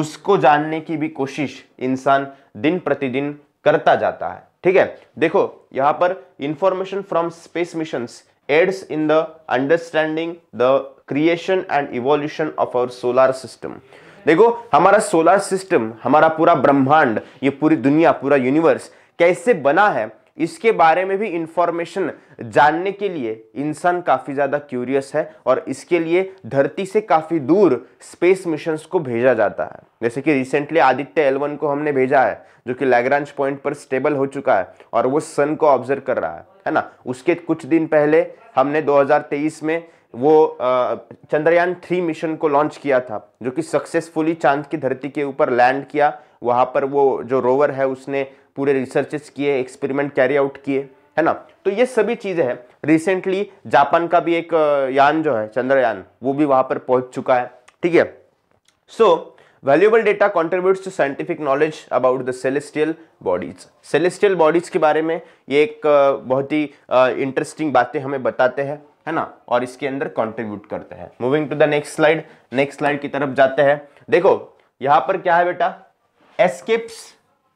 उसको जानने की भी कोशिश इंसान दिन प्रतिदिन करता जाता है ठीक है देखो यहां पर information from space mission aids in the understanding the creation and evolution of our solar system देखो हमारा सोलार सिस्टम हमारा पूरा ब्रह्मांड ये पूरी दुनिया पूरा यूनिवर्स कैसे बना है इसके बारे में भी इंफॉर्मेशन जानने के लिए इंसान काफ़ी ज़्यादा क्यूरियस है और इसके लिए धरती से काफ़ी दूर स्पेस मिशन को भेजा जाता है जैसे कि रिसेंटली आदित्य एलवन को हमने भेजा है जो कि लैग्रांच पॉइंट पर स्टेबल हो चुका है और वो सन को ऑब्जर्व कर रहा है है ना उसके कुछ दिन पहले हमने 2023 में वो चंद्रयान थ्री मिशन को लॉन्च किया था जो कि सक्सेसफुली चांद की धरती के ऊपर लैंड किया वहाँ पर वो जो रोवर है उसने पूरे रिसर्चेस किए एक्सपेरिमेंट कैरी आउट किए है ना तो ये सभी चीज़ें हैं रिसेंटली जापान का भी एक यान जो है चंद्रयान वो भी वहाँ पर पहुँच चुका है ठीक है so valuable data contributes to scientific knowledge about the celestial bodies celestial bodies के बारे में ये एक बहुत ही इंटरेस्टिंग बातें हमें बताते हैं है ना और इसके अंदर कॉन्ट्रीब्यूट करते हैं moving to the next slide next slide की तरफ जाते हैं देखो यहाँ पर क्या है बेटा एस्केप्स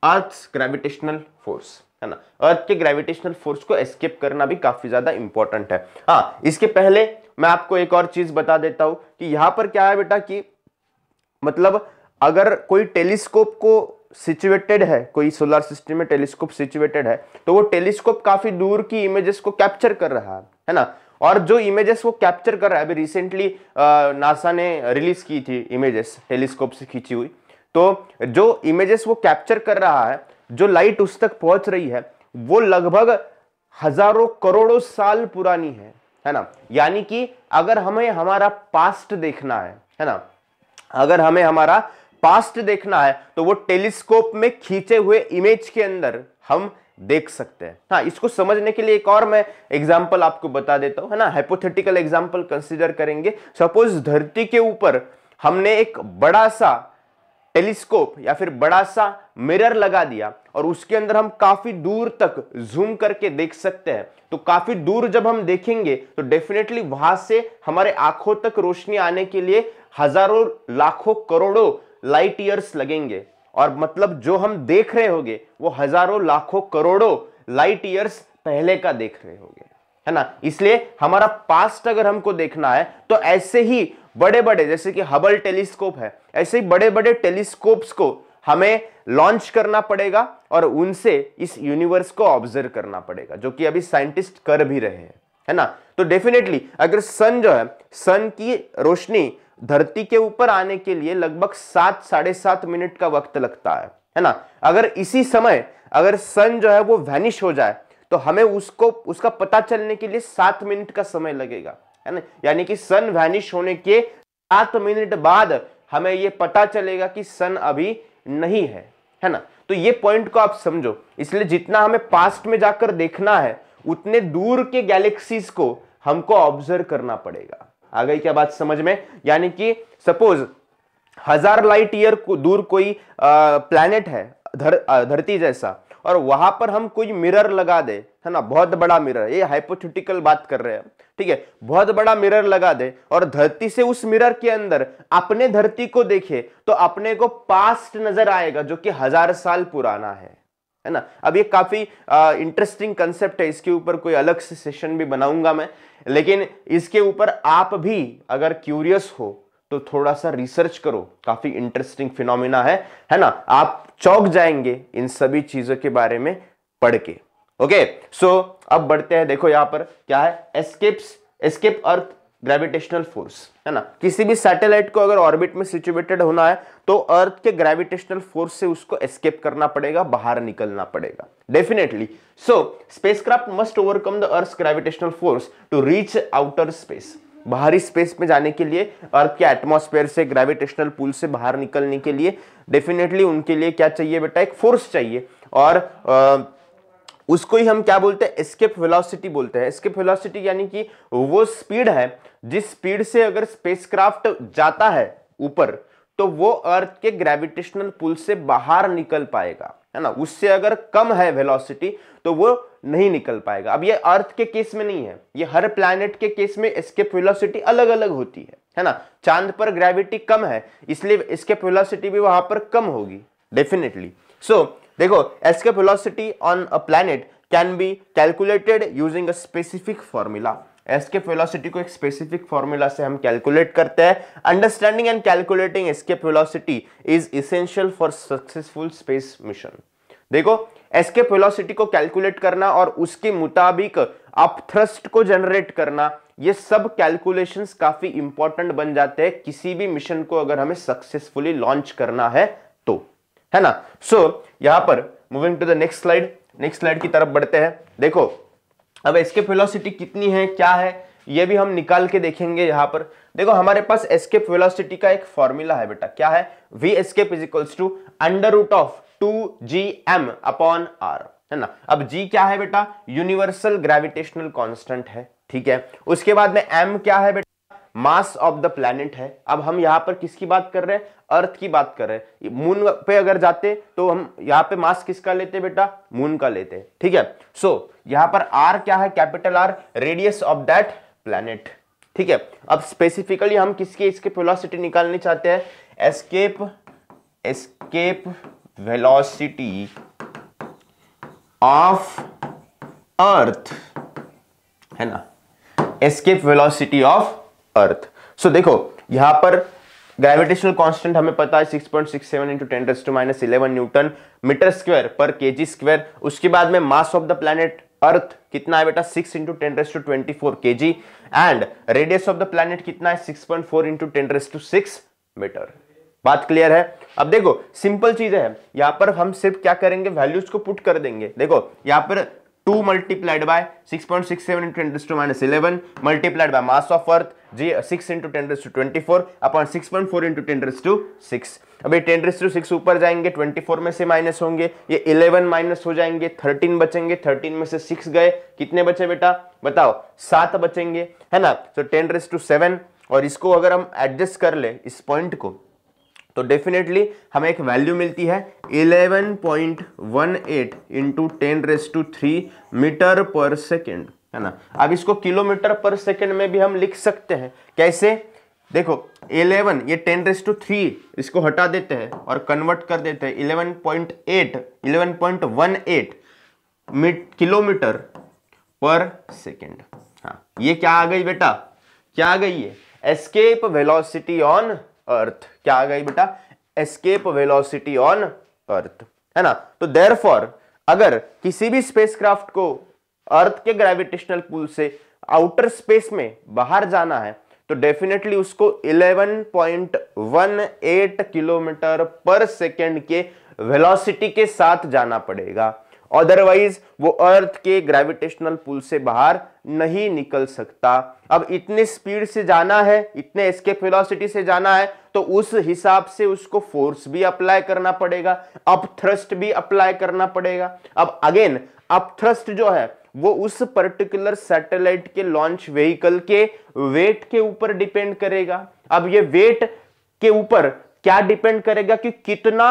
अर्थ ग्रेविटेशनल फोर्स है ना अर्थ के ग्रेविटेशनल फोर्स को एस्केप करना भी काफी ज्यादा इंपॉर्टेंट है हाँ इसके पहले मैं आपको एक और चीज बता देता हूं कि यहां पर क्या है बेटा कि मतलब अगर कोई टेलीस्कोप को सिचुएटेड है कोई सोलर सिस्टम में टेलीस्कोप सिचुएटेड है तो वो टेलीस्कोप काफी दूर की इमेजेस को कैप्चर कर रहा है है ना और जो इमेजेस वो कैप्चर कर रहा है अभी रिसेंटली नासा ने रिलीज की थी इमेजेस टेलीस्कोप से खींची हुई तो जो इमेजेस वो कैप्चर कर रहा है जो लाइट उस तक पहुंच रही है वो लगभग हजारों करोड़ों साल पुरानी है है ना यानी कि अगर हमें हमारा पास्ट देखना है है ना अगर हमें हमारा पास्ट देखना है तो वो टेलीस्कोप में खींचे हुए इमेज के अंदर हम देख सकते हैं हाँ इसको समझने के लिए एक और मैं एग्जाम्पल आपको बता देता हूं है ना हाइपोथेटिकल एग्जाम्पल कंसिडर करेंगे सपोज धरती के ऊपर हमने एक बड़ा सा टेलीस्कोप या फिर बड़ा सा मिरर लगा दिया और उसके अंदर हम काफी दूर तक जूम करके देख सकते हैं तो काफी दूर जब हम देखेंगे तो डेफिनेटली वहां से हमारे आंखों तक रोशनी आने के लिए हजारों लाखों करोड़ों लाइट ईयर्स लगेंगे और मतलब जो हम देख रहे होंगे वो हजारों लाखों करोड़ों लाइट ईयर्स पहले का देख रहे होंगे है ना इसलिए हमारा पास्ट अगर हमको देखना है तो ऐसे ही बड़े बड़े जैसे कि हबल टेलीस्कोप है ऐसे ही बड़े बड़े टेलीस्कोप्स को हमें लॉन्च करना पड़ेगा और उनसे इस यूनिवर्स को ऑब्जर्व करना पड़ेगा जो कि अभी साइंटिस्ट कर भी रहे हैं है ना तो डेफिनेटली अगर सन जो है सन की रोशनी धरती के ऊपर आने के लिए लगभग सात साढ़े सात मिनट का वक्त लगता है है ना अगर इसी समय अगर सन जो है वो वैनिश हो जाए तो हमें उसको उसका पता चलने के लिए सात मिनट का समय लगेगा है ना यानी कि सन वैनिश होने के सात मिनट बाद हमें ये पता चलेगा कि सन अभी नहीं है है ना तो ये पॉइंट को आप समझो इसलिए जितना हमें पास्ट में जाकर देखना है उतने दूर के गैलेक्सीज को हमको ऑब्जर्व करना पड़ेगा आ गई क्या बात समझ में यानी कि सपोज हजार लाइट ईयर को दूर कोई प्लैनेट है धर धरती जैसा और वहां पर हम कोई मिरर लगा दे है ना बहुत बड़ा मिरर ये हाइपोथेटिकल बात कर रहे हैं ठीक है बहुत बड़ा मिरर लगा दे और धरती से उस मिरर के अंदर अपने धरती को देखे तो अपने को पास्ट नजर आएगा जो कि हजार साल पुराना है है ना अब ये काफी इंटरेस्टिंग कंसेप्ट है इसके ऊपर कोई अलग से सेशन भी बनाऊंगा मैं लेकिन इसके ऊपर आप भी अगर क्यूरियस हो तो थोड़ा सा रिसर्च करो काफी इंटरेस्टिंग फिनोमिना है है ना आप चौक जाएंगे इन सभी चीजों के बारे में पढ़ के ओके सो so, अब बढ़ते हैं देखो यहां पर क्या है escapes escape earth gravitational force है ना किसी भी सैटेलाइट को अगर ऑर्बिट में सिचुएटेड होना है तो अर्थ के ग्रेविटेशनल फोर्स से उसको एस्केप करना पड़ेगा बाहर निकलना पड़ेगा definitely so spacecraft must overcome the earth gravitational force to reach outer space बाहरी स्पेस में जाने के लिए अर्थ के एटमोसफेयर से ग्रेविटेशनल पुल से बाहर निकलने के लिए डेफिनेटली उनके लिए क्या चाहिए बेटा एक फोर्स चाहिए और आ, उसको ही हम क्या बोलते हैं स्केप वेलोसिटी बोलते हैं स्केप वेलोसिटी यानी कि वो स्पीड है जिस स्पीड से अगर स्पेसक्राफ्ट जाता है ऊपर तो वो अर्थ के ग्रेविटेशनल पुल से बाहर निकल पाएगा है ना उससे अगर कम है वेलोसिटी तो वो नहीं निकल पाएगा अब ये अर्थ के केस में नहीं है ये हर प्लैनेट के केस में एस्केप वेलोसिटी अलग अलग होती है है ना चांद पर ग्रेविटी कम है इसलिए एस्केप वेलोसिटी भी वहां पर कम होगी डेफिनेटली सो so, देखो escape velocity on a planet can be calculated using a specific formula escape velocity को एक स्पेसिफिक फॉर्मूला से हम कैलकुलेट करते हैं understanding and calculating escape velocity is essential for successful space mission देखो एस्केप वेलोसिटी को कैलकुलेट करना और उसके मुताबिक आप थ्रस्ट को जनरेट करना ये सब कैलकुलेशंस काफी इंपॉर्टेंट बन जाते हैं किसी भी मिशन को अगर हमें सक्सेसफुली लॉन्च करना है तो है ना सो so, यहां पर moving to the next slide next slide की तरफ बढ़ते हैं देखो अब एस्केप वेलोसिटी कितनी है क्या है ये भी हम निकाल के देखेंगे यहाँ पर देखो हमारे पास एस्केप वेलोसिटी का एक फॉर्मूला है बेटा क्या है V escape is equals to under root of two G M upon R है ना अब जी क्या है बेटा यूनिवर्सल ग्रेविटेशनल कॉन्स्टेंट है ठीक है उसके बाद में एम क्या है बेटा मास ऑफ द प्लैनेट है अब हम यहाँ पर किसकी बात कर रहे हैं अर्थ की बात कर रहे हैं मून पे अगर जाते तो हम यहाँ पे मास किसका लेते बेटा मून का लेते ठीक है सो so, यहाँ पर आर क्या है capital R radius of that planet ठीक है अब स्पेसिफिकली हम किसकी इसके फिलोसिटी निकालनी चाहते हैं escape escape velocity of earth है ना escape velocity of earth so देखो यहां पर ग्रेविटेशनल कांस्टेंट हमें पता है 6.67 point six seven into ten to minus eleven newton metre square per K G square उसके बाद में mass of the planet earth कितना है बेटा 6 into ten to twenty four K G and radius of the planet कितना है 6.4 point four into ten to six metre बात क्लियर है अब देखो सिंपल चीज है यहां पर हम सिर्फ क्या करेंगे वैल्यूज को पुट कर देंगे देखो यहां पर two multiplied by six point six seven into ten to minus eleven multiplied by mass of earth G six into ten raise to twenty four upon six point four into ten raise to six अभी टेन रेस टू सिक्स ऊपर जाएंगे ट्वेंटी फोर में से माइनस होंगे ये इलेवन माइनस हो जाएंगे थर्टीन बचेंगे थर्टीन में से सिक्स गए कितने बचे बेटा बताओ सात बचेंगे है ना तो टेन रेस टू सेवन और इसको अगर हम एडजस्ट कर ले इस पॉइंट को तो डेफिनेटली हमें एक वैल्यू मिलती है 11.18 point one eight into ten raise to three metre per second है ना अब इसको किलोमीटर पर सेकेंड में भी हम लिख सकते हैं कैसे देखो 11 ये 10 रेस टू थ्री इसको हटा देते हैं और कन्वर्ट कर देते हैं 11.8 11.18 किलोमीटर पर सेकेंड हाँ ये क्या आ गई बेटा क्या आ गई ये एस्केप वेलोसिटी ऑन अर्थ क्या आ गई बेटा एस्केप वेलोसिटी ऑन अर्थ है ना तो देर अगर किसी भी स्पेसक्राफ्ट को अर्थ के ग्रेविटेशनल पुल से आउटर स्पेस में बाहर जाना है तो डेफिनेटली उसको 11.18 किलोमीटर पर सेकेंड के वेलोसिटी के साथ जाना पड़ेगा अदरवाइज वो अर्थ के ग्रेविटेशनल पुल से बाहर नहीं निकल सकता अब इतने स्पीड से जाना है इतने एस्केप वेलोसिटी से जाना है तो उस हिसाब से उसको फोर्स भी अप्लाई करना पड़ेगा अप थ्रस्ट भी अप्लाई करना पड़ेगा अब अगेन अप थ्रस्ट जो है वो उस पर्टिकुलर सैटेलाइट के लॉन्च व्हीकल के वेट के ऊपर डिपेंड करेगा अब ये वेट के ऊपर क्या डिपेंड करेगा कि कितना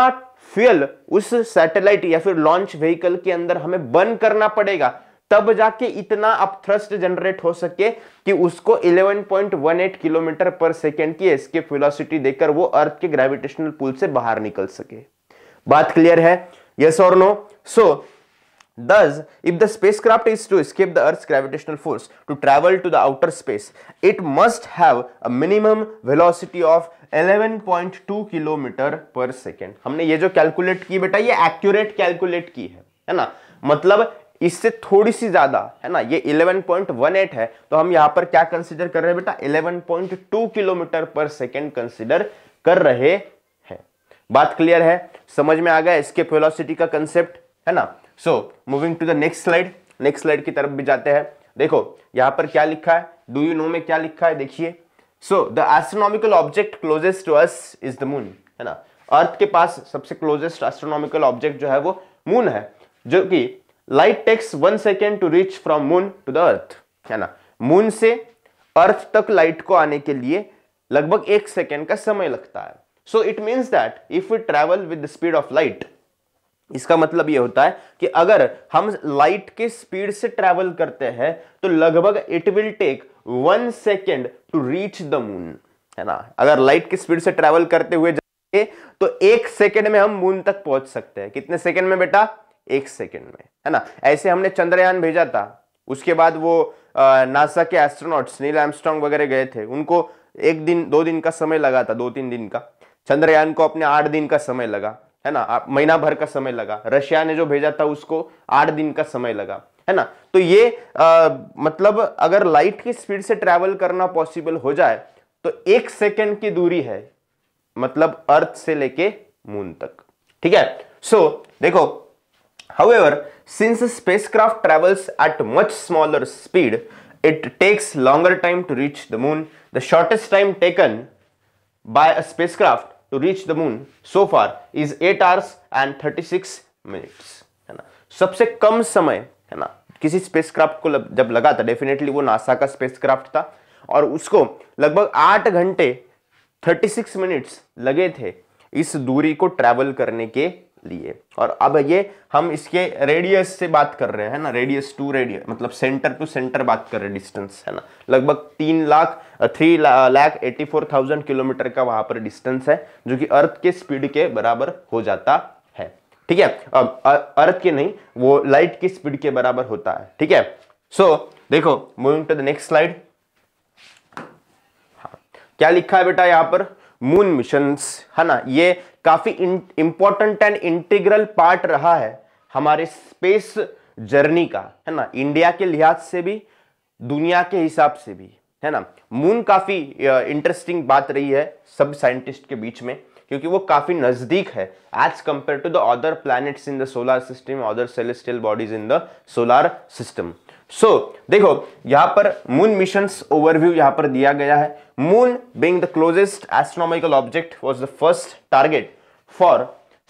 फ्यूल उस सैटेलाइट या फिर लॉन्च व्हीकल के अंदर हमें बर्न करना पड़ेगा तब जाके इतना अप थ्रस्ट जनरेट हो सके कि उसको 11.18 किलोमीटर पर सेकेंड की एस्केप फिलोसिटी देकर वो अर्थ के ग्रेविटेशनल पुल से बाहर निकल सके बात क्लियर है यस और no so Thus, if the spacecraft is to escape the Earth's gravitational force to travel to the outer space, it must have a minimum velocity of 11.2 kilometre per second हमने ये जो कैलकुलेट की बेटा ये एक्यूरेट कैलकुलेट की है है ना मतलब इससे थोड़ी सी ज्यादा है ना ये 11.18 है तो हम यहां पर क्या कंसिडर कर रहे हैं बेटा 11.2 किलोमीटर पर सेकेंड कंसिडर कर रहे हैं बात क्लियर है समझ में आ गया इसके वेलोसिटी का कंसेप्ट है ना so moving to the next slide next slide की तरफ भी जाते हैं देखो यहां पर क्या लिखा है डू यू नो में क्या लिखा है देखिए so the astronomical object closest to us is the moon है ना अर्थ के पास सबसे क्लोजेस्ट एस्ट्रोनॉमिकल ऑब्जेक्ट जो है वो मून है जो कि light takes one second to reach from moon to the earth है ना मून से अर्थ तक लाइट को आने के लिए लगभग एक सेकेंड का समय लगता है so it means that if you travel with the speed of light इसका मतलब ये होता है कि अगर हम लाइट के स्पीड से ट्रेवल करते हैं तो लगभग it will take one second to reach the moon है ना अगर लाइट की स्पीड से ट्रेवल करते हुए तो एक सेकेंड में हम मून तक पहुंच सकते हैं कितने सेकेंड में बेटा एक सेकेंड में है ना ऐसे हमने चंद्रयान भेजा था उसके बाद वो नासा के एस्ट्रोनॉट्स नील एमस्ट्रॉन्ग वगैरह गए थे उनको एक दिन दो दिन का समय लगा था दो तीन दिन का चंद्रयान को अपने आठ दिन का समय लगा है ना महीना भर का समय लगा रशिया ने जो भेजा था उसको आठ दिन का समय लगा है ना तो ये आ, मतलब अगर लाइट की स्पीड से ट्रेवल करना पॉसिबल हो जाए तो एक सेकेंड की दूरी है मतलब अर्थ से लेके मून तक ठीक है सो so, देखो however since spacecraft travels at much smaller speed it takes longer time to reach the moon the shortest time taken by a spacecraft reach the moon so far is eight hours and thirty six minute है ना सबसे कम समय है ना किसी स्पेसक्राफ्ट को लग, जब लगा था डेफिनेटली वो नासा का स्पेसक्राफ्ट था और उसको लगभग आठ घंटे थर्टी सिक्स मिनट्स लगे थे इस दूरी को ट्रैवल करने के लिए और अब ये हम इसके रेडियस से बात कर रहे हैं ना रेडियस टू रेडियस मतलब सेंटर टू सेंटर बात कर रहे हैं डिस्टेंस है ना लगभग तीन lakh three lakh eighty four thousand kilometre का वहां पर डिस्टेंस है जो कि अर्थ के स्पीड के बराबर हो जाता है ठीक है अब अर्थ के नहीं वो लाइट की स्पीड के बराबर होता है ठीक है सो so, देखो moving to the next slide क्या लिखा है बेटा यहाँ पर मून मिशन है ना ये काफी इंपॉर्टेंट एंड इंटीग्रल पार्ट रहा है हमारे स्पेस जर्नी का है ना इंडिया के लिहाज से भी दुनिया के हिसाब से भी है ना मून काफी इंटरेस्टिंग बात रही है सब साइंटिस्ट के बीच में क्योंकि वो काफी नजदीक है as compare to the other planets in the solar system other celestial bodies in the solar system so देखो यहां पर मून मिशन ओवरव्यू यहां पर दिया गया है moon being the closest astronomical object was the first target for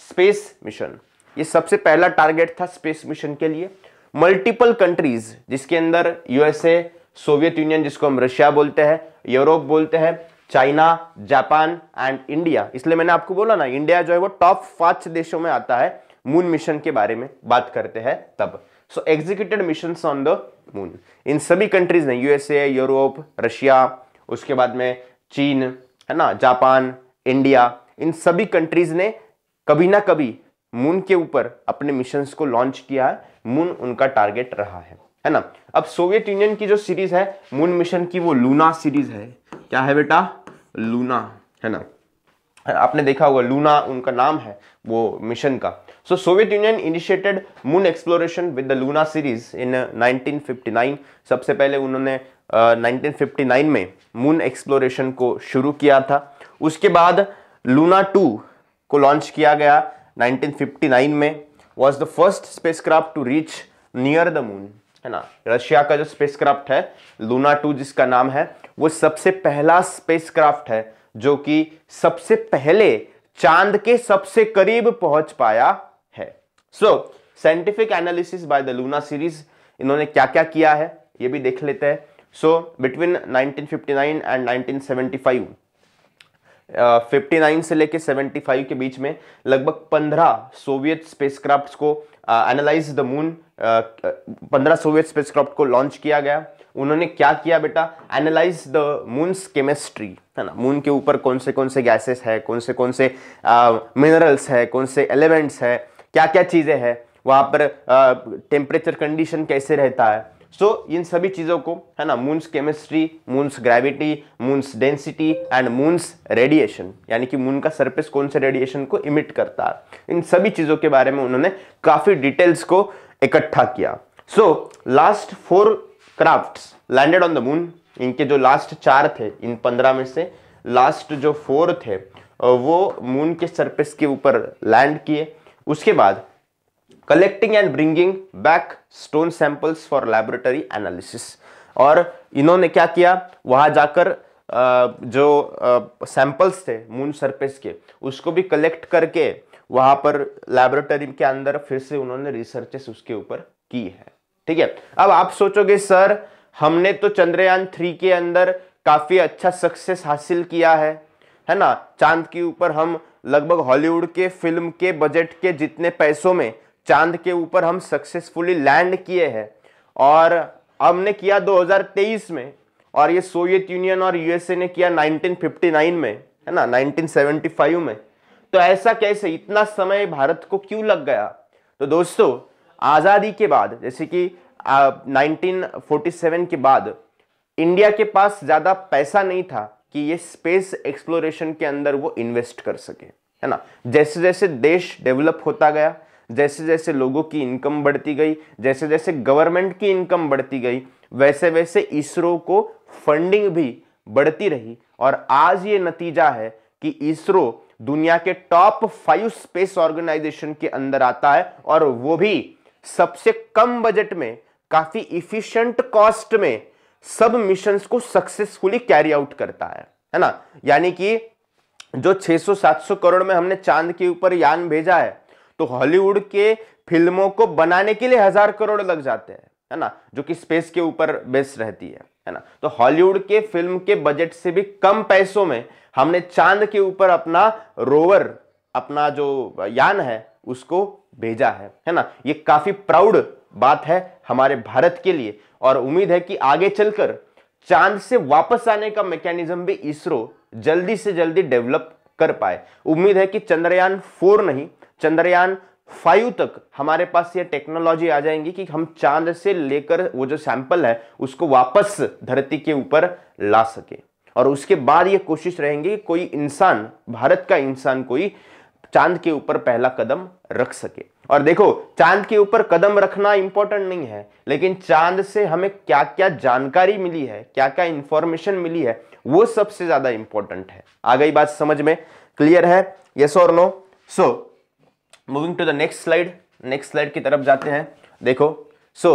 space mission ये सबसे पहला टारगेट था स्पेस मिशन के लिए मल्टीपल कंट्रीज जिसके अंदर यूएसए सोवियत यूनियन जिसको हम रशिया बोलते हैं यूरोप बोलते हैं चाइना जापान एंड इंडिया इसलिए मैंने आपको बोला ना इंडिया जो है वो टॉप पांच देशों में आता है मून मिशन के बारे में बात करते हैं तब so executed mission on the moon in सभी कंट्रीज ने यूएसए यूरोप रशिया उसके बाद में चीन है ना जापान इंडिया इन सभी कंट्रीज ने कभी ना कभी मून के ऊपर अपने मिशन को लॉन्च किया है मून उनका टारगेट रहा है है ना अब सोवियत यूनियन की जो सीरीज है मून मिशन की वो लूना सीरीज है क्या है बेटा लूना है ना आपने देखा होगा लूना उनका नाम है वो मिशन का so Soviet Union initiated moon exploration with the Luna series in 1959 सबसे पहले उन्होंने uh, 1959 में मून एक्सप्लोरेशन को शुरू किया था उसके बाद लूना टू को लॉन्च किया गया 1959 में was the first spacecraft to reach near the moon है ना रशिया का जो स्पेसक्राफ्ट है लूना टू जिसका नाम है वो सबसे पहला स्पेसक्राफ्ट है जो कि सबसे पहले चांद के सबसे करीब पहुंच पाया है so scientific analysis by the Luna series इन्होंने क्या क्या किया है ये भी देख लेते हैं so between 1959 and 1975 fifty nine से लेके सेवेंटी फाइव के बीच में लगभग पंद्रह सोवियत स्पेसक्राफ्ट को एनालाइज द मून पंद्रह सोवियत स्पेसक्राफ्ट को लॉन्च किया गया उन्होंने क्या किया बेटा एनालाइज द मून्स केमिस्ट्री है ना मून के ऊपर कौन से कौन से गैसेस है कौन से कौन से मिनरल्स है कौन से एलिमेंट्स है क्या क्या चीज़ें हैं वहाँ पर टेम्परेचर कंडीशन कैसे रहता है सो so, इन सभी चीज़ों को है ना moon's chemistry moon's gravity moon's density and moon's radiation यानी कि मून का सरफेस कौन से रेडिएशन को इमिट करता है इन सभी चीज़ों के बारे में उन्होंने काफ़ी डिटेल्स को इकट्ठा किया so last four crafts landed on the moon इनके जो लास्ट चार थे इन पंद्रह में से लास्ट जो फोर थे वो मून के सरफेस के ऊपर लैंड किए उसके बाद collecting and bringing back stone samples for laboratory analysis और इन्होंने क्या किया वहां जाकर जो सैंपल्स थे मून सरफेस के उसको भी कलेक्ट करके वहां पर लैबोरेटरी के अंदर फिर से उन्होंने रिसर्चेस उसके ऊपर की है ठीक है अब आप सोचोगे सर हमने तो चंद्रयान थ्री के अंदर काफ़ी अच्छा सक्सेस हासिल किया है है ना चांद के ऊपर हम लगभग हॉलीवुड के फिल्म के बजट के जितने पैसों में चांद के ऊपर हम सक्सेसफुली लैंड किए हैं और हमने किया 2023 में और ये सोवियत यूनियन और यूएसए ने किया 1959 में है ना 1975 में तो ऐसा कैसे इतना समय भारत को क्यों लग गया तो दोस्तों आज़ादी के बाद जैसे कि नाइनटीन के बाद इंडिया के पास ज़्यादा पैसा नहीं था कि ये स्पेस एक्सप्लोरेशन के अंदर वो इन्वेस्ट कर सके है ना जैसे जैसे देश डेवलप होता गया जैसे जैसे लोगों की इनकम बढ़ती गई जैसे जैसे गवर्नमेंट की इनकम बढ़ती गई वैसे वैसे इसरो को फंडिंग भी बढ़ती रही और आज ये नतीजा है कि इसरो दुनिया के टॉप फाइव स्पेस ऑर्गेनाइजेशन के अंदर आता है और वो भी सबसे कम बजट में काफी इफिशियंट कॉस्ट में सब मिशंस को सक्सेसफुली कैरी आउट करता है है ना यानी कि जो 600-700 करोड़ में हमने चांद के ऊपर यान भेजा है तो हॉलीवुड के फिल्मों को बनाने के लिए हजार करोड़ लग जाते हैं है ना जो कि स्पेस के ऊपर बेस रहती है है ना तो हॉलीवुड के फिल्म के बजट से भी कम पैसों में हमने चांद के ऊपर अपना रोवर अपना जो यान है उसको भेजा है है ना ये काफी प्राउड बात है हमारे भारत के लिए और उम्मीद है कि आगे चलकर चांद से वापस आने का मैकेनिज्म भी इसरो जल्दी से जल्दी डेवलप कर पाए उम्मीद है कि चंद्रयान फोर नहीं चंद्रयान फाइव तक हमारे पास ये टेक्नोलॉजी आ जाएंगी कि हम चांद से लेकर वो जो सैंपल है उसको वापस धरती के ऊपर ला सके और उसके बाद ये कोशिश रहेंगे कि कोई इंसान भारत का इंसान कोई चांद के ऊपर पहला कदम रख सके और देखो चांद के ऊपर कदम रखना इंपॉर्टेंट नहीं है लेकिन चांद से हमें क्या क्या जानकारी मिली है क्या क्या इंफॉर्मेशन मिली है वो सबसे ज्यादा इंपॉर्टेंट है आ गई बात समझ में क्लियर है यस और no so moving to the next slide next slide की तरफ जाते हैं देखो सो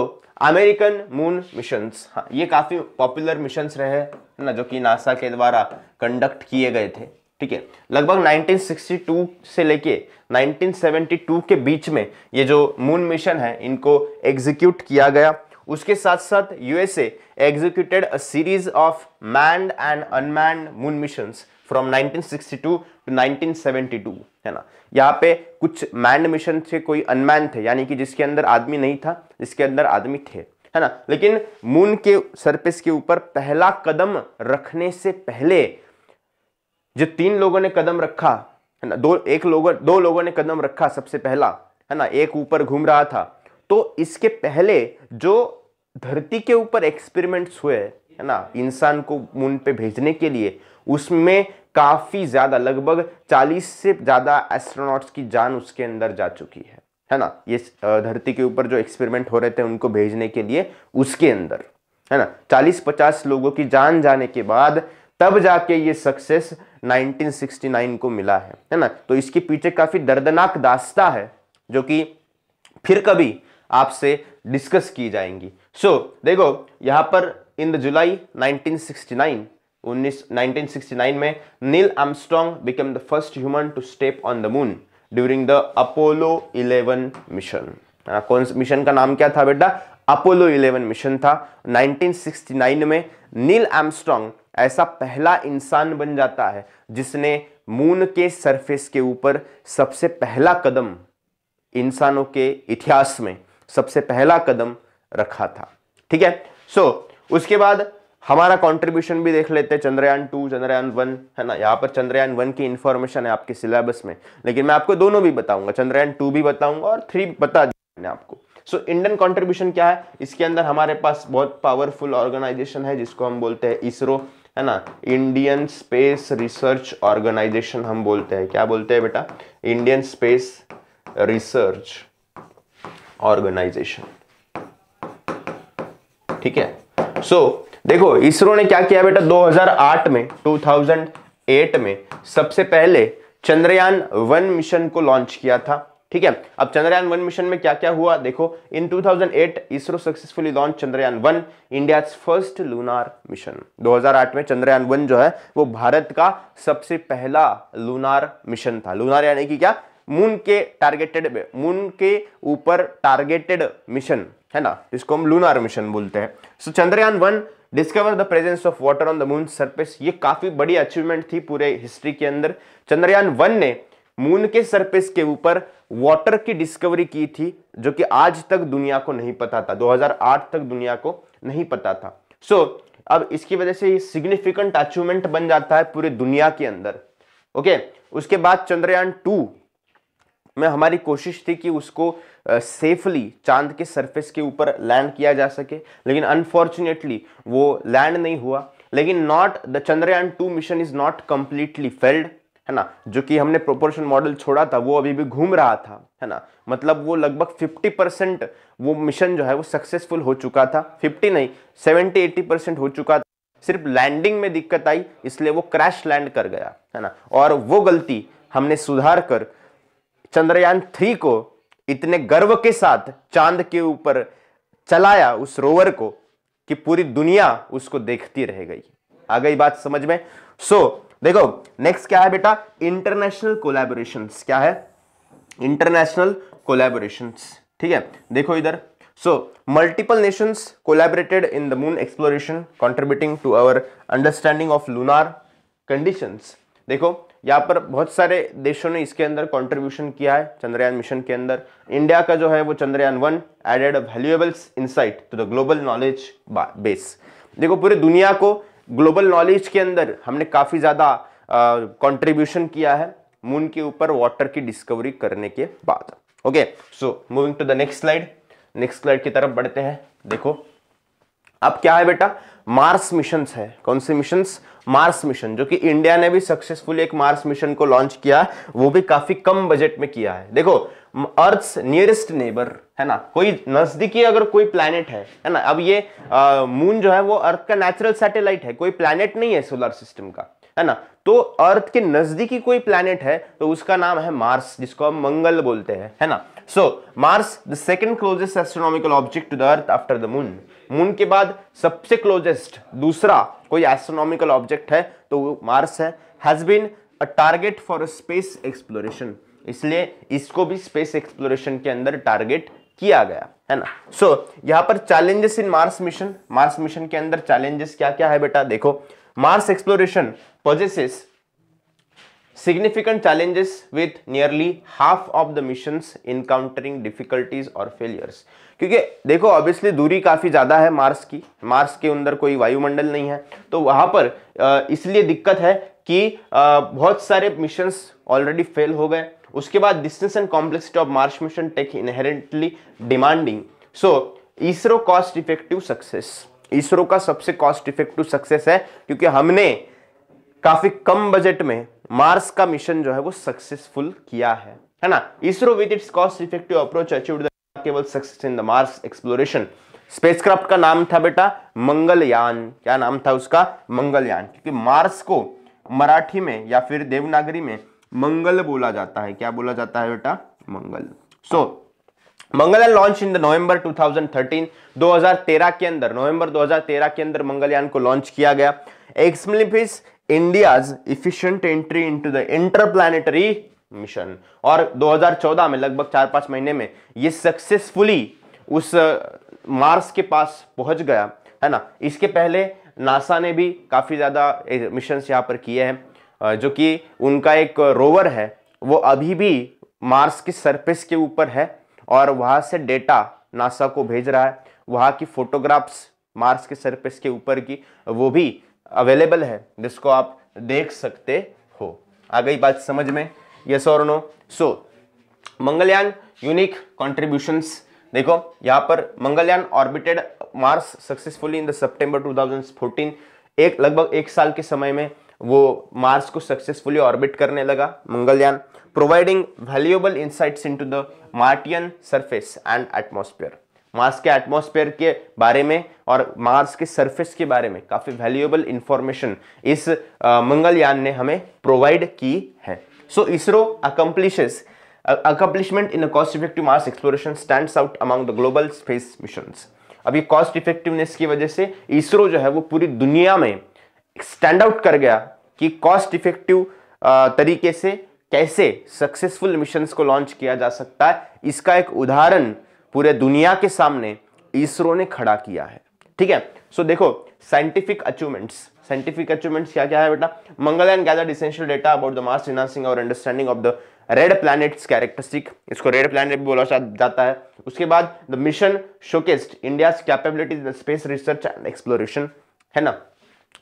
अमेरिकन मून मिशंस हाँ ये काफ़ी पॉपुलर मिशंस रहे ना जो कि नासा के द्वारा कंडक्ट किए गए थे ठीक है लगभग 1962 से लेके 1972 के बीच में ये जो मून मिशन है इनको एग्जीक्यूट किया गया उसके साथ साथ USA executed a series of manned and unmanned moon missions from 1962 to 1972 है ना यहाँ पे कुछ मैंड मिशन थे कोई अनमैन थे यानी कि जिसके अंदर आदमी नहीं था जिसके अंदर आदमी थे है ना लेकिन मून के सरफेस के ऊपर पहला कदम रखने से पहले जो तीन लोगों ने कदम रखा है ना दो एक लोगों दो लोगों ने कदम रखा सबसे पहला है ना एक ऊपर घूम रहा था तो इसके पहले जो धरती के ऊपर एक्सपेरिमेंट्स हुए है ना इंसान को मून पे भेजने के लिए उसमें काफ़ी ज़्यादा लगभग 40 से ज़्यादा एस्ट्रोनॉट्स की जान उसके अंदर जा चुकी है है ना ये धरती के ऊपर जो एक्सपेरिमेंट हो रहे थे उनको भेजने के लिए उसके अंदर है ना 40-50 लोगों की जान जाने के बाद तब जाके ये सक्सेस 1969 को मिला है है ना तो इसके पीछे काफ़ी दर्दनाक दास्ता है जो कि फिर कभी आपसे डिस्कस की जाएंगी सो so, देखो यहाँ पर इन द जुलाई 1969 1969 में Neil Armstrong become the first human to step on the moon during the Apollo 11 mission कौन मिशन का नाम क्या था बेटा अपोलो 11 मिशन था 1969 में नील एमस्ट्रॉन्ग ऐसा पहला इंसान बन जाता है जिसने मून के सरफेस के ऊपर सबसे पहला कदम इंसानों के इतिहास में सबसे पहला कदम रखा था ठीक है सो so, उसके बाद हमारा कंट्रीब्यूशन भी देख लेते हैं चंद्रयान टू चंद्रयान वन है ना यहाँ पर चंद्रयान वन की इन्फॉर्मेशन है आपके सिलेबस में लेकिन मैं आपको दोनों भी बताऊंगा चंद्रयान टू भी बताऊंगा और थ्री बता दिया आपको सो इंडियन कंट्रीब्यूशन क्या है इसके अंदर हमारे पास बहुत पावरफुल ऑर्गेनाइजेशन है जिसको हम बोलते हैं इसरो है ना इंडियन स्पेस रिसर्च ऑर्गेनाइजेशन हम बोलते हैं क्या बोलते हैं बेटा इंडियन स्पेस रिसर्च ऑर्गेनाइजेशन ठीक है सो so, देखो इसरो ने क्या किया बेटा 2008 में 2008 में सबसे पहले चंद्रयान वन मिशन को लॉन्च किया था ठीक है अब चंद्रयान वन मिशन में क्या क्या हुआ देखो in 2008 ISRO successfully launch Chandrayaan one India first lunar mission 2008 में चंद्रयान वन जो है वो भारत का सबसे पहला लूनार मिशन था लूनार यानी कि क्या मून के टारगेटेड मून के ऊपर टारगेटेड मिशन है ना इसको हम लूनार मिशन बोलते हैं so so, Chandrayaan one discover the presence of water on the moon surface ये काफी बड़ी अचीवमेंट थी पूरे हिस्ट्री के अंदर चंद्रयान वन ने मून के सरफेस के ऊपर वाटर की डिस्कवरी की थी जो कि आज तक दुनिया को नहीं पता था 2008 तक दुनिया को नहीं पता था सो so, अब इसकी वजह से ये सिग्निफिकेंट अचीवमेंट बन जाता है पूरी दुनिया के अंदर ओके okay? उसके बाद चंद्रयान टू में हमारी कोशिश थी कि उसको सेफली चांद के सरफेस के ऊपर लैंड किया जा सके लेकिन अनफॉर्चुनेटली वो लैंड नहीं हुआ लेकिन not the Chandrayaan two mission is not completely failed है ना जो कि हमने प्रोपोर्शन मॉडल छोड़ा था वो अभी भी घूम रहा था है ना मतलब वो लगभग 50 परसेंट वो मिशन जो है वो सक्सेसफुल हो चुका था 50 नहीं 70 80 परसेंट हो चुका था सिर्फ लैंडिंग में दिक्कत आई इसलिए वो क्रैश लैंड कर गया है ना और वो गलती हमने सुधार कर चंद्रयान थ्री को इतने गर्व के साथ चांद के ऊपर चलाया उस रोवर को कि पूरी दुनिया उसको देखती रह गई आ गई बात समझ में सो so, देखो नेक्स्ट क्या है बेटा इंटरनेशनल कोलैबोरेशन क्या है इंटरनेशनल कोलैबोरेशन ठीक है देखो इधर so multiple nations collaborated in the moon exploration contributing to our understanding of lunar conditions देखो यहाँ पर बहुत सारे देशों ने इसके अंदर कंट्रीब्यूशन किया है चंद्रयान मिशन के अंदर इंडिया का जो है वो Chandrayaan one added valuables insight to the global knowledge base देखो पूरे दुनिया को ग्लोबल नॉलेज के अंदर हमने काफ़ी ज़्यादा कंट्रीब्यूशन किया है मून के ऊपर वाटर की डिस्कवरी करने के बाद okay so moving to the next slide next slide की तरफ बढ़ते हैं देखो अब क्या है बेटा मार्स मिशन है कौन से मिशन मार्स मिशन जो कि इंडिया ने भी सक्सेसफुल एक मार्स मिशन को लॉन्च किया वो भी काफी कम बजट में किया है देखो अर्थ नियरेस्ट नेबर है ना कोई नजदीकी अगर कोई प्लैनेट है है ना अब ये मून जो है वो अर्थ का नेचुरल सैटेलाइट है कोई प्लैनेट नहीं है सोलर सिस्टम का है ना तो अर्थ के नजदीकी कोई प्लैनेट है तो उसका नाम है मार्स जिसको हम मंगल बोलते हैं है ना so Mars the second closest astronomical object to the earth after the moon moon के बाद सबसे क्लोजेस्ट दूसरा कोई एस्ट्रोनॉमिकल ऑब्जेक्ट है तो वो मार्स है has been a target for space exploration इसलिए इसको भी स्पेस एक्सप्लोरेशन के अंदर टारगेट किया गया है ना सो so, यहां पर challenges in Mars mission Mars mission के अंदर चैलेंजेस क्या क्या है बेटा देखो Mars exploration possesses significant challenges with nearly half of the missions encountering difficulties or failures क्योंकि देखो ऑब्वियसली दूरी काफ़ी ज़्यादा है मार्स की मार्स के अंदर कोई वायुमंडल नहीं है तो वहां पर इसलिए दिक्कत है कि बहुत सारे मिशंस ऑलरेडी फेल हो गए उसके बाद distance and complexity of Mars mission take inherently demanding so ISRO cost effective success ISRO का सबसे कॉस्ट इफेक्टिव सक्सेस है क्योंकि हमने काफ़ी कम बजट में मार्स का मिशन जो है वो सक्सेसफुल किया है है ना ISRO with its cost effective approach achieved केवल success in the Mars exploration spacecraft का नाम था बेटा मंगलयान क्या नाम था उसका मंगलयान क्योंकि मार्स को मराठी में या फिर देवनागरी में मंगल बोला जाता है क्या बोला जाता है बेटा Mangal so so, Mangalyaan launch in the November 2013 2013 के अंदर नवंबर 2013 के अंदर मंगलयान को लॉन्च किया गया exemplifies India's efficient entry into the interplanetary mission और 2014 में लगभग चार पांच महीने में ये सक्सेसफुली उस मार्स के पास पहुंच गया है ना इसके पहले नासा ने भी काफ़ी ज़्यादा मिशन यहाँ पर किए हैं जो कि उनका एक रोवर है वो अभी भी मार्स की सरफेस के ऊपर है और वहाँ से डेटा नासा को भेज रहा है वहाँ की फोटोग्राफ्स मार्स के सरफेस के ऊपर की वो भी अवेलेबल है जिसको आप देख सकते हो आ गई बात समझ में यस और no so Mangalyaan unique contributions देखो यहाँ पर Mangalyaan orbited Mars successfully in the September 2014 एक लगभग एक साल के समय में वो मार्स को सक्सेसफुली ऑर्बिट करने लगा Mangalyaan providing valuable insights into the Martian surface and atmosphere Mars के एटमॉस्फेयर के बारे में और मार्स के सरफेस के बारे में काफ़ी वैल्यूएबल इंफॉर्मेशन इस मंगलयान ने हमें प्रोवाइड की है so ISRO accomplishes accomplishment in cost effective Mars exploration stand out out the global space mission अभी कॉस्ट इफेक्टिवनेस की वजह से इसरो जो है वो पूरी दुनिया में स्टैंड आउट कर गया कि कॉस्ट इफेक्टिव तरीके से कैसे सक्सेसफुल मिशन को लॉन्च किया जा सकता है इसका एक उदाहरण पूरे दुनिया के सामने इसरो ने खड़ा किया है ठीक है सो देखो साइंटिफिक अचीवमेंट्स साइंटिफिक अचीवमेंट्स क्या क्या है बेटा Mangalyaan gathered essential data about the Mars enhancing our understanding of the red planet's characteristic इसको रेड प्लैनेट भी बोला जाता है उसके बाद the mission showcased India capabilities space research and exploration है ना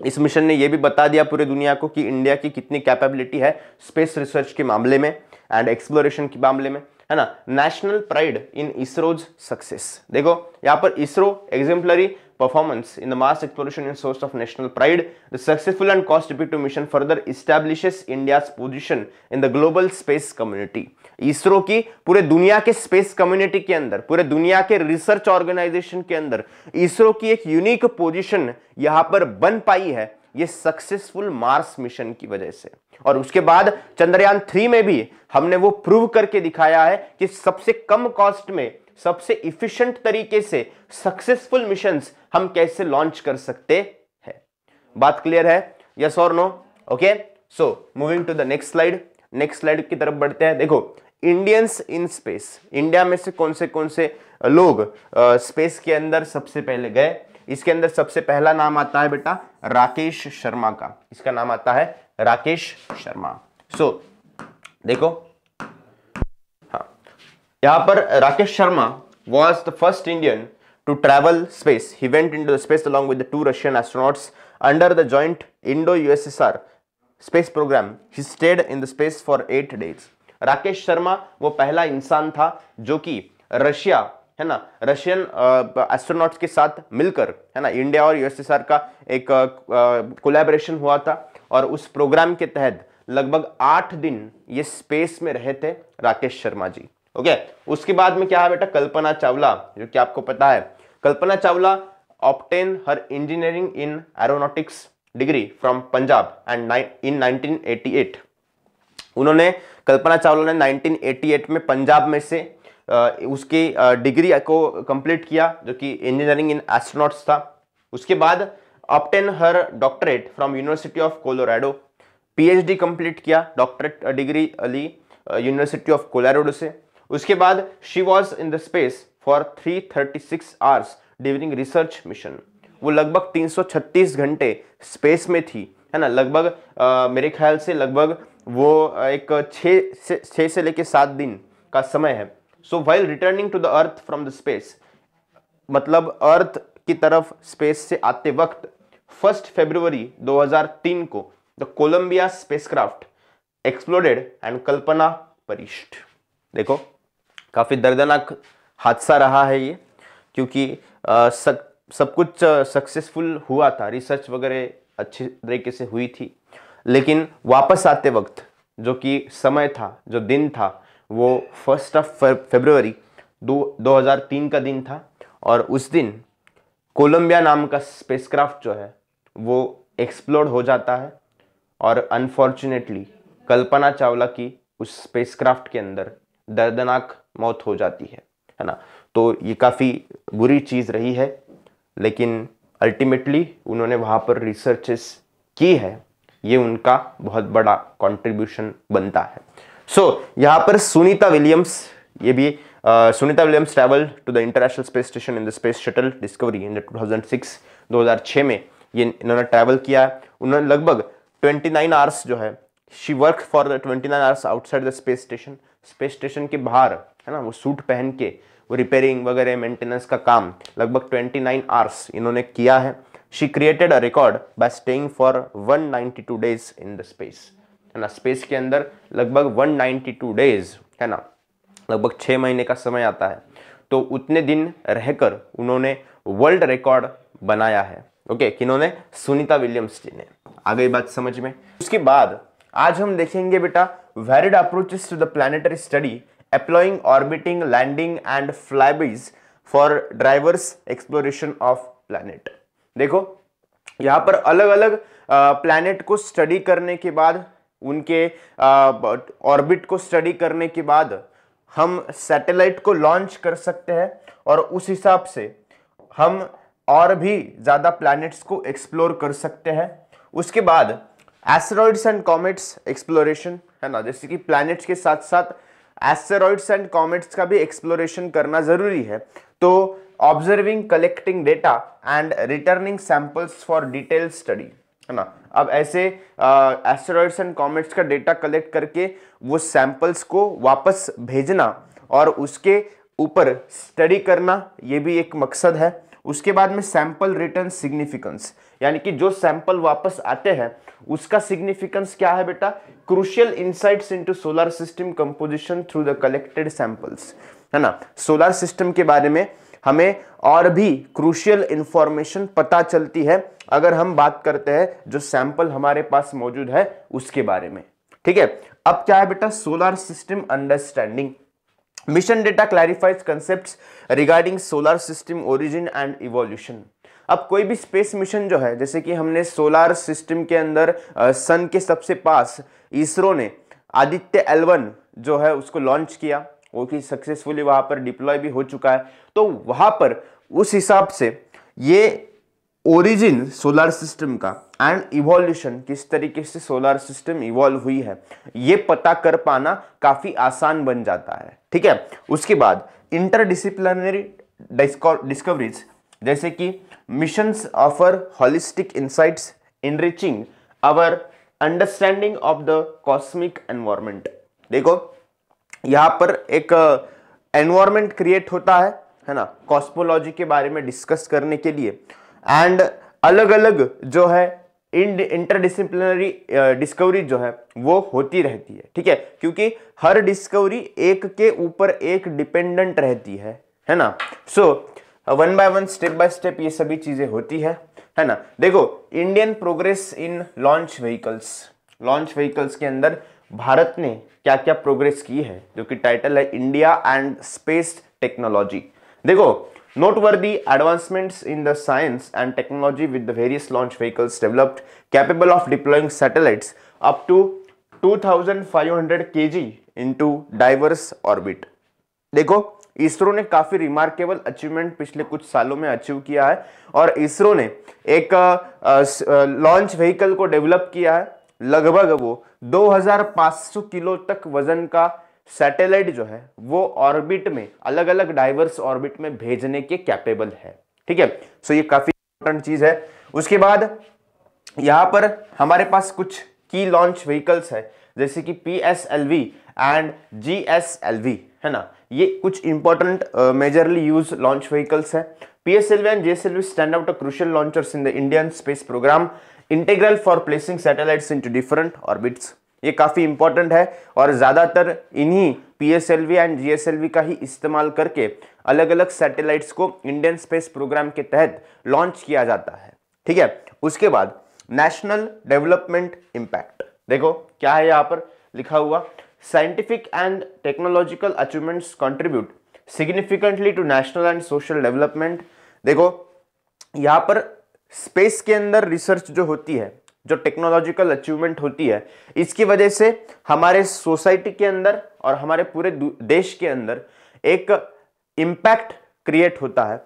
इस मिशन ने यह भी बता दिया पूरे दुनिया को कि इंडिया की कितनी कैपेबिलिटी है स्पेस रिसर्च के मामले में एंड एक्सप्लोरेशन के मामले में है ना national pride in ISRO's success देखो यहां पर ISRO exemplary performance in the Mars exploration in source of national pride the successful and cost effective mission further establish India position in the global space community ISRO की पूरे दुनिया के स्पेस कम्युनिटी के अंदर पूरे दुनिया के रिसर्च ऑर्गेनाइजेशन के अंदर इसरो की एक यूनिक पोजिशन यहां पर बन पाई है ये सक्सेसफुल मार्स मिशन की वजह से और उसके बाद चंद्रयान थ्री में भी हमने वो प्रूव करके दिखाया है कि सबसे कम कॉस्ट में सबसे इफिशियंट तरीके से सक्सेसफुल मिशन हम कैसे लॉन्च कर सकते हैं बात क्लियर है यस और no okay so moving to the next slide next slide की तरफ बढ़ते हैं देखो इंडियंस इन स्पेस इंडिया में से कौन से कौन से लोग स्पेस के अंदर सबसे पहले गए इसके अंदर सबसे पहला नाम आता है बेटा राकेश शर्मा का इसका नाम आता है राकेश शर्मा सो so, देखो हाँ यहां पर Rakesh Sharma was the first Indian to travel space he went in to the space along with two Russian astronauts under the joint Indo USSR space programme he stayed in the space for eight days Rakesh Sharma वो पहला इंसान था जो कि रशिया है ना रशियन एस्ट्रोनॉट्स uh, के साथ मिलकर है ना इंडिया और यूएसएसआर का एक कोलैबोरेशन uh, uh, हुआ था और उस प्रोग्राम के तहत लगभग आठ दिन ये स्पेस में रहे थे राकेश शर्मा जी ओके उसके बाद में क्या है बेटा कल्पना चावला जो कि आपको पता है Kalpana Chawla obtain her engineering in aeronautics degree from Punjab and in 1988 उन्होंने कल्पना चावला ने 1988 में पंजाब में से उसकी डिग्री को कंप्लीट किया जो कि इंजीनियरिंग इन एस्ट्रोनॉट्स था उसके बाद obtain her doctorate from university of Colorado PhD complete किया डॉक्टरेट डिग्री अली यूनिवर्सिटी ऑफ कोलोराडो से उसके बाद she was in the space for 336 hours during research mission वो लगभग 336 घंटे स्पेस में थी है ना लगभग मेरे ख्याल से लगभग वो एक छः से छः से लेकर सात दिन का समय है so while returning to the earth from the space मतलब अर्थ की तरफ स्पेस से आते वक्त फर्स्ट फेब्रुवरी 2003 को the Columbia spacecraft exploded and Kalpana परिष्ठ देखो काफी दर्दनाक हादसा रहा है ये क्योंकि आ, सक, सब कुछ सक्सेसफुल हुआ था रिसर्च वगैरह अच्छे तरीके से हुई थी लेकिन वापस आते वक्त जो कि समय था जो दिन था वो फर्स्ट ऑफ फेब्रवरी दो तीन का दिन था और उस दिन कोलंबिया नाम का स्पेसक्राफ्ट जो है वो एक्सप्लोड हो जाता है और अनफॉर्चुनेटली कल्पना चावला की उस स्पेसक्राफ्ट के अंदर दर्दनाक मौत हो जाती है है ना तो ये काफ़ी बुरी चीज़ रही है लेकिन अल्टीमेटली उन्होंने वहाँ पर रिसर्चेस की है ये उनका बहुत बड़ा कंट्रीब्यूशन बनता है सो so, यहाँ पर सुनीता विलियम्स ये भी uh, Sunita Williams travel to the international space Station in the space shuttle Discovery in 2006 thousand six दो हज़ार छः में ये इन्होंने ट्रैवल किया है उन्होंने लगभग ट्वेंटी नाइन आवर्स जो है she work for the twenty nine hours outside the space station space station के बाहर है ना वो सूट पहन के वो रिपेयरिंग वगैरह मेंटेनेंस का काम लगभग ट्वेंटी नाइन आवर्स इन्होंने किया है she created a record by staying for one ninety two days in the space है ना स्पेस के अंदर लगभग 192 डेज है ना लगभग छः महीने का समय आता है तो उतने दिन रहकर उन्होंने वर्ल्ड रिकॉर्ड बनाया है ओके किन्होंने सुनीता विलियम्स जी ने आ गई बात समझ में उसके बाद आज हम देखेंगे बेटा varied approaches to the planetary study employing orbiting landing and flybys for diverse exploration of planet देखो यहाँ पर अलग अलग प्लानिट को स्टडी करने के बाद उनके ऑर्बिट को स्टडी करने के बाद हम सैटेलाइट को लॉन्च कर सकते हैं और उस हिसाब से हम और भी ज़्यादा प्लैनेट्स को एक्सप्लोर कर सकते हैं उसके बाद एस्टेरॉइड्स एंड कॉमेट्स एक्सप्लोरेशन है ना जैसे कि प्लैनेट्स के साथ साथ एस्टेरॉइड्स एंड कॉमेट्स का भी एक्सप्लोरेशन करना ज़रूरी है तो observing collecting data and returning samples for detail study है ना अब ऐसे एस्टेरॉइड्स एंड कॉमेट्स का डेटा कलेक्ट करके वो सैंपल्स को वापस भेजना और उसके ऊपर स्टडी करना ये भी एक मकसद है उसके बाद में सैंपल रिटर्न सिग्निफिकेंस यानी कि जो सैंपल वापस आते हैं उसका सिग्निफिकेंस क्या है बेटा crucial insights into solar system composition through the collected samples है ना सोलर सिस्टम के बारे में हमें और भी क्रूशियल इंफॉर्मेशन पता चलती है अगर हम बात करते हैं जो सैंपल हमारे पास मौजूद है उसके बारे में ठीक है अब क्या है बेटा solar system understanding mission data clarifies concept regarding solar system origin and evolution अब कोई भी स्पेस मिशन जो है जैसे कि हमने सोलर सिस्टम के अंदर सन के सबसे पास इसरो ने आदित्य एलवन जो है उसको लॉन्च किया वो कि सक्सेसफुली वहां पर डिप्लॉय भी हो चुका है तो वहां पर उस हिसाब से ये ओरिजिन सोलर सिस्टम का एंड इवोल्यूशन किस तरीके से सोलर सिस्टम इवॉल्व हुई है ये पता कर पाना काफ़ी आसान बन जाता है ठीक है उसके बाद इंटरडिसिप्लिनरी डिस्कवरीज जैसे कि missions offer holistic insights enriching our understanding of the cosmic environment देखो यहाँ पर एक एनवायरमेंट क्रिएट होता है है ना कॉस्मोलॉजी के बारे में डिस्कस करने के लिए एंड अलग अलग जो है इंटरडिसिप्लिनरी डिस्कवरी जो है वो होती रहती है ठीक है क्योंकि हर डिस्कवरी एक के ऊपर एक डिपेंडेंट रहती है है ना so one by one step by step ये सभी चीज़ें होती है है ना देखो Indian progress in launch vehicles launch vehicles के अंदर भारत ने क्या क्या प्रोग्रेस की है जो कि टाइटल है इंडिया एंड स्पेस टेक्नोलॉजी देखो noteworthy advancements in the science and technology with the various launch vehicles developed capable of deploying satellites up to 2500 KG into diverse orbit देखो इसरो ने काफी रिमार्केबल अचीवमेंट पिछले कुछ सालों में अचीव किया है और इसरो ने एक लॉन्च व्हीकल को डेवलप किया है लगभग वो 2500 किलो तक वजन का सैटेलाइट जो है वो ऑर्बिट में अलग अलग डाइवर्स ऑर्बिट में भेजने के कैपेबल है ठीक है सो ये काफी इंपॉर्टेंट चीज है उसके बाद यहां पर हमारे पास कुछ की लॉन्च व्हीकल्स है जैसे कि P S L V and G S L V है ना ये कुछ important majorly use launch vehicles है P S L V and G S L V stand out crucial launchers in the Indian space programme integral for placing satellites into different orbits ये काफ़ी इंपॉर्टेंट है और ज़्यादातर इन्हीं पीएसएलवी एंड जीएसएलवी का ही इस्तेमाल करके अलग अलग सैटेलाइट्स को इंडियन स्पेस प्रोग्राम के तहत लॉन्च किया जाता है ठीक है उसके बाद नेशनल डेवलपमेंट इम्पैक्ट देखो क्या है यहाँ पर लिखा हुआ scientific and technological achievements contribute significantly to national and social development देखो यहाँ पर स्पेस के अंदर रिसर्च जो होती है जो टेक्नोलॉजिकल अचीवमेंट होती है इसकी वजह से हमारे सोसाइटी के अंदर और हमारे पूरे देश के अंदर एक इम्पैक्ट क्रिएट होता है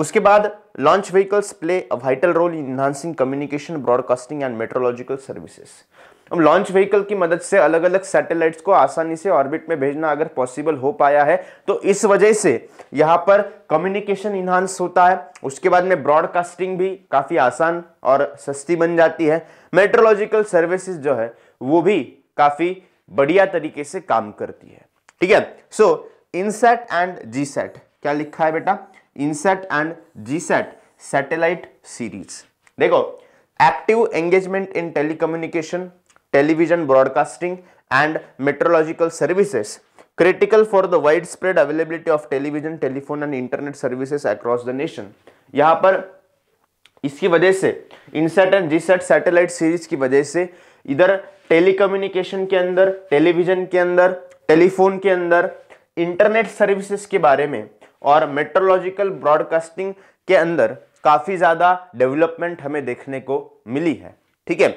उसके बाद launch vehicles play a vital role in enhancing communication broadcasting and meteorological services हम लॉन्च व्हीकल की मदद से अलग अलग सैटेलाइट्स को आसानी से ऑर्बिट में भेजना अगर पॉसिबल हो पाया है तो इस वजह से यहाँ पर कम्युनिकेशन इन्हांस होता है उसके बाद में ब्रॉडकास्टिंग भी काफ़ी आसान और सस्ती बन जाती है मेट्रोलॉजिकल सर्विसेज जो है वो भी काफ़ी बढ़िया तरीके से काम करती है ठीक है so INSAT and GSAT क्या लिखा है बेटा INSAT and G satellite series देखो active engagement in telecommunication television broadcasting and meteorological services critical for the widespread availability of television telephone and internet services across the nation यहाँ पर इसकी वजह से INSAT and GSAT satellite series की वजह से इधर टेलीकम्युनिकेशन के अंदर टेलीविजन के अंदर टेलीफोन के अंदर इंटरनेट सर्विसेज के बारे में और मेट्रोलॉजिकल ब्रॉडकास्टिंग के अंदर काफ़ी ज़्यादा डेवलपमेंट हमें देखने को मिली है ठीक है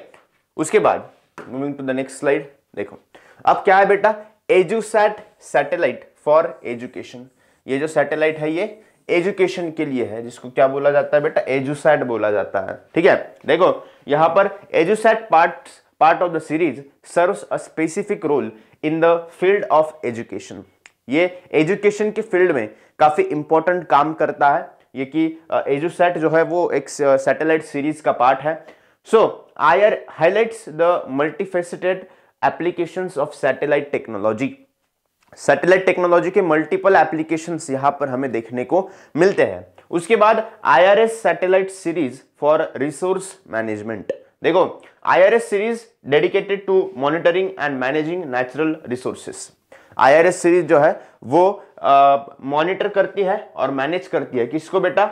उसके बाद moving to the next slide देखो अब क्या है बेटा एजुसैट सैटेलाइट फॉर एजुकेशन ये जो सैटेलाइट है ये एजुकेशन के लिए है जिसको क्या बोला जाता है बेटा एजुसैट बोला जाता है ठीक है देखो यहां पर EDUSAT part part of the series serve a specific role in the field of education ये एजुकेशन के फील्ड में काफ़ी इंपॉर्टेंट काम करता है ये कि एजुसैट जो है वो एक सैटेलाइट सीरीज का पार्ट है So IR highlights the multifaceted applications of satellite technology. Satellite technology के multiple applications यहाँ पर हमें देखने को मिलते हैं उसके बाद IRS satellite series for resource management. देखो IRS series dedicated to monitoring and managing natural resources. IRS series जो है वो मॉनिटर करती है और मैनेज करती है किसको बेटा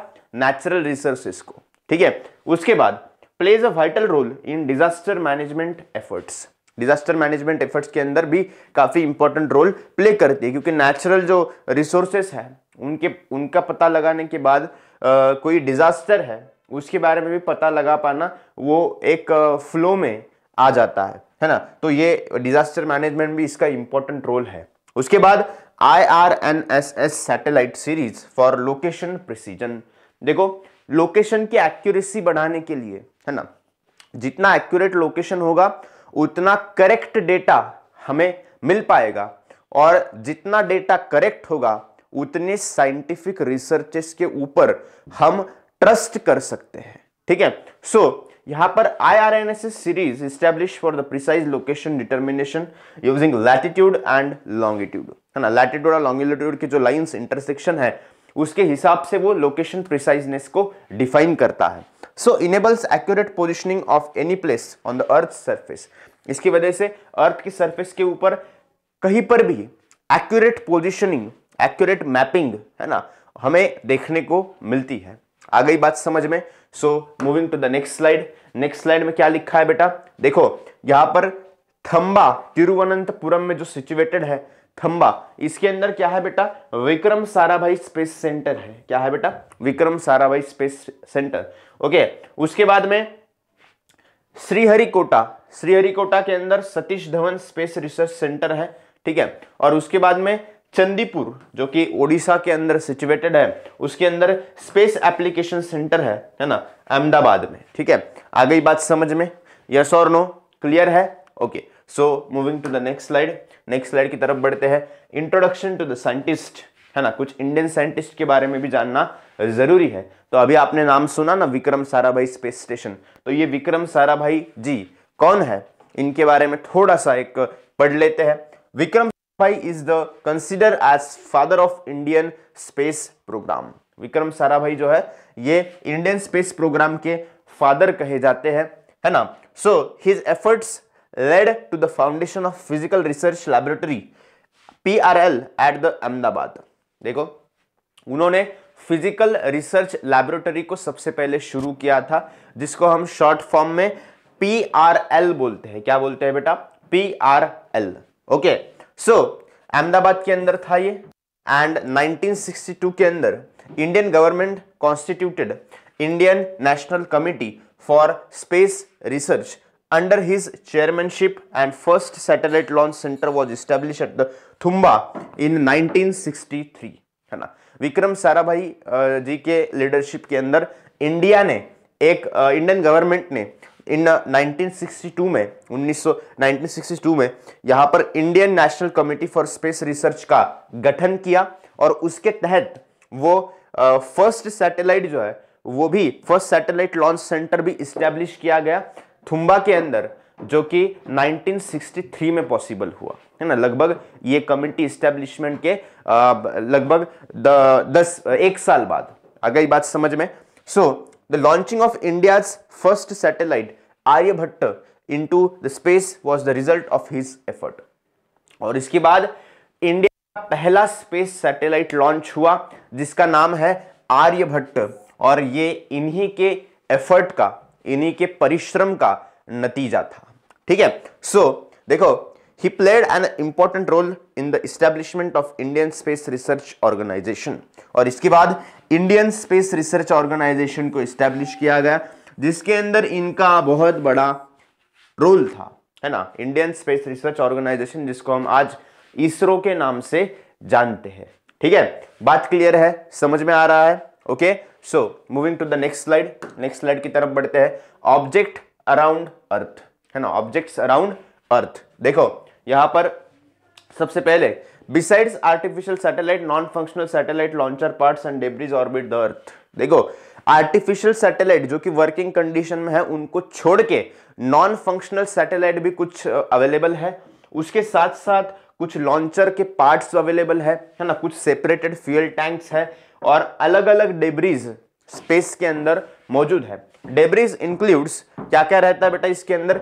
नेचुरल रिसोर्सेस को ठीक है उसके बाद plays a vital role in disaster management efforts disaster management efforts के अंदर भी काफ़ी इंपॉर्टेंट रोल प्ले करती है क्योंकि नेचुरल जो रिसोर्सेस है उनके उनका पता लगाने के बाद आ, कोई डिजास्टर है उसके बारे में भी पता लगा पाना वो एक फ्लो में आ जाता है है ना तो ये डिजास्टर मैनेजमेंट भी इसका इंपॉर्टेंट रोल है उसके बाद I R N S S satellite series for location precision देखो लोकेशन की एक्यूरेसी बढ़ाने के लिए है ना जितना एक्यूरेट लोकेशन होगा उतना करेक्ट डेटा हमें मिल पाएगा और जितना डेटा करेक्ट होगा उतने साइंटिफिक रिसर्चेस के ऊपर हम ट्रस्ट कर सकते हैं ठीक है सो so, यहां पर I R N S S series establish for the precise location determination using latitude and longitude है ना लैटिट्यूड और लॉन्गिट्यूड की जो लाइंस इंटरसेक्शन है उसके हिसाब से वो लोकेशन प्रिसाइजनेस को डिफाइन करता है so enables accurate positioning of any place on the earth surface इसकी वजह से अर्थ की सर्फेस के ऊपर कहीं पर भी एक्यूरेट पोजिशनिंग एक्यूरेट मैपिंग है ना हमें देखने को मिलती है आ गई बात समझ में so moving to the next slide next slide में क्या लिखा है बेटा देखो यहां पर थम्बा तिरुवनंतपुरम में जो सिचुएटेड है खंबा इसके अंदर क्या है बेटा विक्रम साराभाई स्पेस सेंटर है क्या है बेटा Vikram Sarabhai space centre okay उसके बाद में श्रीहरिकोटा श्रीहरिकोटा के अंदर Satish Dhawan space research centre है ठीक है और उसके बाद में चंदीपुर जो कि ओडिशा के अंदर सिचुएटेड है उसके अंदर स्पेस एप्लीकेशन सेंटर है है ना अहमदाबाद में ठीक है आ गई बात समझ में यस और नो क्लियर है okay so moving to the next slide next slide की तरफ बढ़ते हैं इंट्रोडक्शन टू द साइंटिस्ट है ना कुछ इंडियन साइंटिस्ट के बारे में भी जानना जरूरी है तो अभी आपने नाम सुना ना विक्रम साराभाई स्पेस स्टेशन तो ये विक्रम साराभाई जी कौन है इनके बारे में थोड़ा सा एक पढ़ लेते हैं Vikram bhai is the consider as father of Indian space programme Vikram Sarabhai जो है ये इंडियन स्पेस प्रोग्राम के फादर कहे जाते हैं है ना so his efforts led to the foundation of physical research laboratory PRL at the Ahmedabad देखो उन्होंने फिजिकल रिसर्च लैबोरेटरी को सबसे पहले शुरू किया था जिसको हम शॉर्ट फॉर्म में पी आर एल बोलते हैं क्या बोलते हैं बेटा P R L okay so Ahmedabad के अंदर था ये एंड 1962 के अंदर Indian government constituted Indian national committee for space research Under his chairmanship and first satellite launch center was established at the Thumba in 1963 hai na vikram sarabhai uh, ji ke leadership ke andar india ne ek uh, indian government ne in 1962 में 1900 1962 में यहाँ पर Indian national committee for space research का गठन किया और उसके तहत वो फर्स्ट सैटेलाइट जो है वो भी फर्स्ट सैटेलाइट लॉन्च सेंटर भी इस्टेब्लिश किया गया थुम्बा के अंदर जो कि 1963 में पॉसिबल हुआ है ना लगभग ये कमिटी इस्टेब्लिशमेंट के लगभग दस एक साल बाद आ गई बात समझ में so the launching of India first satellite Aryabhata to the space was the result of his effort और इसके बाद इंडिया का पहला स्पेस सैटेलाइट लॉन्च हुआ जिसका नाम है आर्यभट्ट और ये इन्हीं के एफर्ट का इन्हीं के परिश्रम का नतीजा था ठीक है सो so, देखो he played an important role in the establishment of Indian Space research Organisation और इसके बाद इंडियन स्पेस रिसर्च ऑर्गेनाइजेशन को इस्टेब्लिश किया गया जिसके अंदर इनका बहुत बड़ा रोल था है ना इंडियन स्पेस रिसर्च ऑर्गेनाइजेशन जिसको हम आज इसरो के नाम से जानते हैं ठीक है बात क्लियर है समझ में आ रहा है okay so moving to the next slide next slide की तरफ बढ़ते हैं ऑब्जेक्ट अराउंड अर्थ है ना ऑब्जेक्ट्स अराउंड अर्थ देखो यहां पर सबसे पहले besides artificial satellite non functional satellite launcher parts and debris orbit the earth देखो आर्टिफिशियल सैटेलाइट जो कि वर्किंग कंडीशन में है उनको छोड़ के नॉन फंक्शनल सैटेलाइट भी कुछ अवेलेबल है उसके साथ साथ कुछ लॉन्चर के पार्ट्स अवेलेबल है है ना कुछ सेपरेटेड फ्यूल टैंक्स है और अलग अलग डेब्रीज स्पेस के अंदर मौजूद है डेब्रीज इंक्लूड्स क्या क्या रहता है बेटा इसके अंदर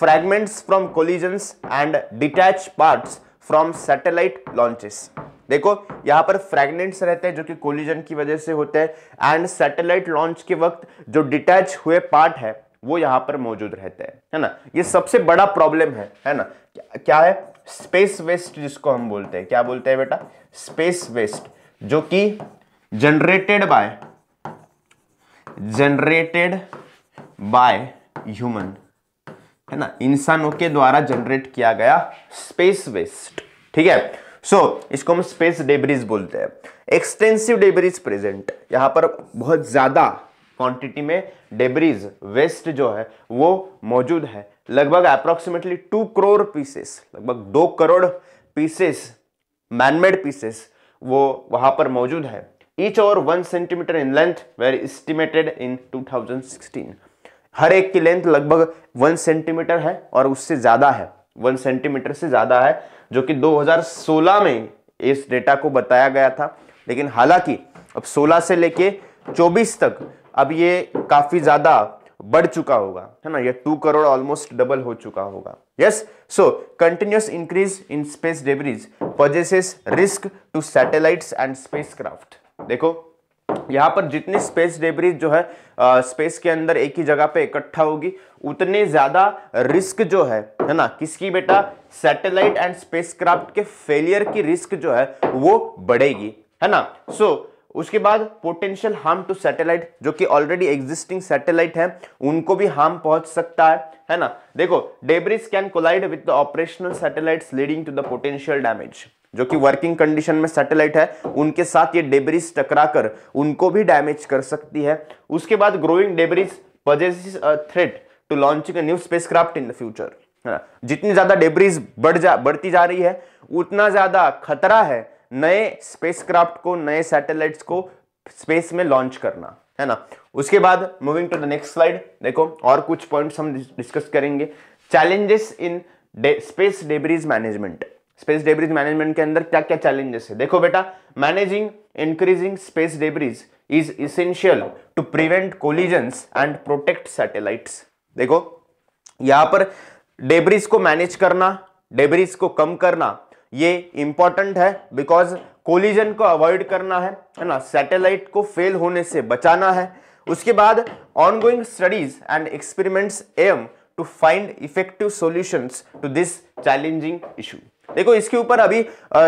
fragments from collisions and detach part from satellite launches देखो यहाँ पर फ्रैगमेंट्स रहते हैं जो कि कोलिजन की वजह से होते हैं एंड सैटेलाइट लॉन्च के वक्त जो डिटैच हुए पार्ट है वो यहाँ पर मौजूद रहते हैं है ना ये सबसे बड़ा प्रॉब्लम है है ना क्या है स्पेस वेस्ट जिसको हम बोलते हैं क्या बोलते हैं बेटा स्पेस वेस्ट जो कि generated by generated by human है ना इंसानों के द्वारा जनरेट किया गया स्पेस वेस्ट ठीक है सो so, इसको हम स्पेस डेबरीज बोलते हैं एक्सटेंसिव डेबरीज प्रेजेंट यहां पर बहुत ज़्यादा क्वांटिटी में डेबरीज वेस्ट जो है वो मौजूद है लगभग अप्रोक्सीमेटली टू करोड़ पीसेस लगभग दो करोड़ पीसेस मैनमेड पीसेस वो वहां पर मौजूद है each over 1 centimeter in length were estimated in 2016 हर एक की लेंथ लगभग 1 सेंटीमीटर है और उससे ज़्यादा है 1 सेंटीमीटर से ज़्यादा है जो कि 2016 में इस डेटा को बताया गया था लेकिन हालांकि अब 16 से लेके 24 तक अब ये काफ़ी ज़्यादा बढ़ चुका होगा है ना ये टू करोड़ ऑलमोस्ट डबल हो चुका होगा yes so continuous increase in space debris poses risk to satellite and space craft देखो यहाँ पर जितनी स्पेस डेब्रीज जो है आ, स्पेस के अंदर एक ही जगह पे इकट्ठा होगी उतने ज्यादा रिस्क जो है है ना किसकी बेटा सैटेलाइट एंड स्पेसक्राफ्ट के फेलियर की रिस्क जो है वो बढ़ेगी है ना सो so, उसके बाद पोटेंशियल हार्म टू सैटेलाइट जो कि ऑलरेडी एग्जिस्टिंग सैटेलाइट है उनको भी हार्म पहुंच सकता है है ना देखो debris can collide with the operational satellites leading to the potential damage जो कि वर्किंग कंडीशन में सैटेलाइट है उनके साथ ये टकरा टकराकर उनको भी डैमेज कर सकती है उसके बाद growing debris poses a threat to launching a new craft in the future है जितनी ज्यादा डेबरीज बढ़ जा बढ़ती जा रही है उतना ज्यादा खतरा है नए क्राफ्ट को नए सैटेलाइट को स्पेस में लॉन्च करना है ना उसके बाद moving to the next slide देखो और कुछ पॉइंट्स हम डिस्कस करेंगे challenges in space debris management space debris management के अंदर क्या क्या चैलेंजेस है देखो बेटा managing increasing space debris is essential to prevent collisions and protect satellites देखो यहां पर डेब्रिज को मैनेज करना डेब्रिज को कम करना ये इंपॉर्टेंट है बिकॉज कोलिजन को अवॉइड करना है है ना सैटेलाइट को फेल होने से बचाना है उसके बाद ongoing studies and experiments aim to find effective solutions to this challenging issue देखो इसके ऊपर अभी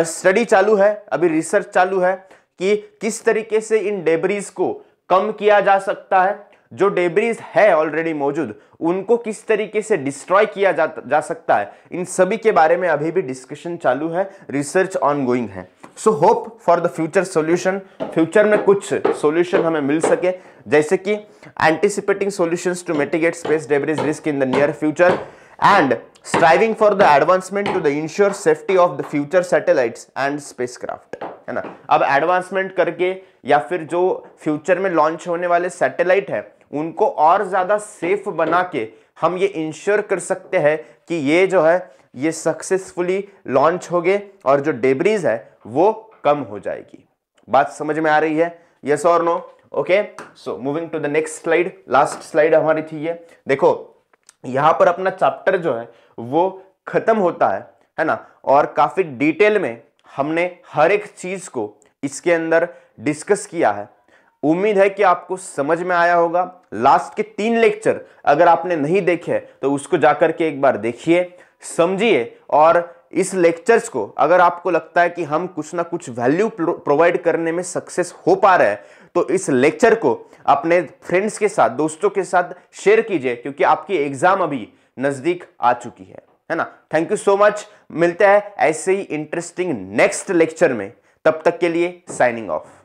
स्टडी चालू है अभी रिसर्च चालू है कि किस तरीके से इन डेबरीज को कम किया जा सकता है जो डेबरीज है ऑलरेडी मौजूद उनको किस तरीके से डिस्ट्रॉय किया जा, जा सकता है इन सभी के बारे में अभी भी डिस्कशन चालू है रिसर्च ऑन है so hope for the future solution future में कुछ सॉल्यूशन हमें मिल सके जैसे कि anticipating solutions to mitigate space debris risk in the near future and striving for the advancement to the ensure safety of the future satellites and spacecraft है ना अब एडवांसमेंट करके या फिर जो फ्यूचर में लॉन्च होने वाले सैटेलाइट है उनको और ज़्यादा सेफ बना के हम ये इंश्योर कर सकते हैं कि ये जो है ये सक्सेसफुली लॉन्च हो गए और जो डेबरीज है वो कम हो जाएगी बात समझ में आ रही है यस और no okay so moving to the next slide last slide हमारी थी ये देखो यहाँ पर अपना चैप्टर जो है वो ख़त्म होता है है ना और काफ़ी डिटेल में हमने हर एक चीज़ को इसके अंदर डिस्कस किया है उम्मीद है कि आपको समझ में आया होगा लास्ट के तीन लेक्चर अगर आपने नहीं देखे तो उसको जाकर के एक बार देखिए समझिए और इस लेक्चर्स को अगर आपको लगता है कि हम कुछ ना कुछ वैल्यू प्रोवाइड करने में सक्सेस हो पा रहे हैं तो इस लेक्चर को अपने फ्रेंड्स के साथ दोस्तों के साथ शेयर कीजिए क्योंकि आपकी एग्जाम अभी नजदीक आ चुकी है है ना थैंक यू सो मच मिलते हैं ऐसे ही इंटरेस्टिंग नेक्स्ट लेक्चर में तब तक के लिए साइनिंग ऑफ